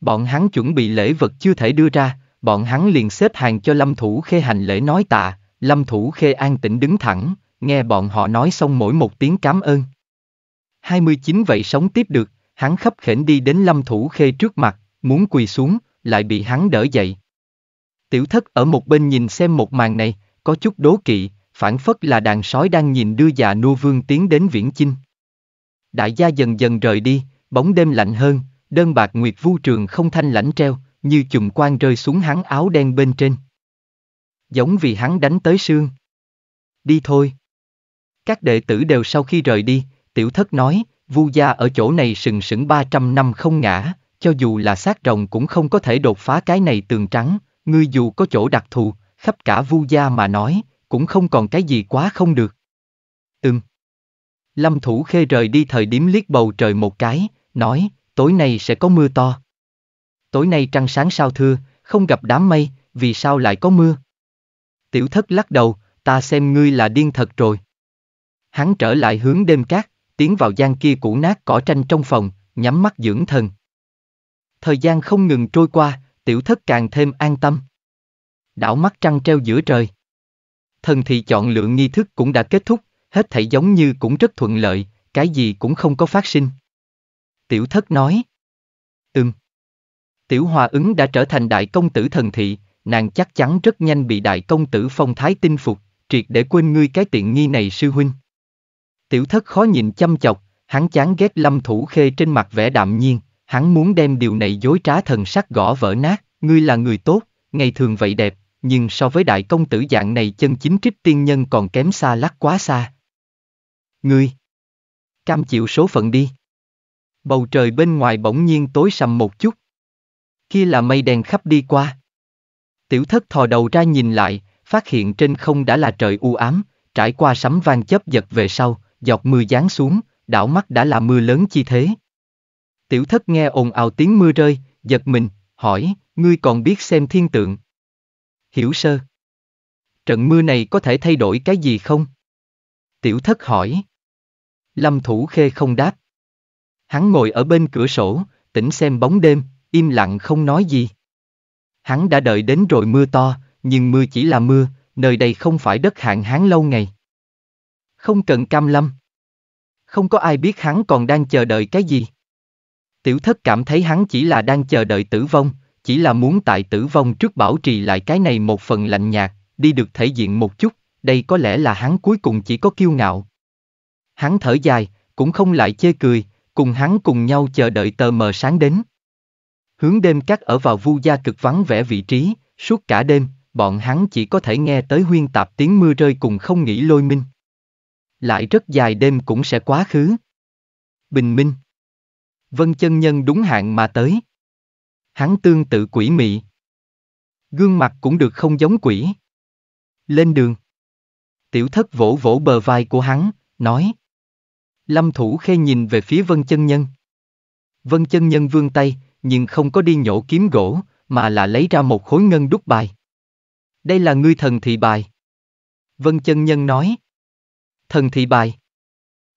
Bọn hắn chuẩn bị lễ vật chưa thể đưa ra, bọn hắn liền xếp hàng cho Lâm Thủ Khê hành lễ nói tạ, Lâm Thủ Khê an tĩnh đứng thẳng, nghe bọn họ nói xong mỗi một tiếng cảm ơn. 29 vậy sống tiếp được, hắn khấp khểnh đi đến Lâm Thủ Khê trước mặt, muốn quỳ xuống, lại bị hắn đỡ dậy. Tiểu thất ở một bên nhìn xem một màn này, có chút đố kỵ, phản phất là đàn sói đang nhìn đưa già nua vương tiến đến viễn chinh. Đại gia dần dần rời đi, bóng đêm lạnh hơn, đơn bạc nguyệt vu trường không thanh lãnh treo, như chùm quan rơi xuống hắn áo đen bên trên. Giống vì hắn đánh tới sương. Đi thôi. Các đệ tử đều sau khi rời đi, tiểu thất nói, vu gia ở chỗ này sừng sững 300 năm không ngã, cho dù là xác rồng cũng không có thể đột phá cái này tường trắng, ngươi dù có chỗ đặc thù, khắp cả vu gia mà nói, cũng không còn cái gì quá không được. Ừm. Lâm Thủ Khê rời đi thời điểm liếc bầu trời một cái, nói, tối nay sẽ có mưa to tối nay trăng sáng sao thưa, không gặp đám mây, vì sao lại có mưa? Tiểu thất lắc đầu, ta xem ngươi là điên thật rồi. Hắn trở lại hướng đêm cát, tiến vào gian kia cũ nát cỏ tranh trong phòng, nhắm mắt dưỡng thần. Thời gian không ngừng trôi qua, tiểu thất càng thêm an tâm. Đảo mắt trăng treo giữa trời. Thần thì chọn lựa nghi thức cũng đã kết thúc, hết thảy giống như cũng rất thuận lợi, cái gì cũng không có phát sinh. Tiểu thất nói. Ừm. Tiểu Hòa ứng đã trở thành đại công tử thần thị, nàng chắc chắn rất nhanh bị đại công tử phong thái tinh phục, triệt để quên ngươi cái tiện nghi này sư huynh. Tiểu thất khó nhìn chăm chọc, hắn chán ghét lâm thủ khê trên mặt vẻ đạm nhiên, hắn muốn đem điều này dối trá thần sắc gõ vỡ nát, ngươi là người tốt, ngày thường vậy đẹp, nhưng so với đại công tử dạng này chân chính trích tiên nhân còn kém xa lắc quá xa. Ngươi, cam chịu số phận đi. Bầu trời bên ngoài bỗng nhiên tối sầm một chút, kia là mây đen khắp đi qua. Tiểu thất thò đầu ra nhìn lại, phát hiện trên không đã là trời u ám, trải qua sấm vang chớp giật về sau, giọt mưa giáng xuống, đảo mắt đã là mưa lớn chi thế. Tiểu thất nghe ồn ào tiếng mưa rơi, giật mình, hỏi, ngươi còn biết xem thiên tượng. Hiểu sơ. Trận mưa này có thể thay đổi cái gì không? Tiểu thất hỏi. Lâm Thủ Khê không đáp. Hắn ngồi ở bên cửa sổ, tỉnh xem bóng đêm, im lặng không nói gì. Hắn đã đợi đến rồi mưa to, nhưng mưa chỉ là mưa, nơi đây không phải đất hạn hán lâu ngày. Không cần cam lâm. Không có ai biết hắn còn đang chờ đợi cái gì. Tiểu thất cảm thấy hắn chỉ là đang chờ đợi tử vong, chỉ là muốn tại tử vong trước bảo trì lại cái này một phần lạnh nhạt, đi được thể diện một chút, đây có lẽ là hắn cuối cùng chỉ có kiêu ngạo. Hắn thở dài, cũng không lại chê cười, cùng hắn cùng nhau chờ đợi tờ mờ sáng đến. Hướng đêm cắt ở vào vu gia cực vắng vẻ vị trí, suốt cả đêm, bọn hắn chỉ có thể nghe tới huyên tạp tiếng mưa rơi cùng không nghĩ lôi minh. Lại rất dài đêm cũng sẽ quá khứ. Bình minh. Vân chân nhân đúng hạn mà tới. Hắn tương tự quỷ mị. Gương mặt cũng được không giống quỷ. Lên đường. Tiểu thất vỗ vỗ bờ vai của hắn, nói. Lâm thủ khê nhìn về phía vân chân nhân. Vân chân nhân vương tay, nhưng không có đi nhổ kiếm gỗ, mà là lấy ra một khối ngân đúc bài. Đây là ngươi thần thị bài. Vân chân nhân nói. Thần thị bài.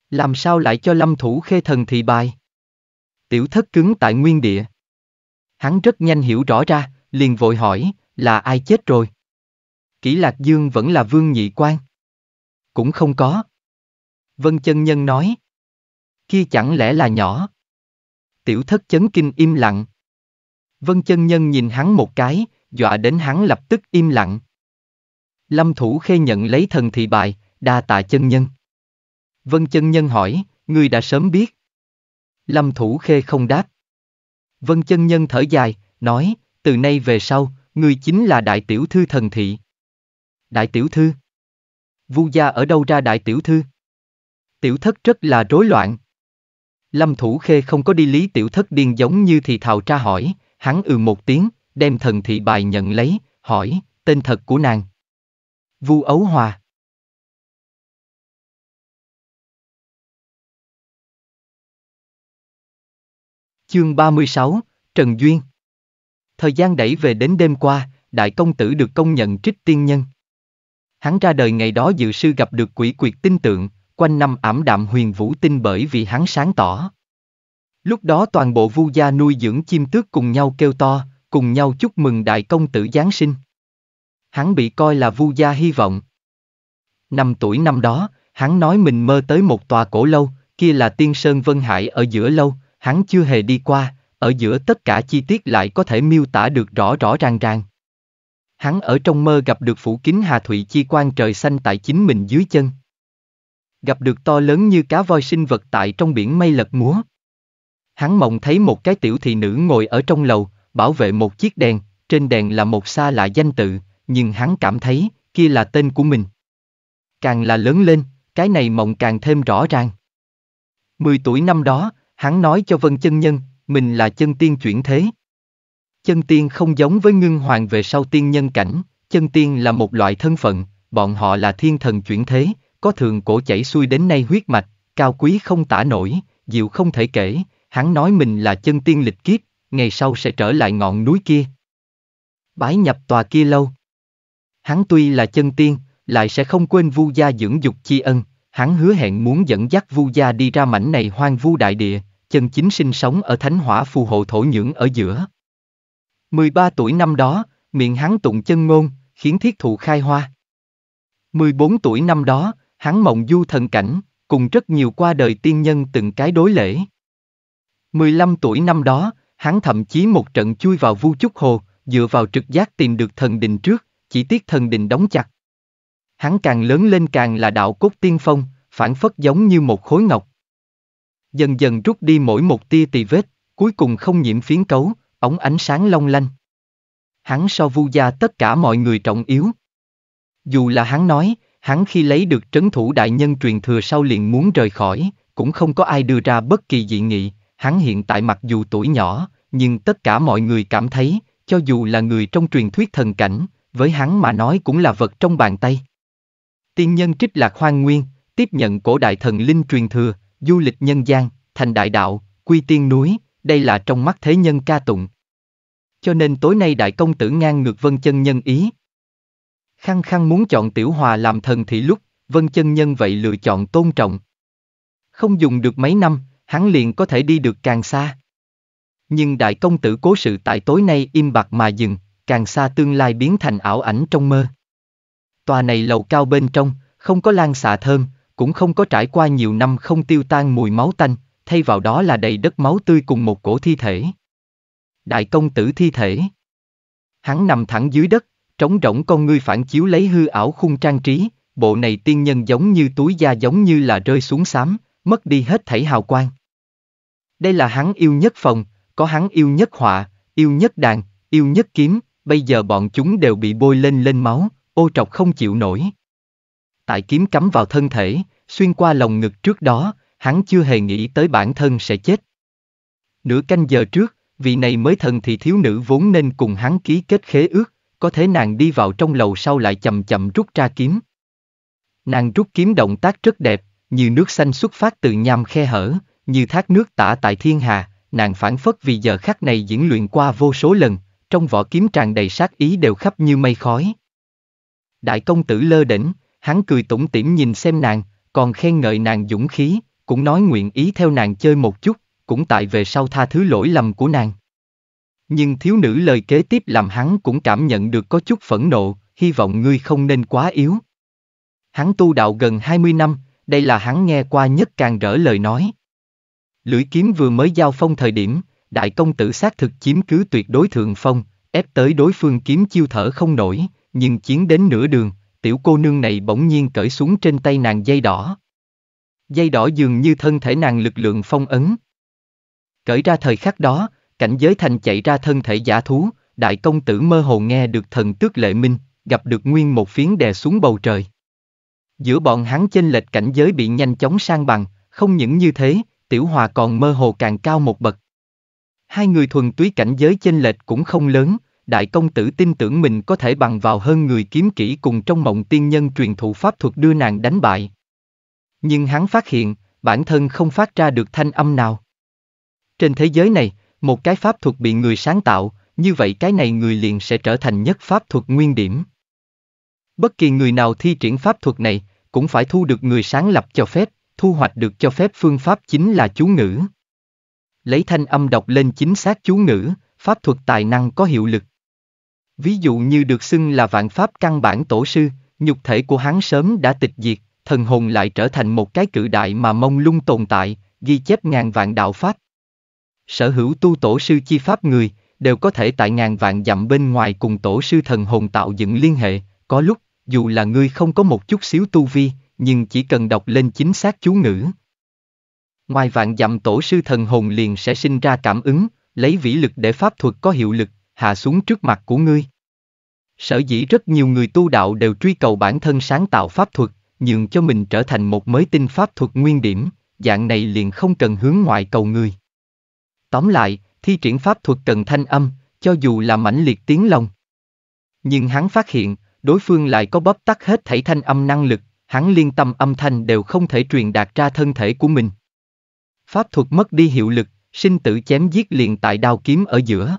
Làm sao lại cho lâm thủ khê thần thị bài? Tiểu thất cứng tại nguyên địa. Hắn rất nhanh hiểu rõ ra, liền vội hỏi, là ai chết rồi? Kỷ Lạc Dương vẫn là vương nhị quan. Cũng không có. Vân chân nhân nói. Khi chẳng lẽ là nhỏ? Tiểu thất chấn kinh im lặng. Vân chân nhân nhìn hắn một cái, dọa đến hắn lập tức im lặng. Lâm thủ khê nhận lấy thần thị bài, đa tạ chân nhân. Vân chân nhân hỏi, ngươi đã sớm biết. Lâm thủ khê không đáp. Vân chân nhân thở dài, nói, từ nay về sau, ngươi chính là đại tiểu thư thần thị. Đại tiểu thư? Vu gia ở đâu ra đại tiểu thư? Tiểu thất rất là rối loạn. Lâm Thủ Khê không có đi lý tiểu thất điên giống như thì thào tra hỏi,
hắn ừ một tiếng, đem thần thị bài nhận lấy, hỏi, tên thật của nàng. Vu Ấu Hòa Chương 36, Trần Duyên Thời gian đẩy về đến đêm qua, đại công tử được công nhận trích tiên nhân.
Hắn ra đời ngày đó dự sư gặp được quỷ quyệt tinh tượng, quanh năm ảm đạm huyền vũ tinh bởi vì hắn sáng tỏ. Lúc đó toàn bộ vu gia nuôi dưỡng chim tước cùng nhau kêu to, cùng nhau chúc mừng đại công tử Giáng sinh. Hắn bị coi là vu gia hy vọng. Năm tuổi năm đó, hắn nói mình mơ tới một tòa cổ lâu, kia là tiên sơn Vân Hải ở giữa lâu, hắn chưa hề đi qua, ở giữa tất cả chi tiết lại có thể miêu tả được rõ rõ ràng ràng. Hắn ở trong mơ gặp được phủ kính Hà Thụy chi quan trời xanh tại chính mình dưới chân, gặp được to lớn như cá voi sinh vật tại trong biển mây lật múa. Hắn mộng thấy một cái tiểu thị nữ ngồi ở trong lầu, bảo vệ một chiếc đèn, trên đèn là một xa lạ danh tự, nhưng hắn cảm thấy, kia là tên của mình. Càng là lớn lên, cái này mộng càng thêm rõ ràng. Mười tuổi năm đó, hắn nói cho Vân Chân Nhân, mình là chân tiên chuyển thế. Chân tiên không giống với ngưng hoàng về sau tiên nhân cảnh, chân tiên là một loại thân phận, bọn họ là thiên thần chuyển thế, có thường cổ chảy xuôi đến nay huyết mạch, cao quý không tả nổi, diệu không thể kể, hắn nói mình là chân tiên lịch kiếp, ngày sau sẽ trở lại ngọn núi kia. Bái nhập tòa kia lâu. Hắn tuy là chân tiên, lại sẽ không quên vu gia dưỡng dục chi ân, hắn hứa hẹn muốn dẫn dắt vu gia đi ra mảnh này hoang vu đại địa, chân chính sinh sống ở thánh hỏa phù hộ thổ nhưỡng ở giữa. 13 tuổi năm đó, miệng hắn tụng chân ngôn, khiến thiết thụ khai hoa. 14 tuổi năm đó, hắn mộng du thần cảnh, cùng rất nhiều qua đời tiên nhân từng cái đối lễ. 15 tuổi năm đó, hắn thậm chí một trận chui vào vu chúc hồ, dựa vào trực giác tìm được thần đình trước, chỉ tiếc thần đình đóng chặt. Hắn càng lớn lên càng là đạo cốt tiên phong, phản phất giống như một khối ngọc. Dần dần rút đi mỗi một tia tì vết, cuối cùng không nhiễm phiến cấu, ống ánh sáng long lanh. Hắn so vu gia tất cả mọi người trọng yếu. Dù là hắn nói, hắn khi lấy được trấn thủ đại nhân truyền thừa sau liền muốn rời khỏi, cũng không có ai đưa ra bất kỳ dị nghị, hắn hiện tại mặc dù tuổi nhỏ, nhưng tất cả mọi người cảm thấy, cho dù là người trong truyền thuyết thần cảnh, với hắn mà nói cũng là vật trong bàn tay. Tiên nhân trích lạc hoang nguyên, tiếp nhận cổ đại thần linh truyền thừa, du lịch nhân gian, thành đại đạo, quy tiên núi, đây là trong mắt thế nhân ca tụng. Cho nên tối nay đại công tử ngang ngược vân chân nhân ý, Khăng khăng muốn chọn Tiểu Hòa làm thần thì lúc, Vân Chân Nhân vậy lựa chọn tôn trọng. Không dùng được mấy năm, hắn liền có thể đi được càng xa. Nhưng đại công tử cố sự tại tối nay im bặt mà dừng, càng xa tương lai biến thành ảo ảnh trong mơ. Tòa này lầu cao bên trong, không có lan xạ thơm, cũng không có trải qua nhiều năm không tiêu tan mùi máu tanh, thay vào đó là đầy đất máu tươi cùng một cổ thi thể. Đại công tử thi thể. Hắn nằm thẳng dưới đất, trống rỗng con ngươi phản chiếu lấy hư ảo khung trang trí, bộ này tiên nhân giống như túi da giống như là rơi xuống xám, mất đi hết thảy hào quang. Đây là hắn yêu nhất phòng, có hắn yêu nhất họa, yêu nhất đàn, yêu nhất kiếm, bây giờ bọn chúng đều bị bôi lên lên máu, ô trọc không chịu nổi. Tại kiếm cắm vào thân thể, xuyên qua lòng ngực trước đó, hắn chưa hề nghĩ tới bản thân sẽ chết. Nửa canh giờ trước, vị này mới thần thì thiếu nữ vốn nên cùng hắn ký kết khế ước, có thể nàng đi vào trong lầu sau lại chậm chậm rút ra kiếm. Nàng rút kiếm động tác rất đẹp, như nước xanh xuất phát từ nham khe hở, như thác nước tả tại thiên hà, nàng phản phất vì giờ khắc này diễn luyện qua vô số lần, trong vỏ kiếm tràn đầy sát ý đều khắp như mây khói. Đại công tử lơ đỉnh, hắn cười tủm tỉm nhìn xem nàng, còn khen ngợi nàng dũng khí, cũng nói nguyện ý theo nàng chơi một chút, cũng tại về sau tha thứ lỗi lầm của nàng. Nhưng thiếu nữ lời kế tiếp làm hắn cũng cảm nhận được có chút phẫn nộ, hy vọng ngươi không nên quá yếu. Hắn tu đạo gần 20 năm, đây là hắn nghe qua nhất càng rỡ lời nói. Lưỡi kiếm vừa mới giao phong thời điểm, đại công tử xác thực chiếm cứ tuyệt đối thượng phong, ép tới đối phương kiếm chiêu thở không nổi, nhưng chiến đến nửa đường, tiểu cô nương này bỗng nhiên cởi xuống trên tay nàng dây đỏ. Dây đỏ dường như thân thể nàng lực lượng phong ấn. Cởi ra thời khắc đó, cảnh giới thành chạy ra thân thể giả thú, đại công tử mơ hồ nghe được thần tước lệ minh, gặp được nguyên một phiến đè xuống bầu trời. Giữa bọn hắn chênh lệch cảnh giới bị nhanh chóng sang bằng, không những như thế, tiểu hòa còn mơ hồ càng cao một bậc. Hai người thuần túy cảnh giới chênh lệch cũng không lớn, đại công tử tin tưởng mình có thể bằng vào hơn người kiếm kỹ cùng trong mộng tiên nhân truyền thụ pháp thuật đưa nàng đánh bại. Nhưng hắn phát hiện, bản thân không phát ra được thanh âm nào. Trên thế giới này, một cái pháp thuật bị người sáng tạo, như vậy cái này người liền sẽ trở thành nhất pháp thuật nguyên điểm. Bất kỳ người nào thi triển pháp thuật này, cũng phải thu được người sáng lập cho phép, thu hoạch được cho phép phương pháp chính là chú ngữ. Lấy thanh âm đọc lên chính xác chú ngữ, pháp thuật tài năng có hiệu lực. Ví dụ như được xưng là vạn pháp căn bản tổ sư, nhục thể của hắn sớm đã tịch diệt, thần hồn lại trở thành một cái cự đại mà mông lung tồn tại, ghi chép ngàn vạn đạo pháp sở hữu tu tổ sư chi pháp người, đều có thể tại ngàn vạn dặm bên ngoài cùng tổ sư thần hồn tạo dựng liên hệ, có lúc, dù là ngươi không có một chút xíu tu vi, nhưng chỉ cần đọc lên chính xác chú ngữ. Ngoài vạn dặm tổ sư thần hồn liền sẽ sinh ra cảm ứng, lấy vĩ lực để pháp thuật có hiệu lực, hạ xuống trước mặt của ngươi. Sở dĩ rất nhiều người tu đạo đều truy cầu bản thân sáng tạo pháp thuật, nhường cho mình trở thành một mới tinh pháp thuật nguyên điểm, dạng này liền không cần hướng ngoại cầu người. Tóm lại, thi triển pháp thuật cần thanh âm, cho dù là mãnh liệt tiếng lòng. Nhưng hắn phát hiện, đối phương lại có bóp tắt hết thảy thanh âm năng lực, hắn liên tâm âm thanh đều không thể truyền đạt ra thân thể của mình. Pháp thuật mất đi hiệu lực, sinh tử chém giết liền tại đao kiếm ở giữa.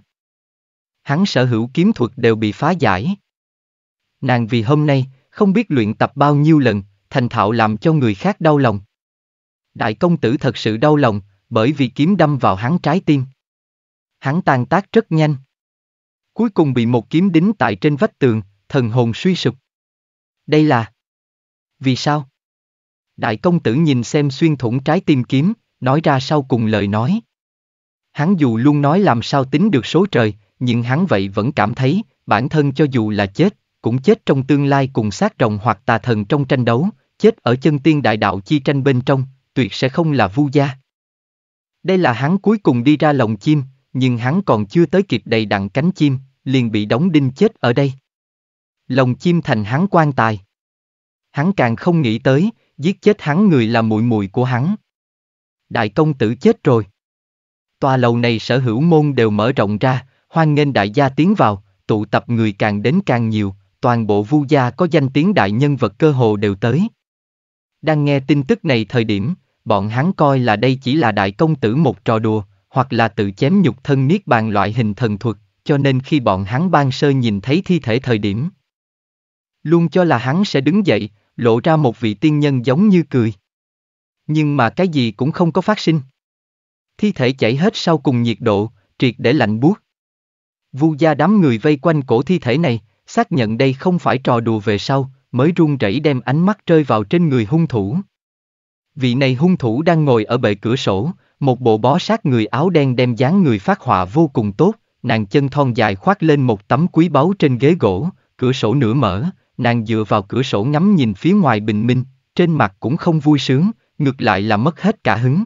Hắn sở hữu kiếm thuật đều bị phá giải. Nàng vì hôm nay, không biết luyện tập bao nhiêu lần, thành thạo làm cho người khác đau lòng. Đại công tử thật sự đau lòng, bởi vì kiếm đâm vào hắn trái tim. Hắn tàn tác rất nhanh. Cuối cùng bị một kiếm đính tại trên vách tường, thần hồn suy sụp. Đây là... Vì sao? Đại công tử nhìn xem xuyên thủng trái tim kiếm, nói ra sau cùng lời nói. Hắn dù luôn nói làm sao tính được số trời, nhưng hắn vậy vẫn cảm thấy, bản thân cho dù là chết, cũng chết trong tương lai cùng sát rồng hoặc tà thần trong tranh đấu, chết ở chân tiên đại đạo chi tranh bên trong, tuyệt sẽ không là vu gia. Đây là hắn cuối cùng đi ra lồng chim, nhưng hắn còn chưa tới kịp đầy đặn cánh chim, liền bị đóng đinh chết ở đây. Lồng chim thành hắn quan tài. Hắn càng không nghĩ tới, giết chết hắn người là muội muội của hắn. Đại công tử chết rồi. Tòa lầu này sở hữu môn đều mở rộng ra, hoan nghênh đại gia tiến vào, tụ tập người càng đến càng nhiều, toàn bộ vu gia có danh tiếng đại nhân vật cơ hồ đều tới. Đang nghe tin tức này thời điểm, bọn hắn coi là đây chỉ là đại công tử một trò đùa, hoặc là tự chém nhục thân niết bàn loại hình thần thuật, cho nên khi bọn hắn ban sơ nhìn thấy thi thể thời điểm. Luôn cho là hắn sẽ đứng dậy, lộ ra một vị tiên nhân giống như cười. Nhưng mà cái gì cũng không có phát sinh. Thi thể chảy hết sau cùng nhiệt độ, triệt để lạnh buốt. Vu gia đám người vây quanh cổ thi thể này, xác nhận đây không phải trò đùa về sau, mới run rẩy đem ánh mắt rơi vào trên người hung thủ. Vị này hung thủ đang ngồi ở bệ cửa sổ, một bộ bó sát người áo đen đem dáng người phát họa vô cùng tốt, nàng chân thon dài khoác lên một tấm quý báu trên ghế gỗ, cửa sổ nửa mở, nàng dựa vào cửa sổ ngắm nhìn phía ngoài bình minh, trên mặt cũng không vui sướng, ngược lại là mất hết cả hứng.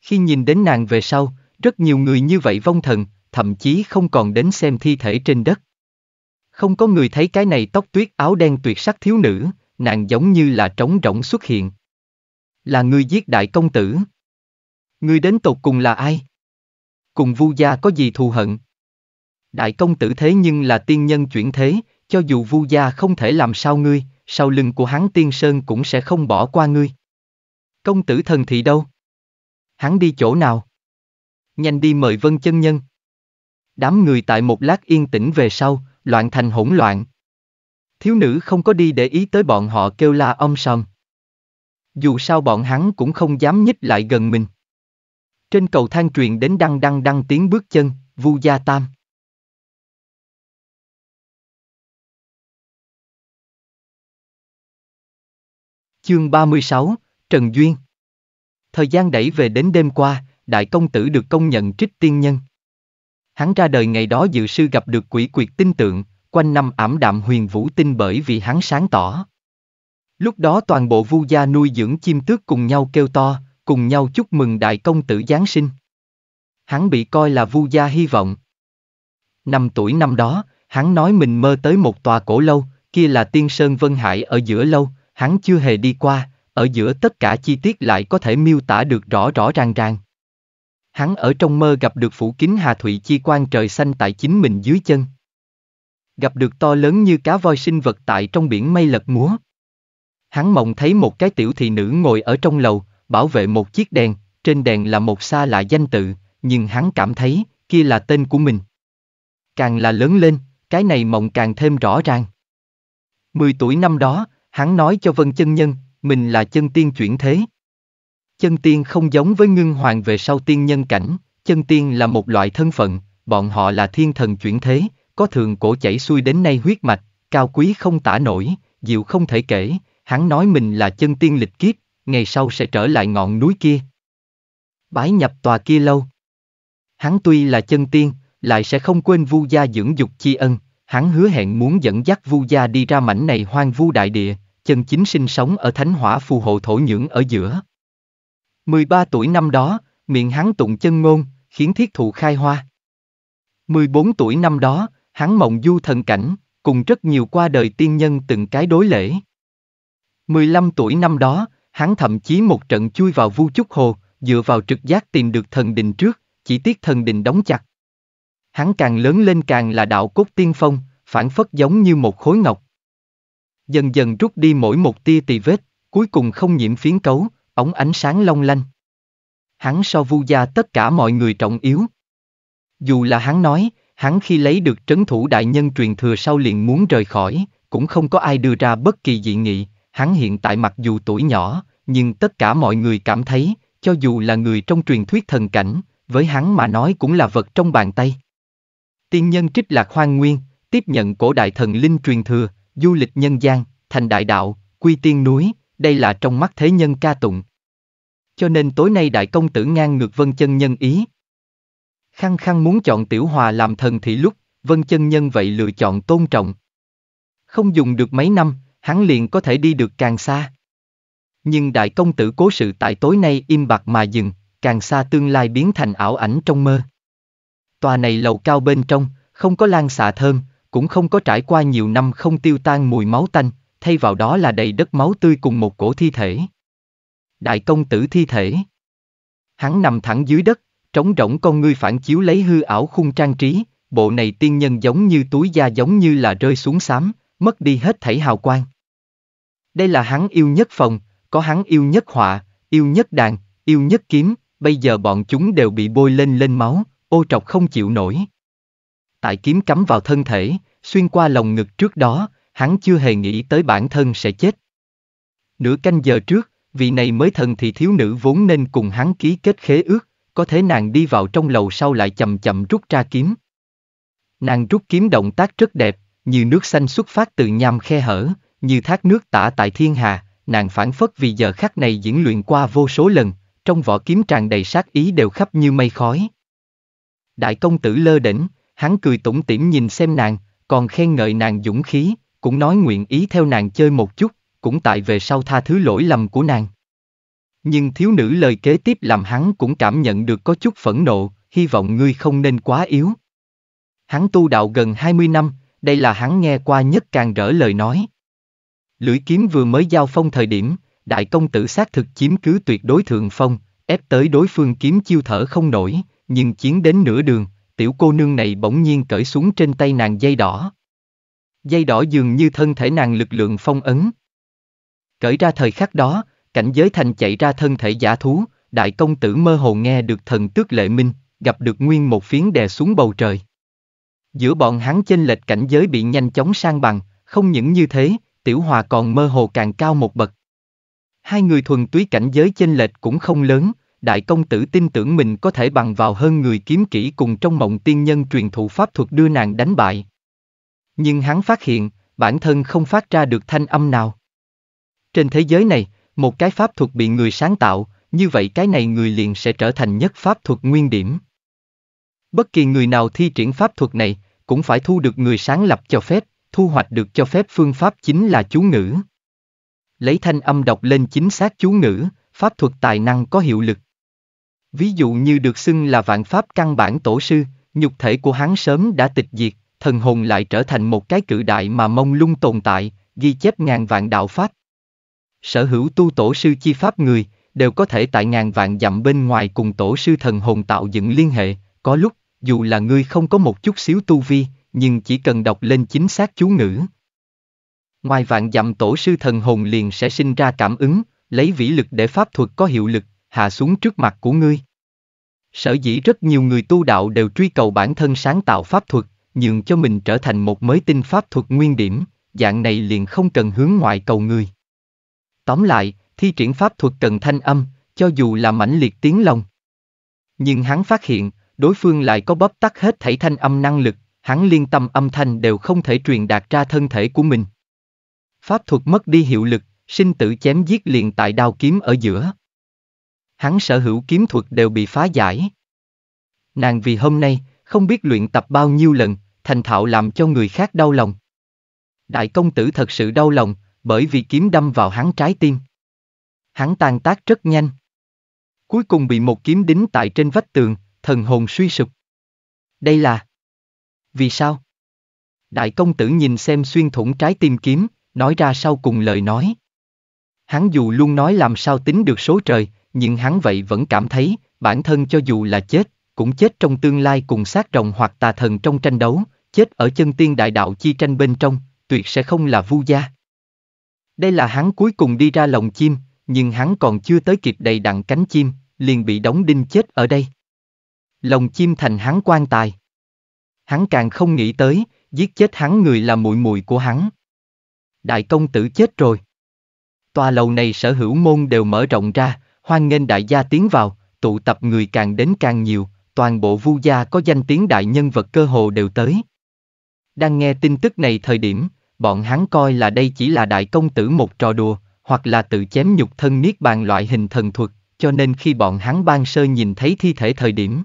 Khi nhìn đến nàng về sau, rất nhiều người như vậy vong thần, thậm chí không còn đến xem thi thể trên đất. Không có người thấy cái này tóc tuyết áo đen tuyệt sắc thiếu nữ, nàng giống như là trống rỗng xuất hiện, là người giết đại công tử. Ngươi đến tột cùng là ai? Cùng Vu gia có gì thù hận? Đại công tử thế nhưng là tiên nhân chuyển thế, cho dù Vu gia không thể làm sao ngươi, sau lưng của hắn tiên sơn cũng sẽ không bỏ qua ngươi. Công tử thần thị đâu? Hắn đi chỗ nào? Nhanh đi mời vân chân nhân. Đám người tại một lát yên tĩnh về sau, loạn thành hỗn loạn. Thiếu nữ không có đi để ý tới bọn họ kêu la ông sầm dù sao bọn hắn cũng không dám nhích lại
gần mình. Trên cầu thang truyền đến đăng đăng đăng tiếng bước chân, Vu Gia Tam. Chương 36, Trần Duyên Thời
gian đẩy về đến đêm qua, đại công tử được công nhận trích tiên nhân. Hắn ra đời ngày đó dự sư gặp được quỷ quyệt tinh tượng, quanh năm ảm đạm huyền vũ tinh bởi vì hắn sáng tỏ. Lúc đó toàn bộ vu gia nuôi dưỡng chim tước cùng nhau kêu to, cùng nhau chúc mừng đại công tử Giáng sinh. Hắn bị coi là vu gia hy vọng. Năm tuổi năm đó, hắn nói mình mơ tới một tòa cổ lâu, kia là tiên sơn Vân Hải ở giữa lâu, hắn chưa hề đi qua, ở giữa tất cả chi tiết lại có thể miêu tả được rõ rõ ràng ràng. Hắn ở trong mơ gặp được phủ kính Hà Thụy chi quan trời xanh tại chính mình dưới chân. Gặp được to lớn như cá voi sinh vật tại trong biển mây lật múa. Hắn mộng thấy một cái tiểu thị nữ ngồi ở trong lầu, bảo vệ một chiếc đèn, trên đèn là một xa lạ danh tự, nhưng hắn cảm thấy, kia là tên của mình. Càng là lớn lên, cái này mộng càng thêm rõ ràng. Mười tuổi năm đó, hắn nói cho Vân Chân Nhân, mình là chân tiên chuyển thế. Chân tiên không giống với ngưng hoàng về sau tiên nhân cảnh, chân tiên là một loại thân phận, bọn họ là thiên thần chuyển thế, có thường cổ chảy xuôi đến nay huyết mạch, cao quý không tả nổi, diệu không thể kể, hắn nói mình là chân tiên lịch kiếp, ngày sau sẽ trở lại ngọn núi kia. Bái nhập tòa kia lâu. Hắn tuy là chân tiên, lại sẽ không quên vu gia dưỡng dục chi ân, hắn hứa hẹn muốn dẫn dắt vu gia đi ra mảnh này hoang vu đại địa, chân chính sinh sống ở thánh hỏa phù hộ thổ nhưỡng ở giữa. 13 tuổi năm đó, miệng hắn tụng chân ngôn, khiến thiết thụ khai hoa. 14 tuổi năm đó, hắn mộng du thần cảnh, cùng rất nhiều qua đời tiên nhân từng cái đối lễ. 15 tuổi năm đó, hắn thậm chí một trận chui vào vu chúc hồ, dựa vào trực giác tìm được thần đình trước, chỉ tiếc thần đình đóng chặt. Hắn càng lớn lên càng là đạo cốt tiên phong, phản phất giống như một khối ngọc. Dần dần rút đi mỗi một tia tì vết, cuối cùng không nhiễm phiến cấu, ống ánh sáng long lanh. Hắn so vu gia tất cả mọi người trọng yếu. Dù là hắn nói, hắn khi lấy được trấn thủ đại nhân truyền thừa sau liền muốn rời khỏi, cũng không có ai đưa ra bất kỳ dị nghị, hắn hiện tại mặc dù tuổi nhỏ, nhưng tất cả mọi người cảm thấy, cho dù là người trong truyền thuyết thần cảnh, với hắn mà nói cũng là vật trong bàn tay. Tiên nhân trích lạc hoang nguyên, tiếp nhận cổ đại thần linh truyền thừa, du lịch nhân gian, thành đại đạo, quy tiên núi, đây là trong mắt thế nhân ca tụng. Cho nên tối nay đại công tử ngang ngược vân chân nhân ý. Khăng khăng muốn chọn tiểu hòa làm thần thị lúc, vân chân nhân vậy lựa chọn tôn trọng. Không dùng được mấy năm, hắn liền có thể đi được càng xa. Nhưng đại công tử cố sự tại tối nay im bặt mà dừng, càng xa tương lai biến thành ảo ảnh trong mơ. Tòa này lầu cao bên trong, không có lan xạ thơm, cũng không có trải qua nhiều năm không tiêu tan mùi máu tanh, thay vào đó là đầy đất máu tươi cùng một cổ thi thể. Đại công tử thi thể. Hắn nằm thẳng dưới đất, trống rỗng con ngươi phản chiếu lấy hư ảo khung trang trí, bộ này tiên nhân giống như túi da giống như là rơi xuống xám, mất đi hết thảy hào quang. Đây là hắn yêu nhất phòng, có hắn yêu nhất họa, yêu nhất đàn, yêu nhất kiếm, bây giờ bọn chúng đều bị bôi lên lên máu, ô trọc không chịu nổi. Tại kiếm cắm vào thân thể, xuyên qua lòng ngực trước đó, hắn chưa hề nghĩ tới bản thân sẽ chết. Nửa canh giờ trước, vị này mới thần thì thiếu nữ vốn nên cùng hắn ký kết khế ước, có thể nàng đi vào trong lầu sau lại chậm chậm rút ra kiếm. Nàng rút kiếm động tác rất đẹp, như nước xanh xuất phát từ nham khe hở, như thác nước tả tại thiên hà, nàng phản phất vì giờ khắc này diễn luyện qua vô số lần, trong vỏ kiếm tràn đầy sát ý đều khắp như mây khói. Đại công tử lơ đỉnh, hắn cười tủm tỉm nhìn xem nàng, còn khen ngợi nàng dũng khí, cũng nói nguyện ý theo nàng chơi một chút, cũng tại về sau tha thứ lỗi lầm của nàng. Nhưng thiếu nữ lời kế tiếp làm hắn cũng cảm nhận được có chút phẫn nộ, hy vọng ngươi không nên quá yếu. Hắn tu đạo gần 20 năm, đây là hắn nghe qua nhất càng rỡ lời nói. Lưỡi kiếm vừa mới giao phong thời điểm, đại công tử xác thực chiếm cứ tuyệt đối thượng phong, ép tới đối phương kiếm chiêu thở không nổi, nhưng chiến đến nửa đường, tiểu cô nương này bỗng nhiên cởi xuống trên tay nàng dây đỏ. Dây đỏ dường như thân thể nàng lực lượng phong ấn. Cởi ra thời khắc đó, cảnh giới thành chạy ra thân thể giả thú, đại công tử mơ hồ nghe được thần tước lệ minh, gặp được nguyên một phiến đè xuống bầu trời. Giữa bọn hắn chênh lệch cảnh giới bị nhanh chóng sang bằng, không những như thế, Tiểu Hòa còn mơ hồ càng cao một bậc. Hai người thuần túy cảnh giới chênh lệch cũng không lớn, đại công tử tin tưởng mình có thể bằng vào hơn người kiếm kỹ cùng trong mộng tiên nhân truyền thụ pháp thuật đưa nàng đánh bại. Nhưng hắn phát hiện, bản thân không phát ra được thanh âm nào. Trên thế giới này, một cái pháp thuật bị người sáng tạo, như vậy cái này người liền sẽ trở thành nhất pháp thuật nguyên điểm. Bất kỳ người nào thi triển pháp thuật này, cũng phải thu được người sáng lập cho phép, thu hoạch được cho phép phương pháp chính là chú ngữ. Lấy thanh âm đọc lên chính xác chú ngữ, pháp thuật tài năng có hiệu lực. Ví dụ như được xưng là vạn pháp căn bản tổ sư, nhục thể của hắn sớm đã tịch diệt, thần hồn lại trở thành một cái cử đại mà mông lung tồn tại, ghi chép ngàn vạn đạo pháp. Sở hữu tu tổ sư chi pháp người, đều có thể tại ngàn vạn dặm bên ngoài cùng tổ sư thần hồn tạo dựng liên hệ, có lúc, dù là ngươi không có một chút xíu tu vi, nhưng chỉ cần đọc lên chính xác chú ngữ. Ngoài vạn dặm tổ sư thần hồn liền sẽ sinh ra cảm ứng, lấy vĩ lực để pháp thuật có hiệu lực, hạ xuống trước mặt của ngươi. Sở dĩ rất nhiều người tu đạo đều truy cầu bản thân sáng tạo pháp thuật, nhường cho mình trở thành một mới tinh pháp thuật nguyên điểm, dạng này liền không cần hướng ngoại cầu người. Tóm lại, thi triển pháp thuật cần thanh âm, cho dù là mãnh liệt tiếng lòng. Nhưng hắn phát hiện, đối phương lại có bóp tắt hết thảy thanh âm năng lực, hắn liên tâm âm thanh đều không thể truyền đạt ra thân thể của mình. Pháp thuật mất đi hiệu lực, sinh tử chém giết liền tại đao kiếm ở giữa. Hắn sở hữu kiếm thuật đều bị phá giải. Nàng vì hôm nay, không biết luyện tập bao nhiêu lần, thành thạo làm cho người khác đau lòng. Đại công tử thật sự đau lòng, bởi vì kiếm đâm vào hắn trái tim. Hắn tàn tác rất nhanh. Cuối cùng bị một kiếm đính tại trên vách tường, thần hồn suy sụp. Đây là vì sao? Đại công tử nhìn xem xuyên thủng trái tim kiếm, nói ra sau cùng lời nói. Hắn dù luôn nói làm sao tính được số trời, nhưng hắn vậy vẫn cảm thấy, bản thân cho dù là chết, cũng chết trong tương lai cùng sát rồng hoặc tà thần trong tranh đấu, chết ở chân tiên đại đạo chi tranh bên trong, tuyệt sẽ không là vu gia. Đây là hắn cuối cùng đi ra lòng chim, nhưng hắn còn chưa tới kịp đầy đặn cánh chim, liền bị đóng đinh chết ở đây. Lòng chim thành hắn quan tài hắn càng không nghĩ tới, giết chết hắn người là muội muội của hắn. Đại công tử chết rồi. Tòa lầu này sở hữu môn đều mở rộng ra, hoan nghênh đại gia tiến vào, tụ tập người càng đến càng nhiều, toàn bộ vu gia có danh tiếng đại nhân vật cơ hồ đều tới. Đang nghe tin tức này thời điểm, bọn hắn coi là đây chỉ là đại công tử một trò đùa, hoặc là tự chém nhục thân niết bàn loại hình thần thuật, cho nên khi bọn hắn ban sơ nhìn thấy thi thể thời điểm.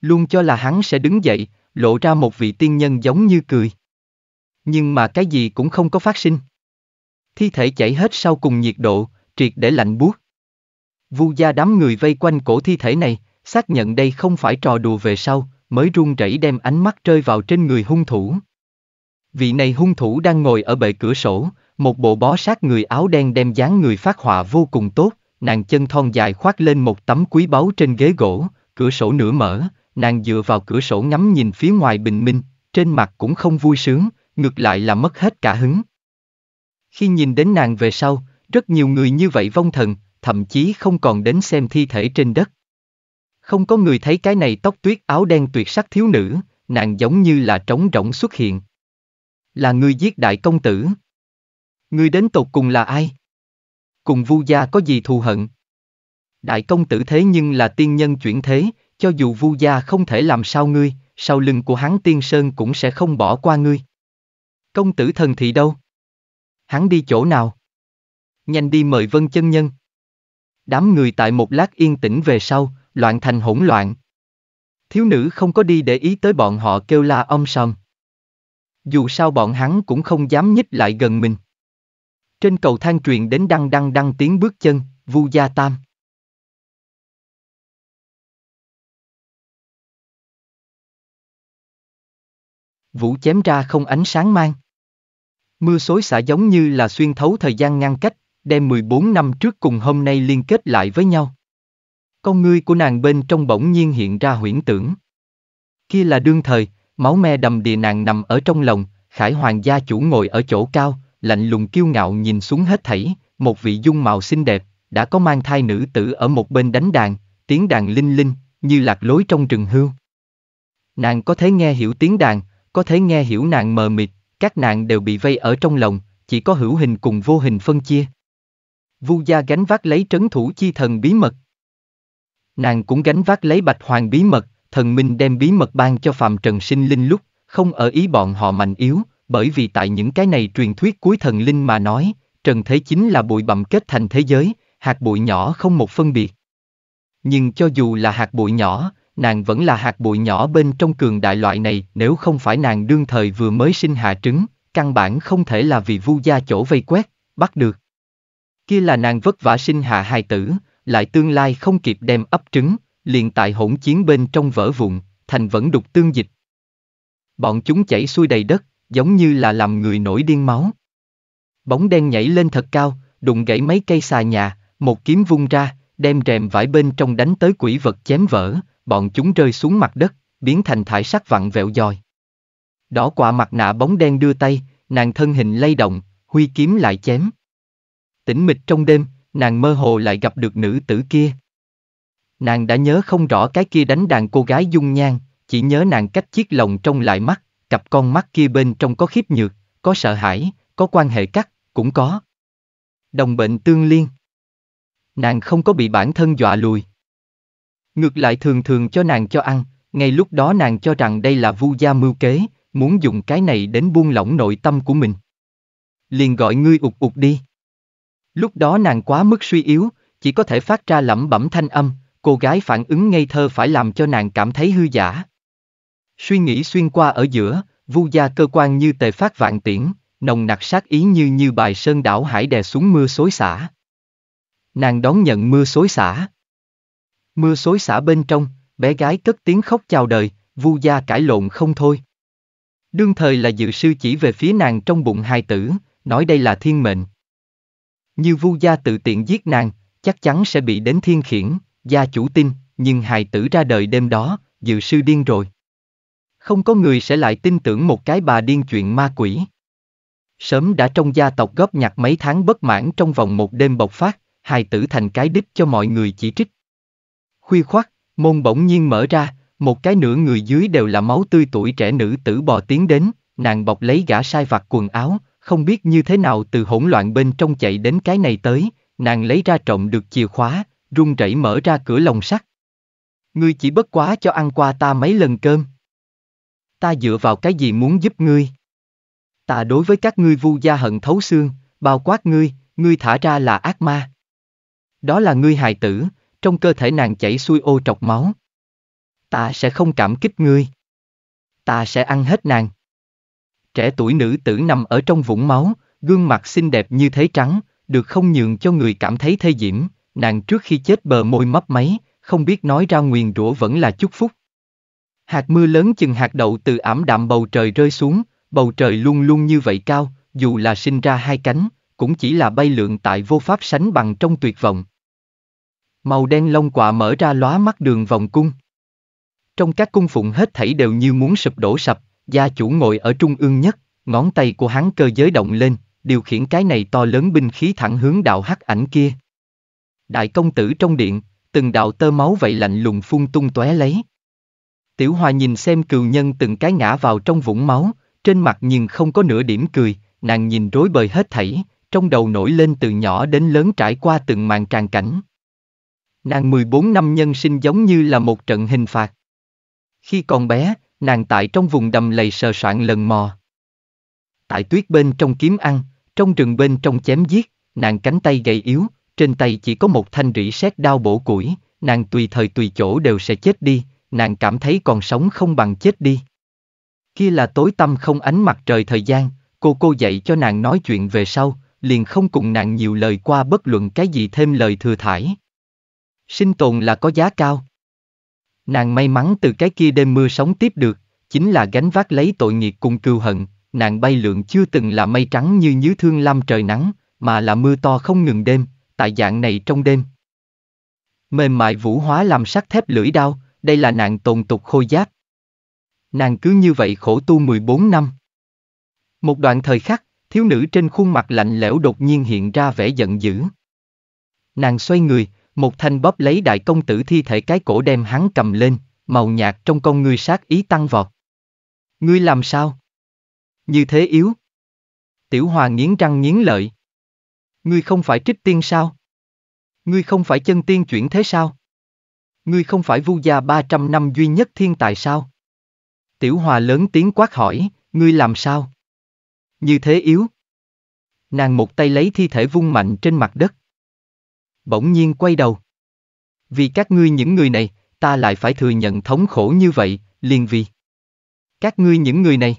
Luôn cho là hắn sẽ đứng dậy, lộ ra một vị tiên nhân giống như cười. Nhưng mà cái gì cũng không có phát sinh. Thi thể chảy hết sau cùng nhiệt độ, triệt để lạnh buốt. Vu gia đám người vây quanh cổ thi thể này, xác nhận đây không phải trò đùa về sau, mới run rẩy đem ánh mắt rơi vào trên người hung thủ. Vị này hung thủ đang ngồi ở bệ cửa sổ, một bộ bó sát người áo đen đem dáng người phát họa vô cùng tốt, nàng chân thon dài khoác lên một tấm quý báu trên ghế gỗ, cửa sổ nửa mở, nàng dựa vào cửa sổ ngắm nhìn phía ngoài bình minh, trên mặt cũng không vui sướng, ngược lại là mất hết cả hứng. Khi nhìn đến nàng về sau, rất nhiều người như vậy vong thần, thậm chí không còn đến xem thi thể trên đất. Không có người thấy cái này tóc tuyết áo đen tuyệt sắc thiếu nữ, nàng giống như là trống rỗng xuất hiện. Là người giết đại công tử. Người đến tột cùng là ai? Cùng vu gia có gì thù hận? Đại công tử thế nhưng là tiên nhân chuyển thế, cho dù Vu gia không thể làm sao ngươi, sau lưng của hắn tiên sơn cũng sẽ không bỏ qua ngươi. Công tử thần thì đâu? Hắn đi chỗ nào? Nhanh đi mời vân chân nhân. Đám người tại một lát yên tĩnh về sau, loạn thành hỗn loạn. Thiếu nữ không có đi để ý tới bọn họ kêu la om sòm. Dù sao bọn hắn cũng không dám nhích lại gần mình.
Trên cầu thang truyền đến đăng đăng đăng tiếng bước chân, vu gia tam. vũ chém ra không ánh sáng mang. Mưa xối xả giống như là
xuyên thấu thời gian ngăn cách, đem 14 năm trước cùng hôm nay liên kết lại với nhau. Con ngươi của nàng bên trong bỗng nhiên hiện ra huyễn tưởng. Kia là đương thời, máu me đầm địa nàng nằm ở trong lòng, khải hoàng gia chủ ngồi ở chỗ cao, lạnh lùng kiêu ngạo nhìn xuống hết thảy, một vị dung mạo xinh đẹp, đã có mang thai nữ tử ở một bên đánh đàn, tiếng đàn linh linh, như lạc lối trong rừng hương. Nàng có thể nghe hiểu tiếng đàn, có thể nghe hiểu nạn mờ mịt, các nạn đều bị vây ở trong lòng, chỉ có hữu hình cùng vô hình phân chia. Vu gia gánh vác lấy trấn thủ chi thần bí mật. Nàng cũng gánh vác lấy bạch hoàng bí mật, thần minh đem bí mật ban cho Phạm trần sinh linh lúc, không ở ý bọn họ mạnh yếu, bởi vì tại những cái này truyền thuyết cuối thần linh mà nói, trần thế chính là bụi bặm kết thành thế giới, hạt bụi nhỏ không một phân biệt. Nhưng cho dù là hạt bụi nhỏ, nàng vẫn là hạt bụi nhỏ bên trong cường đại loại này nếu không phải nàng đương thời vừa mới sinh hạ trứng, căn bản không thể là vì vu gia chỗ vây quét, bắt được. Kia là nàng vất vả sinh hạ hài tử, lại tương lai không kịp đem ấp trứng, liền tại hỗn chiến bên trong vỡ vụn, thành vẫn đục tương dịch. Bọn chúng chảy xuôi đầy đất, giống như là làm người nổi điên máu. Bóng đen nhảy lên thật cao, đụng gãy mấy cây xà nhà, một kiếm vung ra, đem rèm vải bên trong đánh tới quỷ vật chém vỡ, bọn chúng rơi xuống mặt đất, biến thành thải sắc vặn vẹo dòi. Đỏ quả mặt nạ bóng đen đưa tay, nàng thân hình lay động, huy kiếm lại chém. Tĩnh mịch trong đêm, nàng mơ hồ lại gặp được nữ tử kia. Nàng đã nhớ không rõ cái kia đánh đàn cô gái dung nhan, chỉ nhớ nàng cách chiếc lồng trong lại mắt, cặp con mắt kia bên trong có khiếp nhược, có sợ hãi, có quan hệ cắt, cũng có. Đồng bệnh tương liên. Nàng không có bị bản thân dọa lùi, Ngược lại thường thường cho nàng cho ăn, ngay lúc đó nàng cho rằng đây là vu gia mưu kế, muốn dùng cái này đến buông lỏng nội tâm của mình. Liền gọi ngươi ụt ụt đi. Lúc đó nàng quá mức suy yếu, chỉ có thể phát ra lẩm bẩm thanh âm, cô gái phản ứng ngây thơ phải làm cho nàng cảm thấy hư giả. Suy nghĩ xuyên qua ở giữa, vu gia cơ quan như tề phát vạn tiễn, nồng nặc sát ý như như bài sơn đảo hải đè xuống mưa xối xả. Nàng đón nhận mưa xối xả. Mưa xối xả bên trong, bé gái cất tiếng khóc chào đời, vu gia cãi lộn không thôi. Đương thời là dự sư chỉ về phía nàng trong bụng hai tử, nói đây là thiên mệnh. Như vu gia tự tiện giết nàng, chắc chắn sẽ bị đến thiên khiển, gia chủ tin, nhưng hài tử ra đời đêm đó, dự sư điên rồi. Không có người sẽ lại tin tưởng một cái bà điên chuyện ma quỷ. Sớm đã trong gia tộc góp nhặt mấy tháng bất mãn trong vòng một đêm bộc phát, hài tử thành cái đích cho mọi người chỉ trích. Khuya khoắt, môn bỗng nhiên mở ra, một cái nửa người dưới đều là máu tươi tuổi trẻ nữ tử bò tiến đến, nàng bọc lấy gã sai vặt quần áo, không biết như thế nào từ hỗn loạn bên trong chạy đến cái này tới, nàng lấy ra trộm được chìa khóa, run rẩy mở ra cửa lồng sắt. Ngươi chỉ bất quá cho ăn qua ta mấy lần cơm. Ta dựa vào cái gì muốn giúp ngươi? Ta đối với các ngươi vu gia hận thấu xương, bao quát ngươi, ngươi thả ra là ác ma. Đó là ngươi hài tử, trong cơ thể nàng chảy xuôi ô trọc máu. Ta sẽ không cảm kích ngươi. Ta sẽ ăn hết nàng. Trẻ tuổi nữ tử nằm ở trong vũng máu, gương mặt xinh đẹp như thế trắng, được không nhường cho người cảm thấy thê diễm, nàng trước khi chết bờ môi mấp máy, không biết nói ra nguyền rủa vẫn là chúc phúc. Hạt mưa lớn chừng hạt đậu từ ảm đạm bầu trời rơi xuống, bầu trời luôn luôn như vậy cao, dù là sinh ra hai cánh, cũng chỉ là bay lượn tại vô pháp sánh bằng trong tuyệt vọng, Màu đen lông quạ mở ra lóa mắt đường vòng cung. Trong các cung phụng hết thảy đều như muốn sụp đổ sập, gia chủ ngồi ở trung ương nhất, ngón tay của hắn cơ giới động lên, điều khiển cái này to lớn binh khí thẳng hướng đạo hắc ảnh kia. Đại công tử trong điện, từng đạo tơ máu vậy lạnh lùng phun tung tóe lấy. Tiểu Hòa nhìn xem cừu nhân từng cái ngã vào trong vũng máu, trên mặt nhưng không có nửa điểm cười, nàng nhìn rối bời hết thảy, trong đầu nổi lên từ nhỏ đến lớn trải qua từng màn tràn cảnh. Nàng 14 năm nhân sinh giống như là một trận hình phạt. Khi còn bé, nàng tại trong vùng đầm lầy sờ soạn lần mò. Tại tuyết bên trong kiếm ăn, trong rừng bên trong chém giết, nàng cánh tay gầy yếu, trên tay chỉ có một thanh rỉ sét đao bổ củi, nàng tùy thời tùy chỗ đều sẽ chết đi, nàng cảm thấy còn sống không bằng chết đi. Kia là tối tăm không ánh mặt trời thời gian, cô cô dạy cho nàng nói chuyện về sau, liền không cùng nàng nhiều lời qua bất luận cái gì thêm lời thừa thải, Sinh tồn là có giá cao. Nàng may mắn từ cái kia đêm mưa sống tiếp được, chính là gánh vác lấy tội nghiệp cùng cừu hận, nàng bay lượn chưa từng là mây trắng như nhứ thương lam trời nắng, mà là mưa to không ngừng đêm, tại dạng này trong đêm. Mềm mại vũ hóa làm sắt thép lưỡi đao, đây là nàng tồn tục khôi giác. Nàng cứ như vậy khổ tu 14 năm. Một đoạn thời khắc, thiếu nữ trên khuôn mặt lạnh lẽo đột nhiên hiện ra vẻ giận dữ. Nàng xoay người, một thanh bóp lấy đại công tử thi thể cái cổ đem hắn cầm lên, màu nhạt trong con ngươi sát ý tăng vọt. Ngươi làm sao? Như thế yếu. Tiểu Hòa nghiến răng nghiến lợi. Ngươi không phải trích tiên sao? Ngươi không phải chân tiên chuyển thế sao? Ngươi không phải vu gia 300 năm duy nhất thiên tài sao? Tiểu Hòa lớn tiếng quát hỏi, ngươi làm sao? Như thế yếu. Nàng một tay lấy thi thể vung mạnh trên mặt đất bỗng nhiên quay đầu. Vì các ngươi những người này, ta lại phải thừa nhận thống khổ như vậy, liền vì. Các ngươi những người này.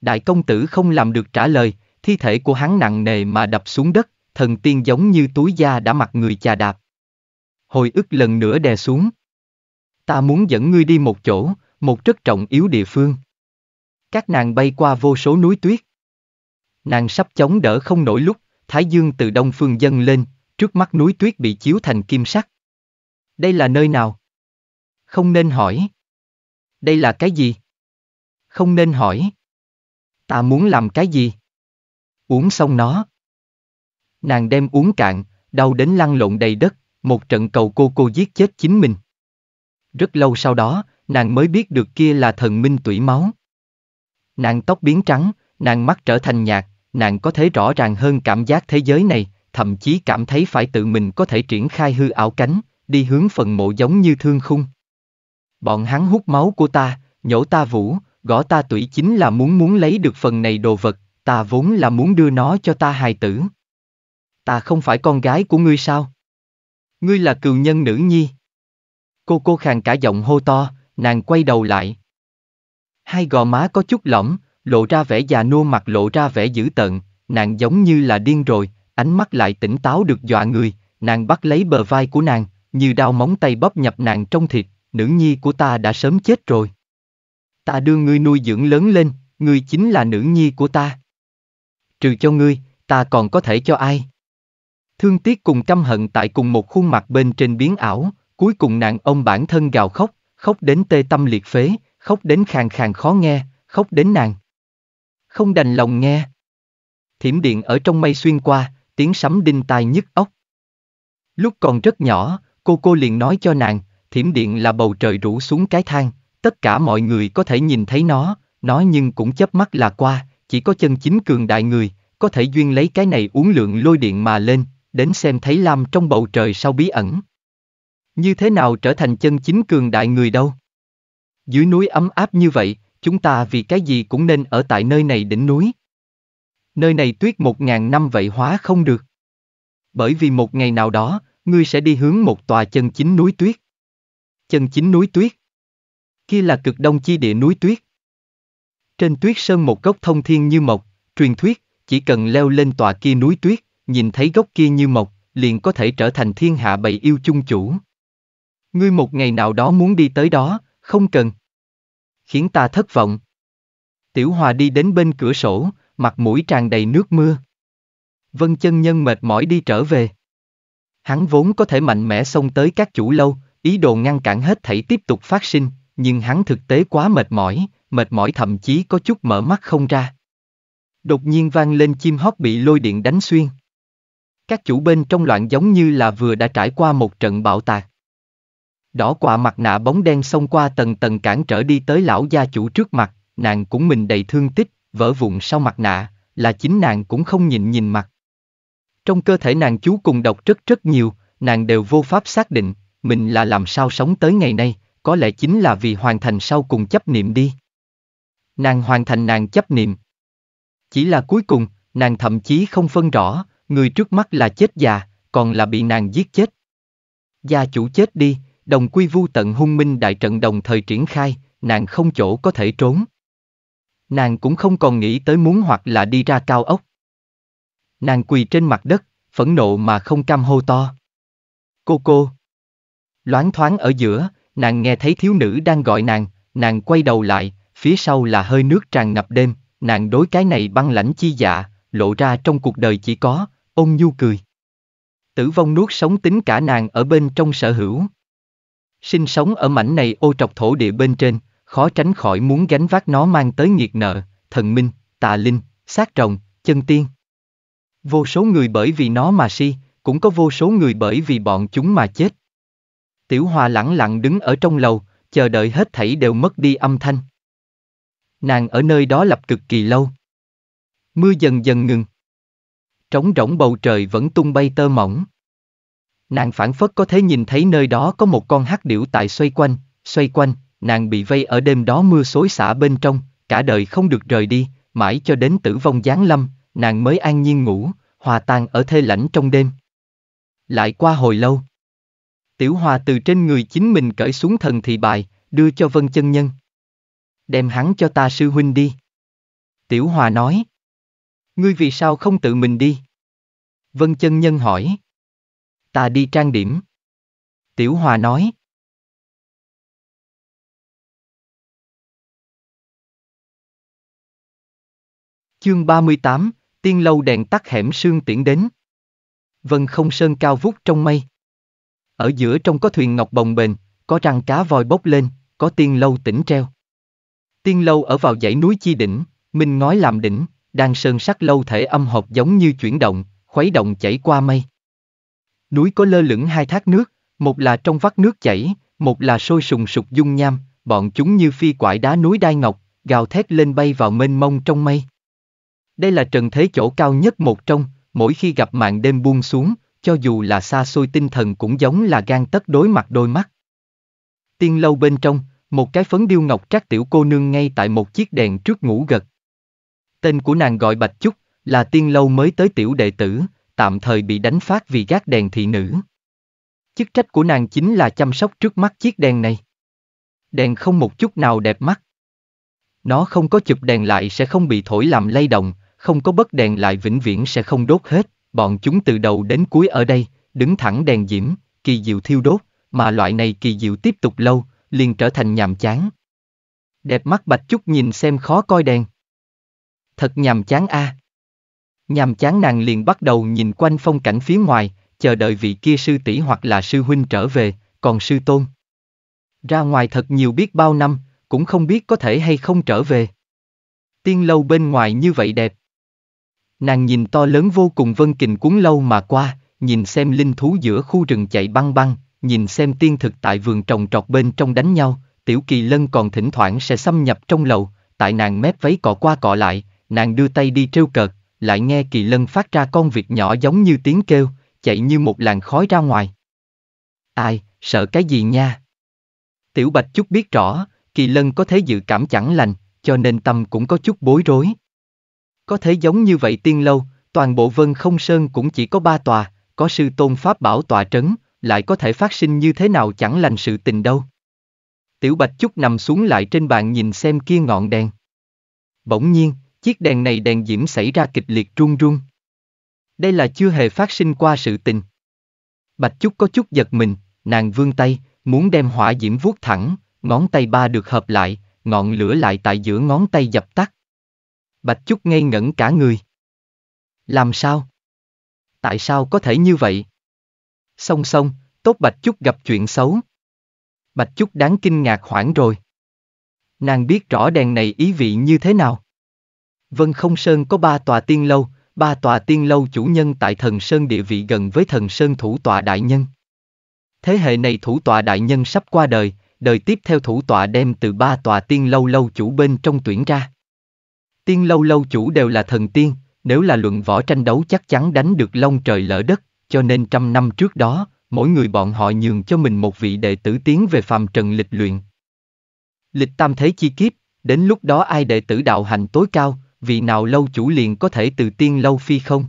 Đại công tử không làm được trả lời, thi thể của hắn nặng nề mà đập xuống đất, thần tiên giống như túi da đã mặc người chà đạp. Hồi ức lần nữa đè xuống. Ta muốn dẫn ngươi đi một chỗ, một rất trọng yếu địa phương. Các nàng bay qua vô số núi tuyết. Nàng sắp chống đỡ không nổi lúc, Thái Dương từ đông phương dâng lên, trước mắt núi tuyết bị chiếu thành kim sắc. Đây là nơi nào? Không nên hỏi. Đây là cái gì? Không nên hỏi. Ta muốn làm cái gì? Uống xong nó. Nàng đem uống cạn, đau đến lăn lộn đầy đất, một trận cầu cô cô giết chết chính mình. Rất lâu sau đó, nàng mới biết được kia là thần minh tủy máu. Nàng tóc biến trắng, nàng mắt trở thành nhạt, nàng có thể rõ ràng hơn cảm giác thế giới này, thậm chí cảm thấy phải tự mình có thể triển khai hư ảo cánh, đi hướng phần mộ giống như thương khung. Bọn hắn hút máu của ta, nhổ ta vũ, gõ ta tủy chính là muốn muốn lấy được phần này đồ vật, ta vốn là muốn đưa nó cho ta hài tử. Ta không phải con gái của ngươi sao? Ngươi là cừu nhân nữ nhi. Cô cô khàn cả giọng hô to, nàng quay đầu lại. Hai gò má có chút lõm lộ ra vẻ già nua mặt lộ ra vẻ dữ tợn, nàng giống như là điên rồi, ánh mắt lại tỉnh táo được dọa người, nàng bắt lấy bờ vai của nàng, như đau móng tay bóp nhập nàng trong thịt, nữ nhi của ta đã sớm chết rồi. Ta đưa ngươi nuôi dưỡng lớn lên, ngươi chính là nữ nhi của ta. Trừ cho ngươi, ta còn có thể cho ai? Thương tiếc cùng căm hận tại cùng một khuôn mặt bên trên biến ảo, cuối cùng nàng ông bản thân gào khóc, khóc đến tê tâm liệt phế, khóc đến khàn khàn khó nghe, khóc đến nàng. Không đành lòng nghe. Thiểm điện ở trong mây xuyên qua, tiếng sấm đinh tai nhức óc. Lúc còn rất nhỏ, cô cô liền nói cho nàng, thiểm điện là bầu trời rủ xuống cái thang, tất cả mọi người có thể nhìn thấy nó, nó nhưng cũng chớp mắt là qua, chỉ có chân chính cường đại người, có thể duyên lấy cái này uống lượng lôi điện mà lên, đến xem thấy lam trong bầu trời sau bí ẩn. Như thế nào trở thành chân chính cường đại người đâu? Dưới núi ấm áp như vậy, chúng ta vì cái gì cũng nên ở tại nơi này đỉnh núi nơi này tuyết một ngàn năm vậy hóa không được. Bởi vì một ngày nào đó, ngươi sẽ đi hướng một tòa chân chính núi tuyết. Chân chính núi tuyết. Kia là cực đông chi địa núi tuyết. Trên tuyết sơn một gốc thông thiên như mộc, truyền thuyết, chỉ cần leo lên tòa kia núi tuyết, nhìn thấy gốc kia như mộc, liền có thể trở thành thiên hạ bầy yêu chung chủ. Ngươi một ngày nào đó muốn đi tới đó, không cần. Khiến ta thất vọng. Tiểu Hòa đi đến bên cửa sổ, mặt mũi tràn đầy nước mưa. Vân chân nhân mệt mỏi đi trở về. Hắn vốn có thể mạnh mẽ xông tới các chủ lâu, ý đồ ngăn cản hết thảy tiếp tục phát sinh, nhưng hắn thực tế quá mệt mỏi, mệt mỏi thậm chí có chút mở mắt không ra. Đột nhiên vang lên chim hót bị lôi điện đánh xuyên. Các chủ bên trong loạn giống như là vừa đã trải qua một trận bạo tạc. Đỏ quạ mặt nạ bóng đen xông qua tầng tầng cản trở đi tới lão gia chủ trước mặt, nàng cũng mình đầy thương tích, vỡ vụn sau mặt nạ, là chính nàng cũng không nhìn nhìn mặt. Trong cơ thể nàng chú cùng độc rất rất nhiều, nàng đều vô pháp xác định, mình là làm sao sống tới ngày nay, có lẽ chính là vì hoàn thành sau cùng chấp niệm đi. Nàng hoàn thành nàng chấp niệm. Chỉ là cuối cùng, nàng thậm chí không phân rõ, người trước mắt là chết già, còn là bị nàng giết chết. Gia chủ chết đi, đồng quy vu tận hung minh đại trận đồng thời triển khai, nàng không chỗ có thể trốn. Nàng cũng không còn nghĩ tới muốn hoặc là đi ra cao ốc. Nàng quỳ trên mặt đất, phẫn nộ mà không cam hô to. Cô cô. Loáng thoáng ở giữa, nàng nghe thấy thiếu nữ đang gọi nàng, nàng quay đầu lại, phía sau là hơi nước tràn ngập đêm, nàng đối cái này băng lãnh chi dạ, lộ ra trong cuộc đời chỉ có, ôn nhu cười. Tử vong nuốt sống tính cả nàng ở bên trong sở hữu. Sinh sống ở mảnh này ô trọc thổ địa bên trên, khó tránh khỏi muốn gánh vác nó mang tới nghiệt nợ, thần minh, tà linh, sát trồng, chân tiên. Vô số người bởi vì nó mà si, cũng có vô số người bởi vì bọn chúng mà chết. Tiểu Hòa lặng lặng đứng ở trong lầu, chờ đợi hết thảy đều mất đi âm thanh. Nàng ở nơi đó lập cực kỳ lâu. Mưa dần dần ngừng. Trống rỗng bầu trời vẫn tung bay tơ mỏng. Nàng phản phất có thể nhìn thấy nơi đó có một con hắc điểu tại xoay quanh, xoay quanh, nàng bị vây ở đêm đó mưa xối xả bên trong, cả đời không được rời đi, mãi cho đến tử vong giáng lâm, nàng mới an nhiên ngủ, hòa tan ở thê lãnh trong đêm. Lại qua hồi lâu, tiểu hòa từ trên người chính mình cởi xuống thần thị bài, đưa cho vân chân nhân. Đem hắn cho ta sư huynh đi. Tiểu hòa nói. Ngươi vì sao không tự mình đi?
Vân chân nhân hỏi. Ta đi trang điểm. Tiểu hòa nói. Chương 38, tiên lâu đèn tắt hẻm sương tiễn
đến. Vân không sơn cao vút trong mây. Ở giữa trong có thuyền ngọc bồng bềnh, có răng cá voi bốc lên, có tiên lâu tỉnh treo. Tiên lâu ở vào dãy núi chi đỉnh, minh ngói làm đỉnh, đang sơn sắc lâu thể âm hộp giống như chuyển động, khuấy động chảy qua mây. Núi có lơ lửng hai thác nước, một là trong vắt nước chảy, một là sôi sùng sục dung nham, bọn chúng như phi quải đá núi đai ngọc, gào thét lên bay vào mênh mông trong mây. Đây là trần thế chỗ cao nhất một trong, mỗi khi gặp mạng đêm buông xuống, cho dù là xa xôi tinh thần cũng giống là gan tất đối mặt đôi mắt. Tiên lâu bên trong, một cái phấn điêu ngọc trác tiểu cô nương ngay tại một chiếc đèn trước ngủ gật. Tên của nàng gọi Bạch Chúc, là tiên lâu mới tới tiểu đệ tử, tạm thời bị đánh phát vì gác đèn thị nữ. Chức trách của nàng chính là chăm sóc trước mắt chiếc đèn này. Đèn không một chút nào đẹp mắt. Nó không có chụp đèn lại sẽ không bị thổi làm lay động, không có bất đèn lại vĩnh viễn sẽ không đốt hết, bọn chúng từ đầu đến cuối ở đây, đứng thẳng đèn diễm, kỳ diệu thiêu đốt, mà loại này kỳ diệu tiếp tục lâu, liền trở thành nhàm chán. Đẹp mắt Bạch chút nhìn xem khó coi đèn. Thật nhàm chán a. À. Nhàm chán nàng liền bắt đầu nhìn quanh phong cảnh phía ngoài, chờ đợi vị kia sư tỷ hoặc là sư huynh trở về, còn sư tôn. Ra ngoài thật nhiều biết bao năm, cũng không biết có thể hay không trở về. Tiên lâu bên ngoài như vậy đẹp, Nàng nhìn to lớn vô cùng vân kình cuốn lâu mà qua, nhìn xem linh thú giữa khu rừng chạy băng băng, nhìn xem tiên thực tại vườn trồng trọt bên trong đánh nhau, tiểu kỳ lân còn thỉnh thoảng sẽ xâm nhập trong lầu, tại nàng mép váy cọ qua cọ lại, nàng đưa tay đi trêu cợt, lại nghe kỳ lân phát ra con việc nhỏ giống như tiếng kêu, chạy như một làn khói ra ngoài. Ai, sợ cái gì nha? Tiểu Bạch chút biết rõ, kỳ lân có thế dự cảm chẳng lành, cho nên tâm cũng có chút bối rối, có thế giống như vậy tiên lâu, toàn bộ Vân Không Sơn cũng chỉ có ba tòa, có sư tôn pháp bảo tòa trấn, lại có thể phát sinh như thế nào chẳng lành sự tình đâu. Tiểu Bạch Trúc nằm xuống lại trên bàn nhìn xem kia ngọn đèn. Bỗng nhiên, chiếc đèn này đèn diễm xảy ra kịch liệt run run. Đây là chưa hề phát sinh qua sự tình. Bạch Trúc có chút giật mình, nàng vươn tay, muốn đem hỏa diễm vuốt thẳng, ngón tay ba được hợp lại, ngọn lửa lại tại giữa ngón tay dập tắt. Bạch Chúc ngây ngẩn cả người. Làm sao? Tại sao có thể như vậy? Song song, tốt Bạch Chúc gặp chuyện xấu. Bạch Chúc đáng kinh ngạc hoảng rồi. Nàng biết rõ đèn này ý vị như thế nào. Vân Không Sơn có ba tòa tiên lâu, ba tòa tiên lâu chủ nhân tại thần Sơn địa vị gần với thần Sơn thủ tòa đại nhân. Thế hệ này thủ tòa đại nhân sắp qua đời, đời tiếp theo thủ tòa đem từ ba tòa tiên lâu lâu chủ bên trong tuyển ra. Tiên lâu lâu chủ đều là thần tiên, nếu là luận võ tranh đấu chắc chắn đánh được long trời lỡ đất, cho nên trăm năm trước đó, mỗi người bọn họ nhường cho mình một vị đệ tử tiến về phàm trần lịch luyện. Lịch tam thế chi kiếp, đến lúc đó ai đệ tử đạo hành tối cao, vị nào lâu chủ liền có thể từ tiên lâu phi không?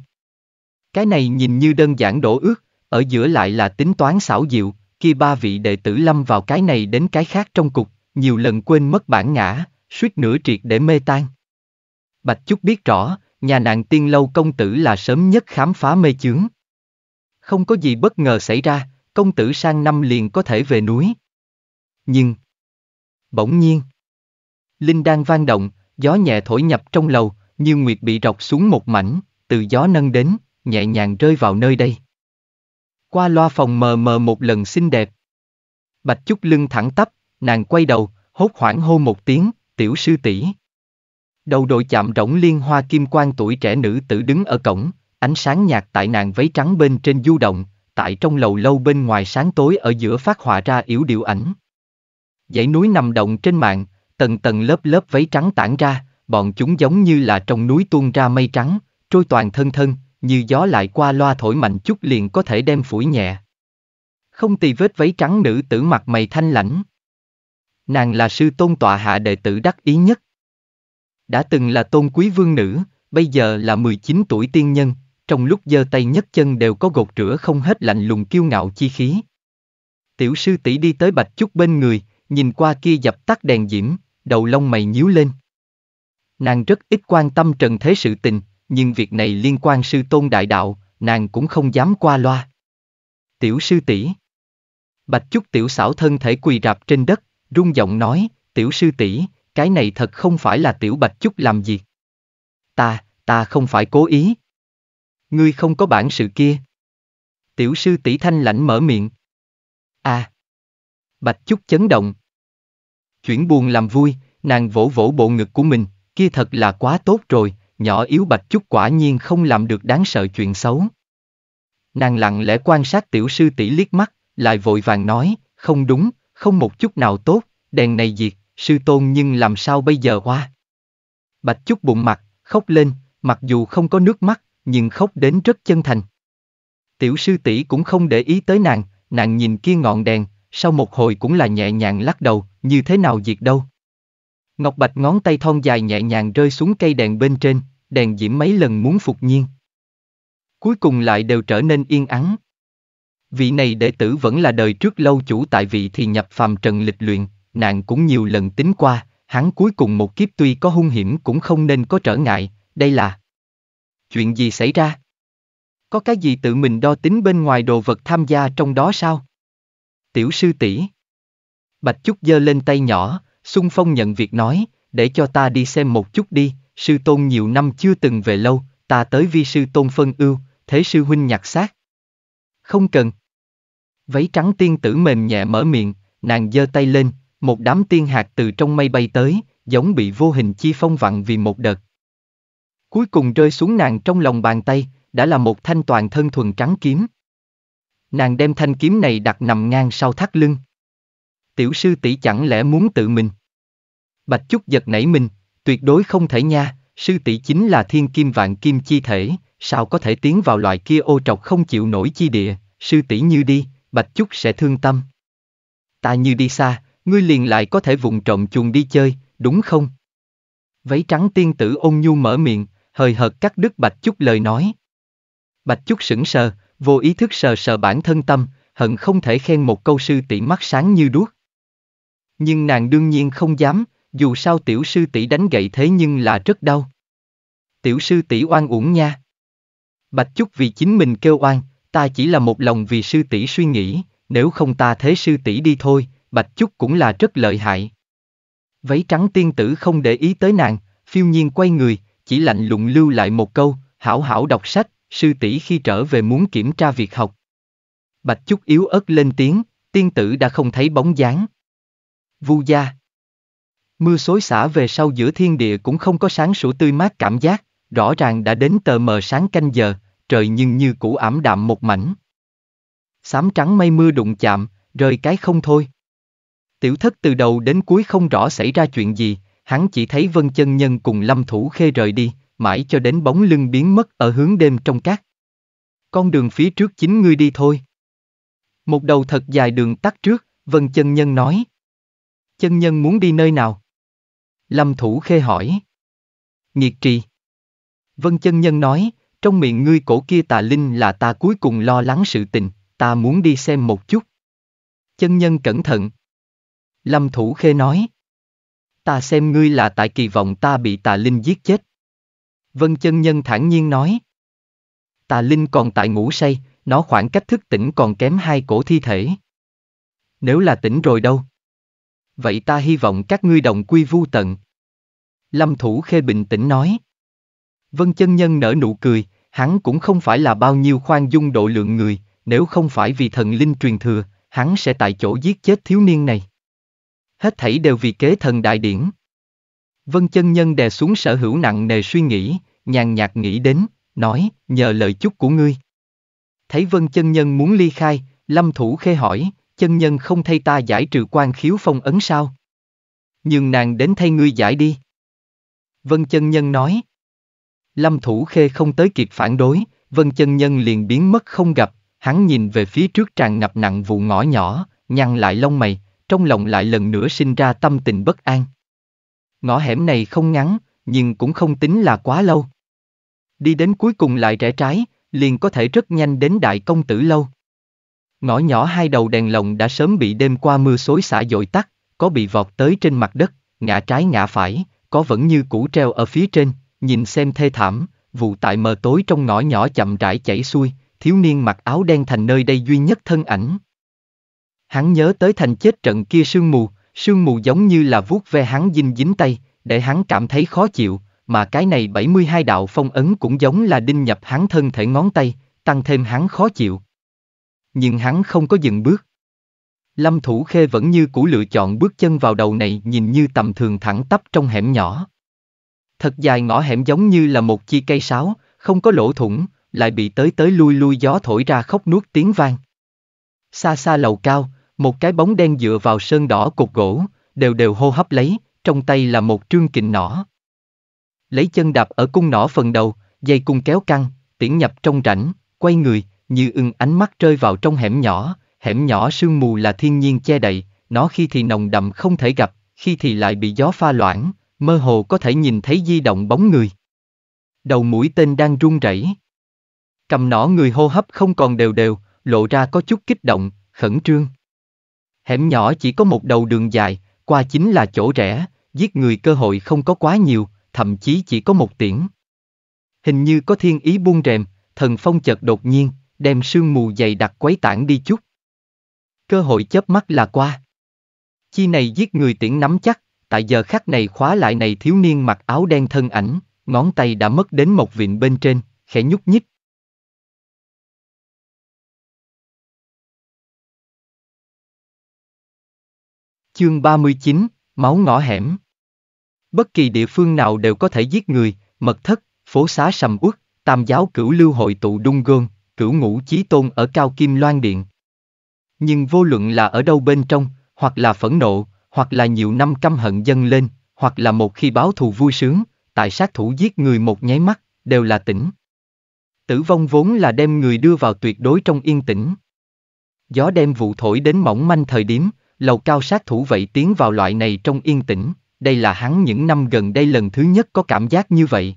Cái này nhìn như đơn giản đổ ước, ở giữa lại là tính toán xảo diệu, khi ba vị đệ tử lâm vào cái này đến cái khác trong cục, nhiều lần quên mất bản ngã, suýt nửa triệt để mê tan. Bạch Chúc biết rõ, nhà nàng tiên lâu công tử là sớm nhất khám phá mê chướng. Không có gì bất ngờ xảy ra, công tử sang năm liền có thể về núi. Nhưng... Bỗng nhiên... Linh đang vang động, gió nhẹ thổi nhập trong lầu, như nguyệt bị rọc xuống một mảnh, từ gió nâng đến, nhẹ nhàng rơi vào nơi đây. Qua loa phòng mờ mờ một lần xinh đẹp. Bạch Chúc lưng thẳng tắp, nàng quay đầu, hốt hoảng hô một tiếng, tiểu sư tỷ. Đầu đội chạm rỗng liên hoa kim quan tuổi trẻ nữ tử đứng ở cổng, ánh sáng nhạt tại nàng váy trắng bên trên du động, tại trong lầu lâu bên ngoài sáng tối ở giữa phát họa ra yếu điệu ảnh. Dãy núi nằm động trên mạng, tầng tầng lớp lớp váy trắng tản ra, bọn chúng giống như là trong núi tuôn ra mây trắng, trôi toàn thân thân, như gió lại qua loa thổi mạnh chút liền có thể đem phủi nhẹ. Không tì vết váy trắng nữ tử mặt mày thanh lãnh. Nàng là sư tôn tọa hạ đệ tử đắc ý nhất đã từng là tôn quý vương nữ, bây giờ là 19 tuổi tiên nhân, trong lúc giơ tay nhấc chân đều có gột rửa không hết lạnh lùng kiêu ngạo chi khí. Tiểu sư tỷ đi tới bạch chút bên người, nhìn qua kia dập tắt đèn diễm, đầu lông mày nhíu lên. Nàng rất ít quan tâm trần thế sự tình, nhưng việc này liên quan sư tôn đại đạo, nàng cũng không dám qua loa. Tiểu sư tỷ Bạch chút tiểu xảo thân thể quỳ rạp trên đất, rung giọng nói, tiểu sư tỷ cái này thật không phải là tiểu bạch chút làm gì. Ta, ta không phải cố ý. Ngươi không có bản sự kia. Tiểu sư tỷ thanh lãnh mở miệng. À. Bạch chút chấn động. Chuyển buồn làm vui, nàng vỗ vỗ bộ ngực của mình, kia thật là quá tốt rồi, nhỏ yếu bạch chút quả nhiên không làm được đáng sợ chuyện xấu. Nàng lặng lẽ quan sát tiểu sư tỷ liếc mắt, lại vội vàng nói, không đúng, không một chút nào tốt, đèn này diệt, sư tôn nhưng làm sao bây giờ hoa? Bạch chút bụng mặt, khóc lên, mặc dù không có nước mắt, nhưng khóc đến rất chân thành. Tiểu sư tỷ cũng không để ý tới nàng, nàng nhìn kia ngọn đèn, sau một hồi cũng là nhẹ nhàng lắc đầu, như thế nào diệt đâu. Ngọc Bạch ngón tay thon dài nhẹ nhàng rơi xuống cây đèn bên trên, đèn diễm mấy lần muốn phục nhiên. Cuối cùng lại đều trở nên yên ắng. Vị này đệ tử vẫn là đời trước lâu chủ tại vị thì nhập phàm trần lịch luyện, nàng cũng nhiều lần tính qua, hắn cuối cùng một kiếp tuy có hung hiểm cũng không nên có trở ngại, đây là... Chuyện gì xảy ra? Có cái gì tự mình đo tính bên ngoài đồ vật tham gia trong đó sao? Tiểu sư tỷ Bạch Trúc giơ lên tay nhỏ, xung phong nhận việc nói, để cho ta đi xem một chút đi, sư tôn nhiều năm chưa từng về lâu, ta tới vi sư tôn phân ưu, thế sư huynh nhặt xác. Không cần. Váy trắng tiên tử mềm nhẹ mở miệng, nàng giơ tay lên, một đám tiên hạt từ trong mây bay tới, giống bị vô hình chi phong vặn vì một đợt. Cuối cùng rơi xuống nàng trong lòng bàn tay, đã là một thanh toàn thân thuần trắng kiếm. Nàng đem thanh kiếm này đặt nằm ngang sau thắt lưng. Tiểu sư tỷ chẳng lẽ muốn tự mình? Bạch Chúc giật nảy mình, tuyệt đối không thể nha, sư tỷ chính là thiên kim vạn kim chi thể, sao có thể tiến vào loại kia ô trọc không chịu nổi chi địa, sư tỷ như đi, Bạch Chúc sẽ thương tâm. Ta như đi xa, ngươi liền lại có thể vụng trộm chuồng đi chơi, đúng không? Váy trắng tiên tử ôn nhu mở miệng, hời hợt cắt đứt Bạch Chúc lời nói. Bạch Chúc sững sờ, vô ý thức sờ sờ bản thân tâm, hận không thể khen một câu sư tỷ mắt sáng như đuốc. Nhưng nàng đương nhiên không dám, dù sao tiểu sư tỷ đánh gậy thế nhưng là rất đau. Tiểu sư tỷ oan uổng nha. Bạch Chúc vì chính mình kêu oan, ta chỉ là một lòng vì sư tỷ suy nghĩ, nếu không ta thế sư tỷ đi thôi, Bạch Chúc cũng là rất lợi hại. Váy trắng tiên tử không để ý tới nàng, phiêu nhiên quay người, chỉ lạnh lùng lưu lại một câu, hảo hảo đọc sách, sư tỷ khi trở về muốn kiểm tra việc học. Bạch Chúc yếu ớt lên tiếng, tiên tử đã không thấy bóng dáng. Vu gia. Mưa xối xả về sau giữa thiên địa cũng không có sáng sủa tươi mát cảm giác, rõ ràng đã đến tờ mờ sáng canh giờ, trời nhưng như cũ ảm đạm một mảnh. Xám trắng mây mưa đụng chạm, rời cái không thôi. Tiểu thất từ đầu đến cuối không rõ xảy ra chuyện gì, hắn chỉ thấy vân chân nhân cùng lâm thủ khê rời đi, mãi cho đến bóng lưng biến mất ở hướng đêm trong cát. Con đường phía trước chính ngươi đi thôi. Một đầu thật dài đường tắt trước, vân chân nhân nói. Chân nhân muốn đi nơi nào? Lâm thủ khê hỏi. Nghiệt trì. Vân chân nhân nói, trong miệng ngươi cổ kia tà linh là ta cuối cùng lo lắng sự tình, ta muốn đi xem một chút. Chân nhân cẩn thận, Lâm Thủ Khê nói. Ta xem ngươi là tại kỳ vọng ta bị tà linh giết chết. Vân chân nhân thản nhiên nói. Tà linh còn tại ngủ say, nó khoảng cách thức tỉnh còn kém hai cổ thi thể. Nếu là tỉnh rồi đâu? Vậy ta hy vọng các ngươi đồng quy vu tận. Lâm Thủ Khê bình tĩnh nói. Vân chân nhân nở nụ cười, hắn cũng không phải là bao nhiêu khoan dung độ lượng người, nếu không phải vì thần linh truyền thừa, hắn sẽ tại chỗ giết chết thiếu niên này hết thảy đều vì kế thần đại điển. Vân chân nhân đè xuống sở hữu nặng nề suy nghĩ, nhàn nhạt nghĩ đến, nói, nhờ lời chúc của ngươi. Thấy vân chân nhân muốn ly khai, lâm thủ khê hỏi, chân nhân không thay ta giải trừ quan khiếu phong ấn sao? Nhưng nàng đến thay ngươi giải đi. Vân chân nhân nói. Lâm thủ khê không tới kịp phản đối, vân chân nhân liền biến mất không gặp, hắn nhìn về phía trước tràn ngập nặng vụ ngõ nhỏ, nhăn lại lông mày, trong lòng lại lần nữa sinh ra tâm tình bất an. Ngõ hẻm này không ngắn, nhưng cũng không tính là quá lâu. Đi đến cuối cùng lại rẽ trái, liền có thể rất nhanh đến đại công tử lâu. Ngõ nhỏ hai đầu đèn lồng đã sớm bị đêm qua mưa xối xả dội tắt, có bị vọt tới trên mặt đất, ngã trái ngã phải, có vẫn như cũ treo ở phía trên, nhìn xem thê thảm, vụ tại mờ tối trong ngõ nhỏ chậm rãi chảy xuôi, thiếu niên mặc áo đen thành nơi đây duy nhất thân ảnh, Hắn nhớ tới thành chết trận kia sương mù, sương mù giống như là vuốt ve hắn dinh dính tay, để hắn cảm thấy khó chịu, mà cái này 72 đạo phong ấn cũng giống là đinh nhập hắn thân thể ngón tay, tăng thêm hắn khó chịu. Nhưng hắn không có dừng bước. Lâm Thủ Khê vẫn như cũ lựa chọn bước chân vào đầu này nhìn như tầm thường thẳng tắp trong hẻm nhỏ. Thật dài ngõ hẻm giống như là một chi cây sáo, không có lỗ thủng, lại bị tới tới lui lui gió thổi ra khóc nuốt tiếng vang. Xa xa lầu cao, một cái bóng đen dựa vào sơn đỏ cột gỗ, đều đều hô hấp lấy, trong tay là một trương kình nỏ. Lấy chân đạp ở cung nỏ phần đầu, dây cung kéo căng, tiễn nhập trong rãnh, quay người, như ưng ánh mắt rơi vào trong hẻm nhỏ, hẻm nhỏ sương mù là thiên nhiên che đậy, nó khi thì nồng đậm không thể gặp, khi thì lại bị gió pha loãng, mơ hồ có thể nhìn thấy di động bóng người. Đầu mũi tên đang run rẩy. Cầm nỏ người hô hấp không còn đều đều, lộ ra có chút kích động, khẩn trương. Hẻm nhỏ chỉ có một đầu đường dài, qua chính là chỗ rẻ, giết người cơ hội không có quá nhiều, thậm chí chỉ có một tiễn. Hình như có thiên ý buông rèm, thần phong chợt đột nhiên, đem sương mù dày đặc quấy tản đi chút. Cơ hội chớp mắt là qua. Chi này giết người tiễn nắm chắc, tại giờ khắc này khóa lại này thiếu niên mặc áo đen
thân ảnh, ngón tay đã mất đến một vịn bên trên, khẽ nhúc nhích, Chương 39, Máu ngõ hẻm Bất kỳ địa phương nào đều
có thể giết người, mật thất, phố xá sầm uất, tam giáo cửu lưu hội tụ đung gôn, cửu ngũ chí tôn ở cao kim loan điện. Nhưng vô luận là ở đâu bên trong, hoặc là phẫn nộ, hoặc là nhiều năm căm hận dâng lên, hoặc là một khi báo thù vui sướng, tại sát thủ giết người một nháy mắt, đều là tỉnh. Tử vong vốn là đem người đưa vào tuyệt đối trong yên tĩnh. Gió đem vụ thổi đến mỏng manh thời điểm, lầu cao sát thủ vậy tiến vào loại này trong yên tĩnh, đây là hắn những năm gần đây lần thứ nhất có cảm giác như vậy.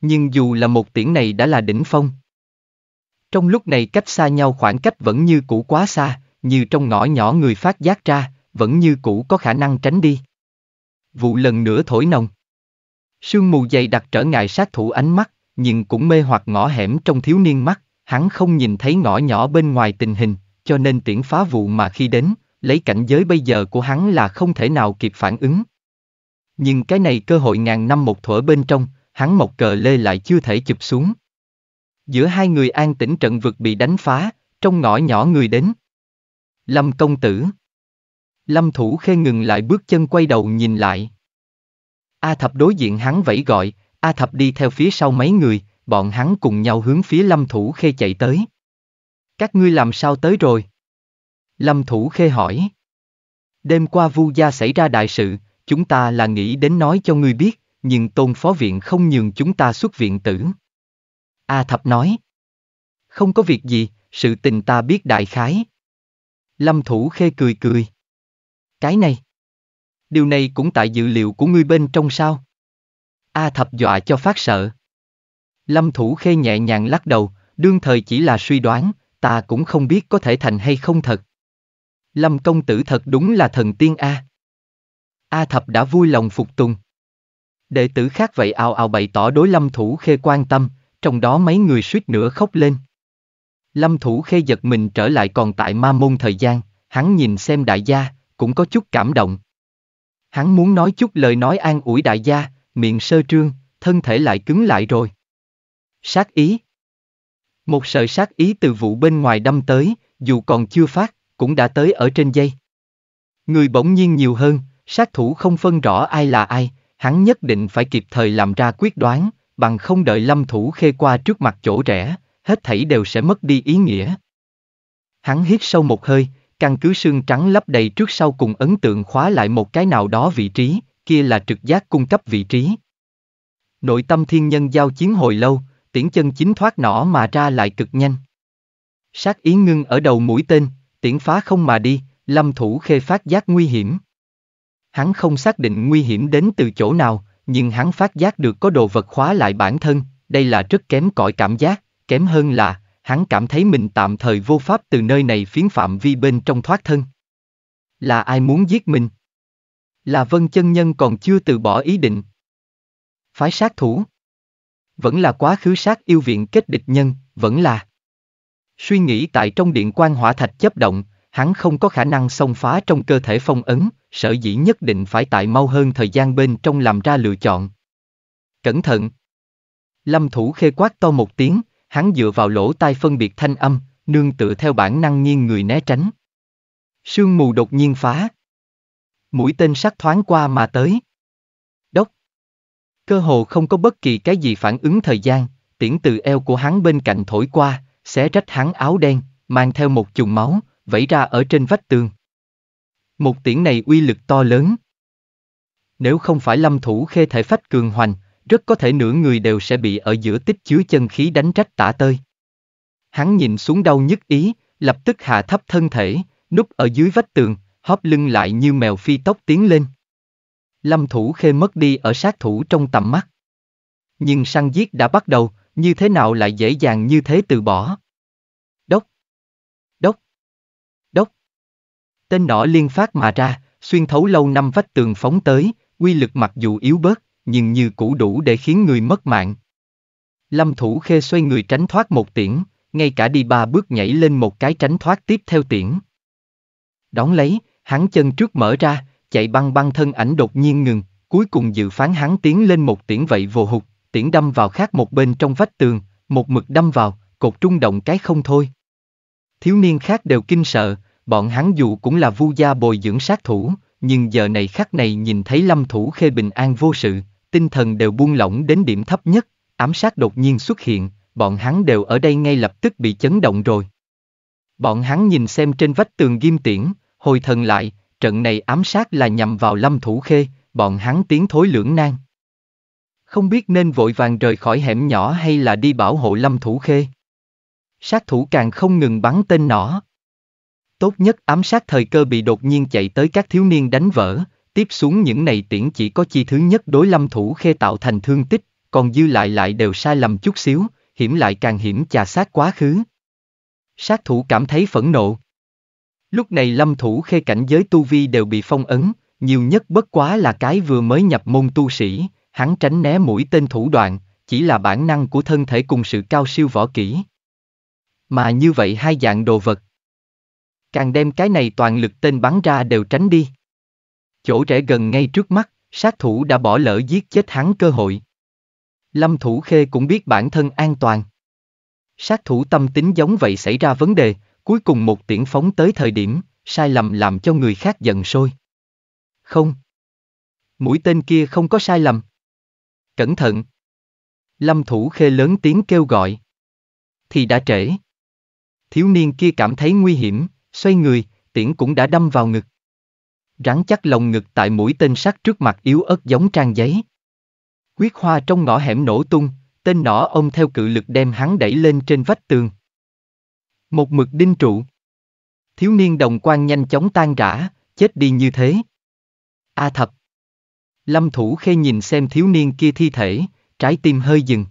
Nhưng dù là một tiễn này đã là đỉnh phong. Trong lúc này cách xa nhau khoảng cách vẫn như cũ quá xa, như trong ngõ nhỏ người phát giác ra, vẫn như cũ có khả năng tránh đi. Vụ lần nữa thổi nồng. Sương mù dày đặc trở ngại sát thủ ánh mắt, nhưng cũng mê hoặc ngõ hẻm trong thiếu niên mắt, hắn không nhìn thấy ngõ nhỏ bên ngoài tình hình, cho nên tiễn phá vụ mà khi đến, lấy cảnh giới bây giờ của hắn là không thể nào kịp phản ứng. Nhưng cái này cơ hội ngàn năm một thuở bên trong, hắn mộc cờ lê lại chưa thể chụp xuống. Giữa hai người an tĩnh trận vực bị đánh phá, trong ngõ nhỏ người đến. Lâm công tử. Lâm thủ khê ngừng lại bước chân quay đầu nhìn lại. A thập đối diện hắn vẫy gọi, A thập đi theo phía sau mấy người, bọn hắn cùng nhau hướng phía lâm thủ khê chạy tới. Các ngươi làm sao tới rồi? Lâm Thủ Khê hỏi. Đêm qua Vu Gia xảy ra đại sự, chúng ta là nghĩ đến nói cho ngươi biết, nhưng tôn phó viện không nhường chúng ta xuất viện tử. A Thập nói. Không có việc gì, sự tình ta biết đại khái. Lâm Thủ Khê cười cười. Cái này. Điều này cũng tại dự liệu của ngươi bên trong sao? A Thập dọa cho phát sợ. Lâm Thủ Khê nhẹ nhàng lắc đầu, đương thời chỉ là suy đoán, ta cũng không biết có thể thành hay không thật, Lâm công tử thật đúng là thần tiên A. A thập đã vui lòng phục tùng. Đệ tử khác vậy ào ào bày tỏ đối lâm thủ khê quan tâm, trong đó mấy người suýt nữa khóc lên. Lâm thủ khê giật mình trở lại còn tại ma môn thời gian, hắn nhìn xem đại gia, cũng có chút cảm động. Hắn muốn nói chút lời nói an ủi đại gia, miệng sơ trương, thân thể lại cứng lại rồi. Sát ý Một sợi sát ý từ vụ bên ngoài đâm tới, dù còn chưa phát, cũng đã tới ở trên dây. Người bỗng nhiên nhiều hơn, sát thủ không phân rõ ai là ai, hắn nhất định phải kịp thời làm ra quyết đoán, bằng không đợi lâm thủ khê qua trước mặt chỗ rẽ, hết thảy đều sẽ mất đi ý nghĩa. Hắn hít sâu một hơi, căn cứ xương trắng lấp đầy trước sau cùng ấn tượng khóa lại một cái nào đó vị trí, kia là trực giác cung cấp vị trí. Nội tâm thiên nhân giao chiến hồi lâu, tiễn chân chính thoát nỏ mà ra lại cực nhanh. Sát ý ngưng ở đầu mũi tên, Tiễn phá không mà đi, lâm thủ khê phát giác nguy hiểm. Hắn không xác định nguy hiểm đến từ chỗ nào, nhưng hắn phát giác được có đồ vật khóa lại bản thân, đây là rất kém cỏi cảm giác, kém hơn là, hắn cảm thấy mình tạm thời vô pháp từ nơi này phiến phạm vi bên trong thoát thân. Là ai muốn giết mình? Là vân chân nhân còn chưa từ bỏ ý định. Phái sát thủ. Vẫn là quá khứ sát yêu viện kết địch nhân, vẫn là Suy nghĩ tại trong điện quan hỏa thạch chấp động, hắn không có khả năng xông phá trong cơ thể phong ấn, sở dĩ nhất định phải tại mau hơn thời gian bên trong làm ra lựa chọn. Cẩn thận! Lâm thủ khê quát to một tiếng, hắn dựa vào lỗ tai phân biệt thanh âm, nương tựa theo bản năng nghiêng người né tránh. Sương mù đột nhiên phá. Mũi tên sắc thoáng qua mà tới. Đốc! Cơ hồ không có bất kỳ cái gì phản ứng thời gian, tiễn từ eo của hắn bên cạnh thổi qua, xé rách hắn áo đen, mang theo một chùm máu, vẫy ra ở trên vách tường. Một tiễn này uy lực to lớn. Nếu không phải lâm thủ khê thể phách cường hoành, rất có thể nửa người đều sẽ bị ở giữa tích chứa chân khí đánh rách tả tơi. Hắn nhìn xuống đau nhức ý, lập tức hạ thấp thân thể, núp ở dưới vách tường, hóp lưng lại như mèo phi tốc tiến lên. Lâm thủ khê mất đi ở sát thủ trong tầm mắt. Nhưng săn giết đã bắt đầu, như thế nào lại dễ dàng như thế từ bỏ? Đốc! Đốc! Đốc! Tên nỏ liên phát mà ra, xuyên thấu lâu năm vách tường phóng tới, quy lực mặc dù yếu bớt, nhưng như cũ đủ để khiến người mất mạng. Lâm Thủ Khê xoay người tránh thoát một tiễn, ngay cả đi ba bước nhảy lên một cái tránh thoát tiếp theo tiễn. đóng lấy, hắn chân trước mở ra, chạy băng băng thân ảnh đột nhiên ngừng, cuối cùng dự phán hắn tiến lên một tiễn vậy vô hụt, tiễn đâm vào khác một bên trong vách tường, một mực đâm vào, cột trung động cái không thôi. Thiếu niên khác đều kinh sợ, bọn hắn dù cũng là vu gia bồi dưỡng sát thủ, nhưng giờ này khắc này nhìn thấy lâm thủ khê bình an vô sự, tinh thần đều buông lỏng đến điểm thấp nhất, ám sát đột nhiên xuất hiện, bọn hắn đều ở đây ngay lập tức bị chấn động rồi. Bọn hắn nhìn xem trên vách tường ghim tiễn, hồi thần lại, trận này ám sát là nhằm vào lâm thủ khê, bọn hắn tiến thối lưỡng nan. Không biết nên vội vàng rời khỏi hẻm nhỏ hay là đi bảo hộ lâm thủ khê. Sát thủ càng không ngừng bắn tên nỏ. Tốt nhất ám sát thời cơ bị đột nhiên chạy tới các thiếu niên đánh vỡ, tiếp xuống những này tiễn chỉ có chi thứ nhất đối lâm thủ khê tạo thành thương tích, còn dư lại lại đều sai lầm chút xíu, hiểm lại càng hiểm chà sát quá khứ. Sát thủ cảm thấy phẫn nộ. Lúc này lâm thủ khê cảnh giới tu vi đều bị phong ấn, nhiều nhất bất quá là cái vừa mới nhập môn tu sĩ, Hắn tránh né mũi tên thủ đoạn, chỉ là bản năng của thân thể cùng sự cao siêu võ kỹ. Mà như vậy hai dạng đồ vật. Càng đem cái này toàn lực tên bắn ra đều tránh đi. Chỗ rẽ gần ngay trước mắt, sát thủ đã bỏ lỡ giết chết hắn cơ hội. Lâm Thủ Khê cũng biết bản thân an toàn. Sát thủ tâm tính giống vậy xảy ra vấn đề, cuối cùng một tiễn phóng tới thời điểm, sai lầm làm cho người khác giận sôi. Không. Mũi tên kia không có sai lầm. Cẩn thận! Lâm Thủ Khê lớn tiếng kêu gọi. Thì đã trễ. Thiếu niên kia cảm thấy nguy hiểm, xoay người, tiễn cũng đã đâm vào ngực. Rắn chắc lồng ngực tại mũi tên sắt trước mặt yếu ớt giống trang giấy. Quyết hoa trong ngõ hẻm nổ tung, tên nỏ ông theo cự lực đem hắn đẩy lên trên vách tường. Một mực đinh trụ. Thiếu niên đồng quan nhanh chóng tan rã, chết đi như thế. A à thập. Lâm Thủ Khê nhìn xem thiếu niên kia thi thể, trái tim hơi dừng.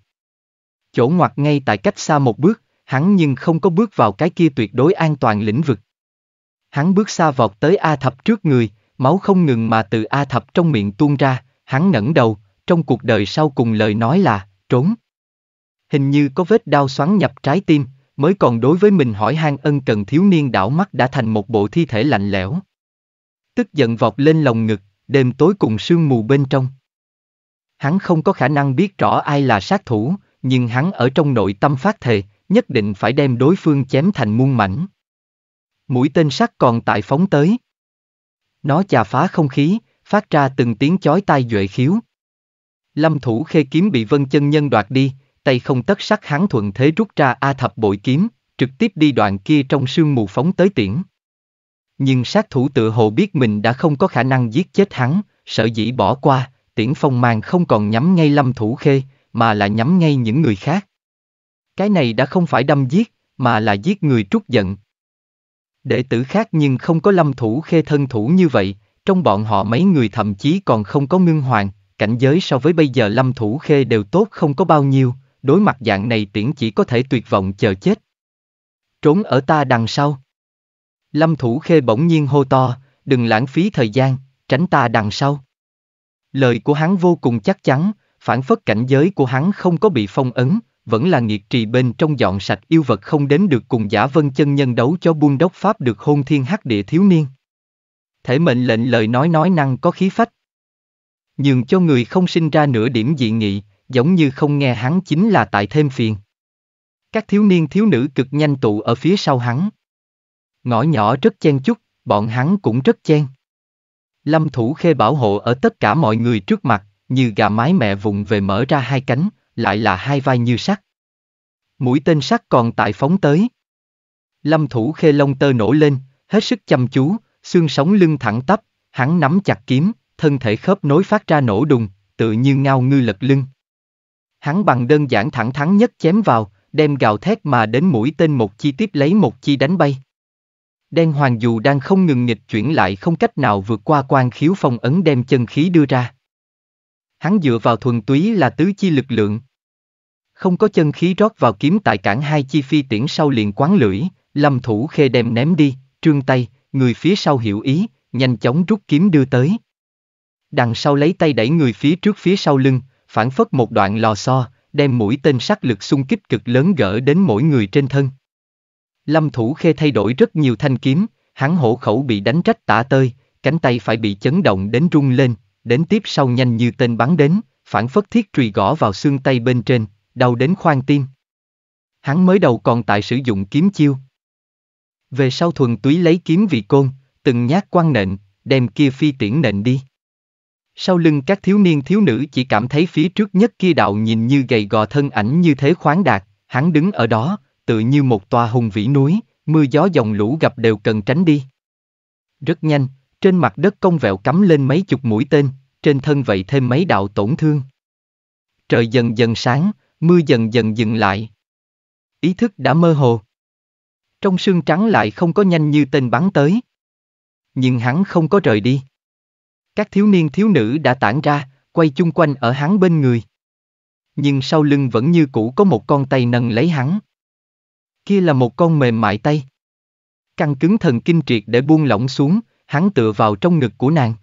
Chỗ ngoặt ngay tại cách xa một bước, hắn nhưng không có bước vào cái kia tuyệt đối an toàn lĩnh vực. Hắn bước xa vọt tới A Thập trước người, máu không ngừng mà từ A Thập trong miệng tuôn ra, hắn ngẩng đầu, trong cuộc đời sau cùng lời nói là, trốn. Hình như có vết đau xoắn nhập trái tim, mới còn đối với mình hỏi han ân cần thiếu niên đảo mắt đã thành một bộ thi thể lạnh lẽo. Tức giận vọt lên lòng ngực, đêm tối cùng sương mù bên trong. Hắn không có khả năng biết rõ ai là sát thủ, nhưng hắn ở trong nội tâm phát thề, nhất định phải đem đối phương chém thành muôn mảnh. Mũi tên sắt còn tại phóng tới. Nó chà phá không khí, phát ra từng tiếng chói tai duệ khiếu. Lâm thủ khê kiếm bị vân chân nhân đoạt đi, tay không tất sắc hắn thuận thế rút ra A thập bội kiếm, trực tiếp đi đoạn kia trong sương mù phóng tới tiễn. Nhưng sát thủ tự hồ biết mình đã không có khả năng giết chết hắn, sợ dĩ bỏ qua, tiễn phong mang không còn nhắm ngay lâm thủ khê, mà là nhắm ngay những người khác. Cái này đã không phải đâm giết, mà là giết người trút giận. Đệ tử khác nhưng không có lâm thủ khê thân thủ như vậy, trong bọn họ mấy người thậm chí còn không có ngưng hoàng, cảnh giới so với bây giờ lâm thủ khê đều tốt không có bao nhiêu, đối mặt dạng này tiễn chỉ có thể tuyệt vọng chờ chết. Trốn ở ta đằng sau. Lâm Thủ Khê bỗng nhiên hô to, đừng lãng phí thời gian, tránh ta đằng sau. Lời của hắn vô cùng chắc chắn, phản phất cảnh giới của hắn không có bị phong ấn, vẫn là nghiệt trì bên trong dọn sạch yêu vật không đến được cùng giả vân chân nhân đấu cho buôn đốc Pháp được hôn thiên hắc địa thiếu niên. Thể mệnh lệnh lời nói nói năng có khí phách. Nhường cho người không sinh ra nửa điểm dị nghị, giống như không nghe hắn chính là tại thêm phiền. Các thiếu niên thiếu nữ cực nhanh tụ ở phía sau hắn. Ngõ nhỏ rất chen chúc, bọn hắn cũng rất chen. Lâm Thủ Khê bảo hộ ở tất cả mọi người trước mặt, như gà mái mẹ vùng về mở ra hai cánh, lại là hai vai như sắt. Mũi tên sắt còn tại phóng tới. Lâm Thủ Khê lông tơ nổ lên, hết sức chăm chú, xương sống lưng thẳng tắp, hắn nắm chặt kiếm, thân thể khớp nối phát ra nổ đùng, tự như ngao ngư lật lưng. Hắn bằng đơn giản thẳng thắn nhất chém vào, đem gào thét mà đến mũi tên một chi tiếp lấy một chi đánh bay. Đen hoàng dù đang không ngừng nghịch chuyển lại không cách nào vượt qua quan khiếu phong ấn đem chân khí đưa ra. Hắn dựa vào thuần túy là tứ chi lực lượng. Không có chân khí rót vào kiếm tại cảng hai chi phi tiễn sau liền quán lưỡi, lâm thủ khê đem ném đi, trương tay, người phía sau hiểu ý, nhanh chóng rút kiếm đưa tới. Đằng sau lấy tay đẩy người phía trước phía sau lưng, phản phất một đoạn lò xo, đem mũi tên sắc lực xung kích cực lớn gỡ đến mỗi người trên thân. Lâm Thủ Khê thay đổi rất nhiều thanh kiếm, hắn hổ khẩu bị đánh trách tả tơi, cánh tay phải bị chấn động đến rung lên, đến tiếp sau nhanh như tên bắn đến, phản phất thiết trùy gõ vào xương tay bên trên, đau đến khoan tim. Hắn mới đầu còn tại sử dụng kiếm chiêu. Về sau thuần túy lấy kiếm vì côn, từng nhát quan nện, đem kia phi tiễn nện đi. Sau lưng các thiếu niên thiếu nữ chỉ cảm thấy phía trước nhất kia đạo nhìn như gầy gò thân ảnh như thế khoáng đạt, hắn đứng ở đó, tự như một tòa hùng vĩ núi, mưa gió dòng lũ gặp đều cần tránh đi. Rất nhanh, trên mặt đất công vẹo cắm lên mấy chục mũi tên, trên thân vậy thêm mấy đạo tổn thương. Trời dần dần sáng, mưa dần dần dừng lại. Ý thức đã mơ hồ. Trong sương trắng lại không có nhanh như tên bắn tới. Nhưng hắn không có rời đi. Các thiếu niên thiếu nữ đã tản ra, quay chung quanh ở hắn bên người. Nhưng sau lưng vẫn như cũ có một con tay nâng lấy hắn. Kia là một
con mềm mại tay. Căng cứng thần kinh triệt để buông lỏng xuống, hắn tựa vào trong ngực của nàng.